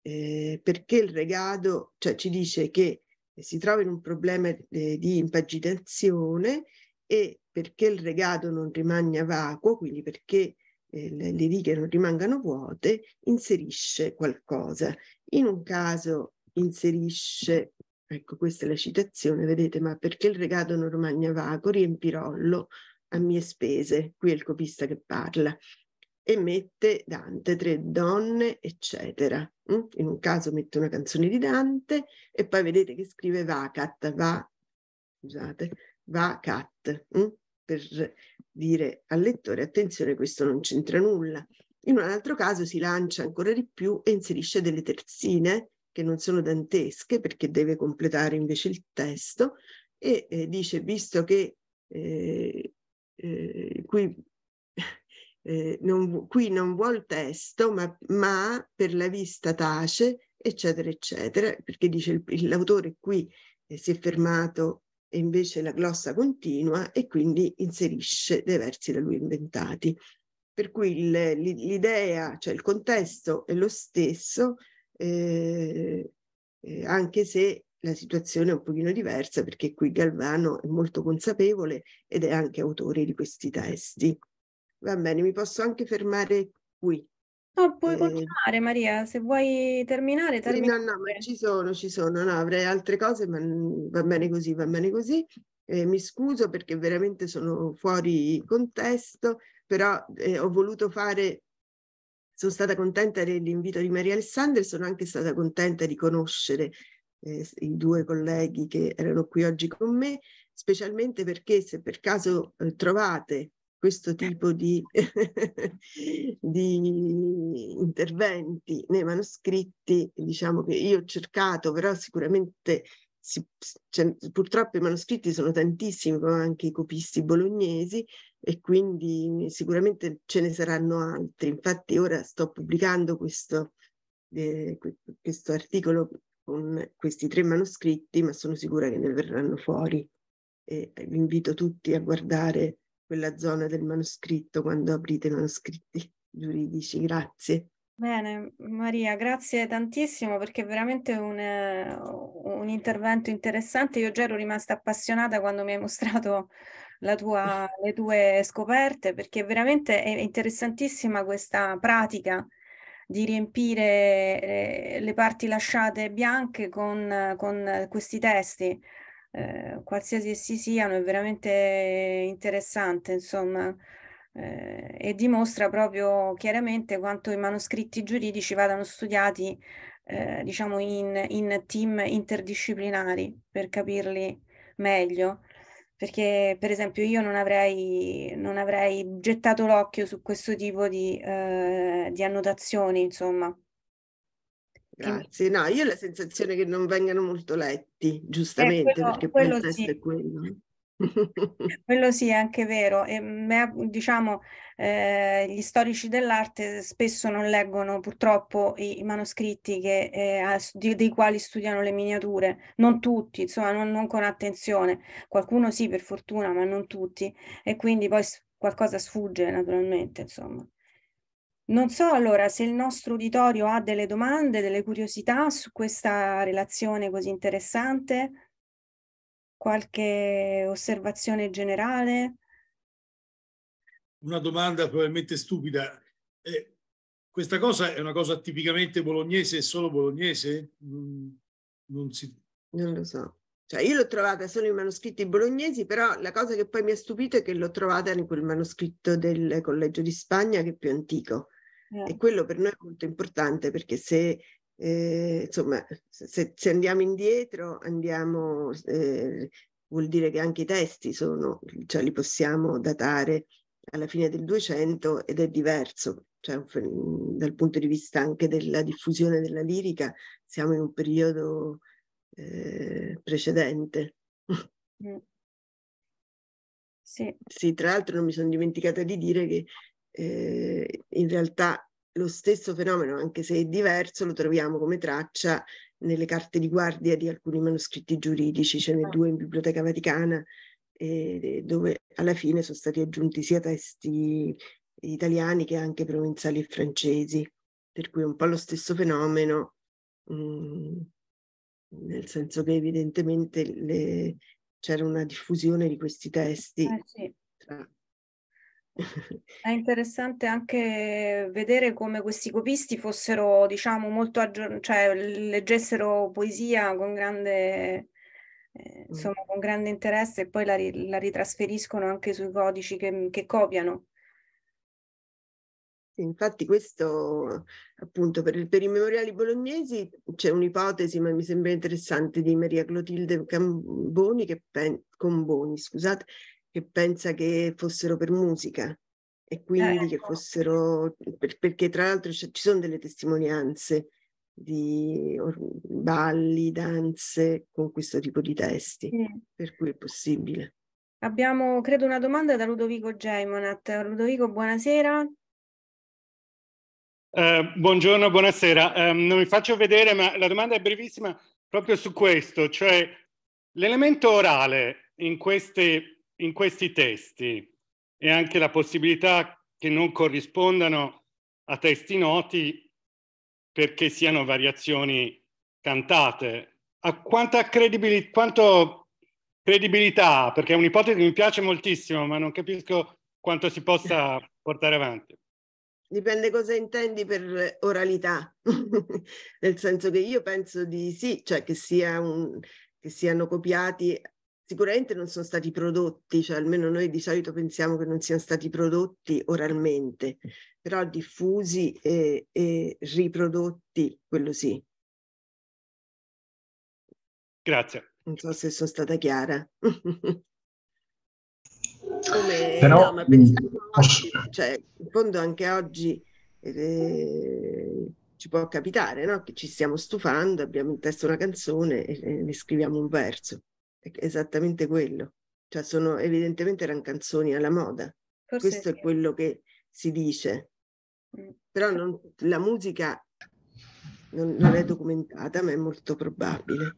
eh, perché il regado, cioè ci dice che si trova in un problema eh, di impaginazione e perché il regado non rimane vacuo, quindi perché eh, le, le righe non rimangano vuote, inserisce qualcosa. In un caso inserisce, ecco questa è la citazione, vedete, ma perché il regalo non romagna vago, riempirollo a mie spese, qui è il copista che parla, e mette Dante, tre donne, eccetera. Mm? In un caso mette una canzone di Dante e poi vedete che scrive Vacat, va, scusate, Vacat, mm? per dire al lettore attenzione questo non c'entra nulla. In un altro caso si lancia ancora di più e inserisce delle terzine che non sono dantesche perché deve completare invece il testo e eh, dice visto che eh, eh, qui, eh, non, qui non vuol testo ma, ma per la vista tace eccetera eccetera perché dice l'autore qui eh, si è fermato e invece la glossa continua e quindi inserisce dei versi da lui inventati. Per cui l'idea, cioè il contesto è lo stesso, eh, eh, anche se la situazione è un pochino diversa perché qui Galvano è molto consapevole ed è anche autore di questi testi. Va bene, mi posso anche fermare qui. No, puoi eh, continuare Maria, se vuoi terminare, termina. Sì, no, no, ma ci sono, ci sono, no, avrei altre cose, ma va bene così, va bene così. Eh, mi scuso perché veramente sono fuori contesto, però eh, ho voluto fare, sono stata contenta dell'invito di Maria Alessandra e sono anche stata contenta di conoscere eh, i due colleghi che erano qui oggi con me, specialmente perché se per caso eh, trovate questo eh. tipo di, di, interventi nei manoscritti, diciamo che io ho cercato, però sicuramente si, cioè, purtroppo i manoscritti sono tantissimi, come anche i copisti bolognesi, e quindi sicuramente ce ne saranno altri. Infatti ora sto pubblicando questo, eh, questo articolo con questi tre manoscritti, ma sono sicura che ne verranno fuori. E eh, vi invito tutti a guardare quella zona del manoscritto quando aprite i manoscritti giuridici. Grazie. Bene, Maria, grazie tantissimo perché è veramente un, un, intervento interessante. Io già ero rimasta appassionata quando mi hai mostrato tua, le tue scoperte perché veramente è interessantissima questa pratica di riempire eh, le parti lasciate bianche con, con questi testi. Eh, qualsiasi essi siano, è veramente interessante, insomma, eh, e dimostra proprio chiaramente quanto i manoscritti giuridici vadano studiati, eh, diciamo, in, in team interdisciplinari per capirli meglio perché per esempio io non avrei, non avrei gettato l'occhio su questo tipo di, eh, di annotazioni, insomma. Grazie. No, io ho la sensazione che non vengano molto letti, giustamente, eh, quello, perché poi il testo sì. è quello. Eh, quello sì, è anche vero. E, diciamo, eh, gli storici dell'arte spesso non leggono purtroppo i, i manoscritti che, eh, di, dei quali studiano le miniature, non tutti, insomma, non, non, con attenzione. Qualcuno sì, per fortuna, ma non tutti. E quindi poi qualcosa sfugge naturalmente, insomma. Non so allora se il nostro uditorio ha delle domande, delle curiosità su questa relazione così interessante, qualche osservazione generale. Una domanda probabilmente stupida. Eh, questa cosa è una cosa tipicamente bolognese e solo bolognese? Non, mm, non, si... non lo so. Cioè, io l'ho trovata solo in manoscritti bolognesi, però la cosa che poi mi ha stupito è che l'ho trovata in quel manoscritto del Collegio di Spagna che è più antico. Yeah. E quello per noi è molto importante perché se, eh, insomma, se, se, andiamo indietro, andiamo, eh, vuol dire che anche i testi sono, cioè li possiamo datare alla fine del 200 ed è diverso, cioè dal punto di vista anche della diffusione della lirica, siamo in un periodo eh, precedente. Mm. Sì. sì. tra l'altro non mi sono dimenticata di dire che eh, in realtà lo stesso fenomeno, anche se è diverso, lo troviamo come traccia nelle carte di guardia di alcuni manoscritti giuridici, ce ne ah. due in Biblioteca Vaticana, eh, dove alla fine sono stati aggiunti sia testi italiani che anche provenzali e francesi, per cui è un po' lo stesso fenomeno, mh, mm, nel senso che evidentemente le, c'era una diffusione di questi testi eh sì. tra È interessante anche vedere come questi copisti fossero, diciamo, molto aggiornati, cioè leggessero poesia con grande, eh, mm. insomma, con grande interesse e poi la, ri- la ritrasferiscono anche sui codici che, che copiano. Infatti questo appunto per, il, per, i memoriali bolognesi c'è un'ipotesi, ma mi sembra interessante, di Maria Clotilde Camboni, che, pen, Comboni, scusate, che pensa che fossero per musica e quindi eh, ecco. che certo. fossero, per, perché tra l'altro ci sono delle testimonianze di balli, danze con questo tipo di testi, sì. per cui è possibile. Abbiamo, credo, una domanda da Ludovico Geimonat. Ludovico, buonasera. Eh, buongiorno, buonasera. Eh, non vi faccio vedere, ma la domanda è brevissima proprio su questo, cioè l'elemento orale in queste in questi testi e anche la possibilità che non corrispondano a testi noti perché siano variazioni cantate. A quanta credibilità, quanto credibilità, perché è un'ipotesi che mi piace moltissimo, ma non capisco quanto si possa portare avanti. Dipende cosa intendi per oralità, nel senso che io penso di sì, cioè che, sia un, che siano copiati sicuramente non sono stati prodotti, cioè almeno noi di solito pensiamo che non siano stati prodotti oralmente, però diffusi e, e riprodotti, quello sì. Grazie. Non so se sono stata chiara. Come, però, no, ma pensiamo mm, posso... oggi, cioè, in fondo anche oggi eh, ci può capitare, no? Che ci stiamo stufando, abbiamo in testa una canzone e, e ne scriviamo un verso esattamente quello. Cioè sono, evidentemente erano canzoni alla moda. Forse Questo è, è quello che si dice. Mm. Però non, la musica non, non, è documentata, ma è molto probabile.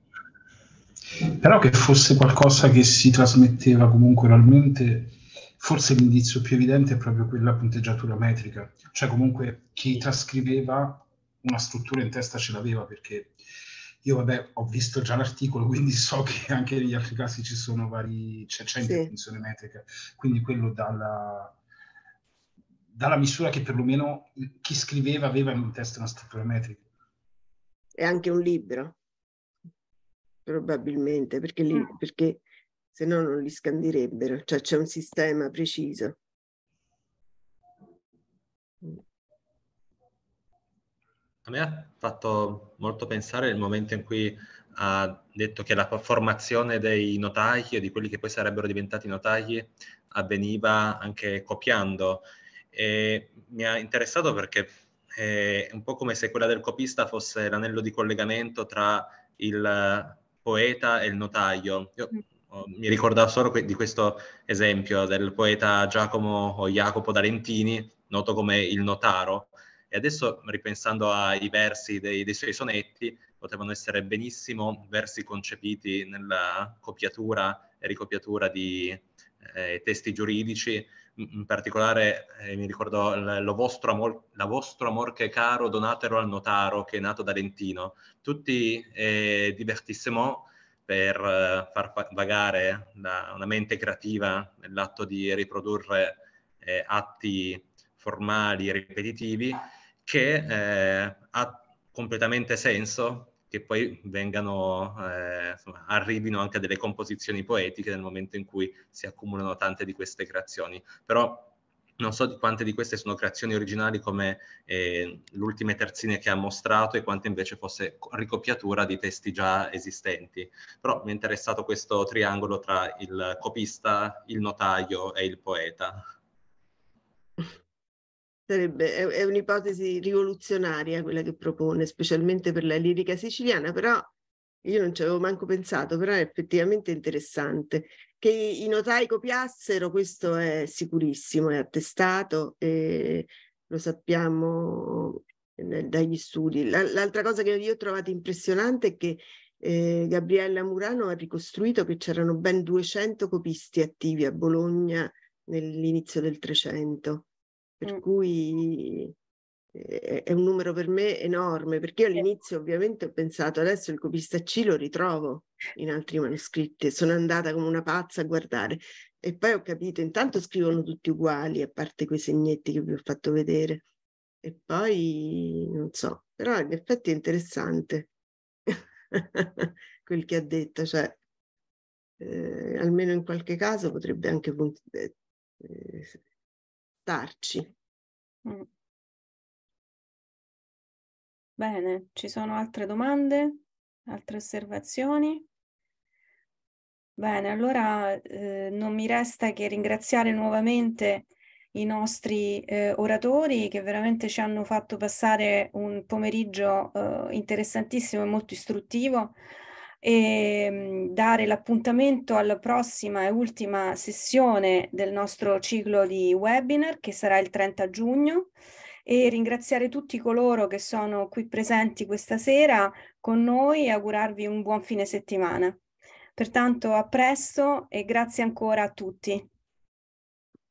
Però che fosse qualcosa che si trasmetteva comunque oralmente, forse l'indizio più evidente è proprio quella punteggiatura metrica. Cioè comunque chi trascriveva una struttura in testa ce l'aveva perché io vabbè, ho visto già l'articolo, quindi so che anche negli altri casi ci sono vari, c'è, c'è interfunzione sì. metrica, quindi quello dalla, dalla misura che perlomeno chi scriveva aveva in un testo una struttura metrica. E anche un libro, probabilmente, perché, li, mm. perché se no non li scandirebbero, cioè c'è un sistema preciso. a me ha fatto molto pensare il momento in cui ha detto che la formazione dei notai o di quelli che poi sarebbero diventati notai avveniva anche copiando. E mi ha interessato perché è eh, un po' come se quella del copista fosse l'anello di collegamento tra il poeta e il notaio. Io mm. mi ricordavo solo di questo esempio del poeta Giacomo o Jacopo D'Alentini, noto come il notaro, e adesso, ripensando ai versi dei, dei suoi sonetti, potevano essere benissimo versi concepiti nella copiatura e ricopiatura di eh, testi giuridici, in particolare eh, mi ricordo lo vostro amor, la vostro amor che è caro donatelo al notaro che è nato da Lentino, tutti eh, divertissement per eh, far vagare la, una mente creativa nell'atto di riprodurre eh, atti formali e ripetitivi che eh, ha completamente senso che poi vengano, eh, insomma, arrivino anche a delle composizioni poetiche nel momento in cui si accumulano tante di queste creazioni. Però non so di quante di queste sono creazioni originali come eh, l'ultime terzine che ha mostrato e quante invece fosse ricopiatura di testi già esistenti. Però mi è interessato questo triangolo tra il copista, il notaio e il poeta. Sarebbe, è, è un'ipotesi rivoluzionaria quella che propone, specialmente per la lirica siciliana, però io non ci avevo manco pensato, però è effettivamente interessante. Che i notai copiassero, questo è sicurissimo, è attestato, e lo sappiamo dagli studi. L'altra cosa che io ho trovato impressionante è che eh, Gabriella Murano ha ricostruito che c'erano ben 200 copisti attivi a Bologna nell'inizio del Trecento per mm. cui eh, è, è un numero per me enorme, perché io all'inizio ovviamente ho pensato adesso il copista C lo ritrovo in altri manoscritti, sono andata come una pazza a guardare e poi ho capito, intanto scrivono tutti uguali, a parte quei segnetti che vi ho fatto vedere, e poi non so, però in effetti è interessante quel che ha detto, cioè eh, almeno in qualche caso potrebbe anche eh, eh starci. Mm. Bene, ci sono altre domande, altre osservazioni? Bene, allora eh, non mi resta che ringraziare nuovamente i nostri eh, oratori che veramente ci hanno fatto passare un pomeriggio eh, interessantissimo e molto istruttivo e ehm, dare l'appuntamento alla prossima e ultima sessione del nostro ciclo di webinar che sarà il 30 giugno e ringraziare tutti coloro che sono qui presenti questa sera con noi e augurarvi un buon fine settimana. Pertanto a presto e grazie ancora a tutti.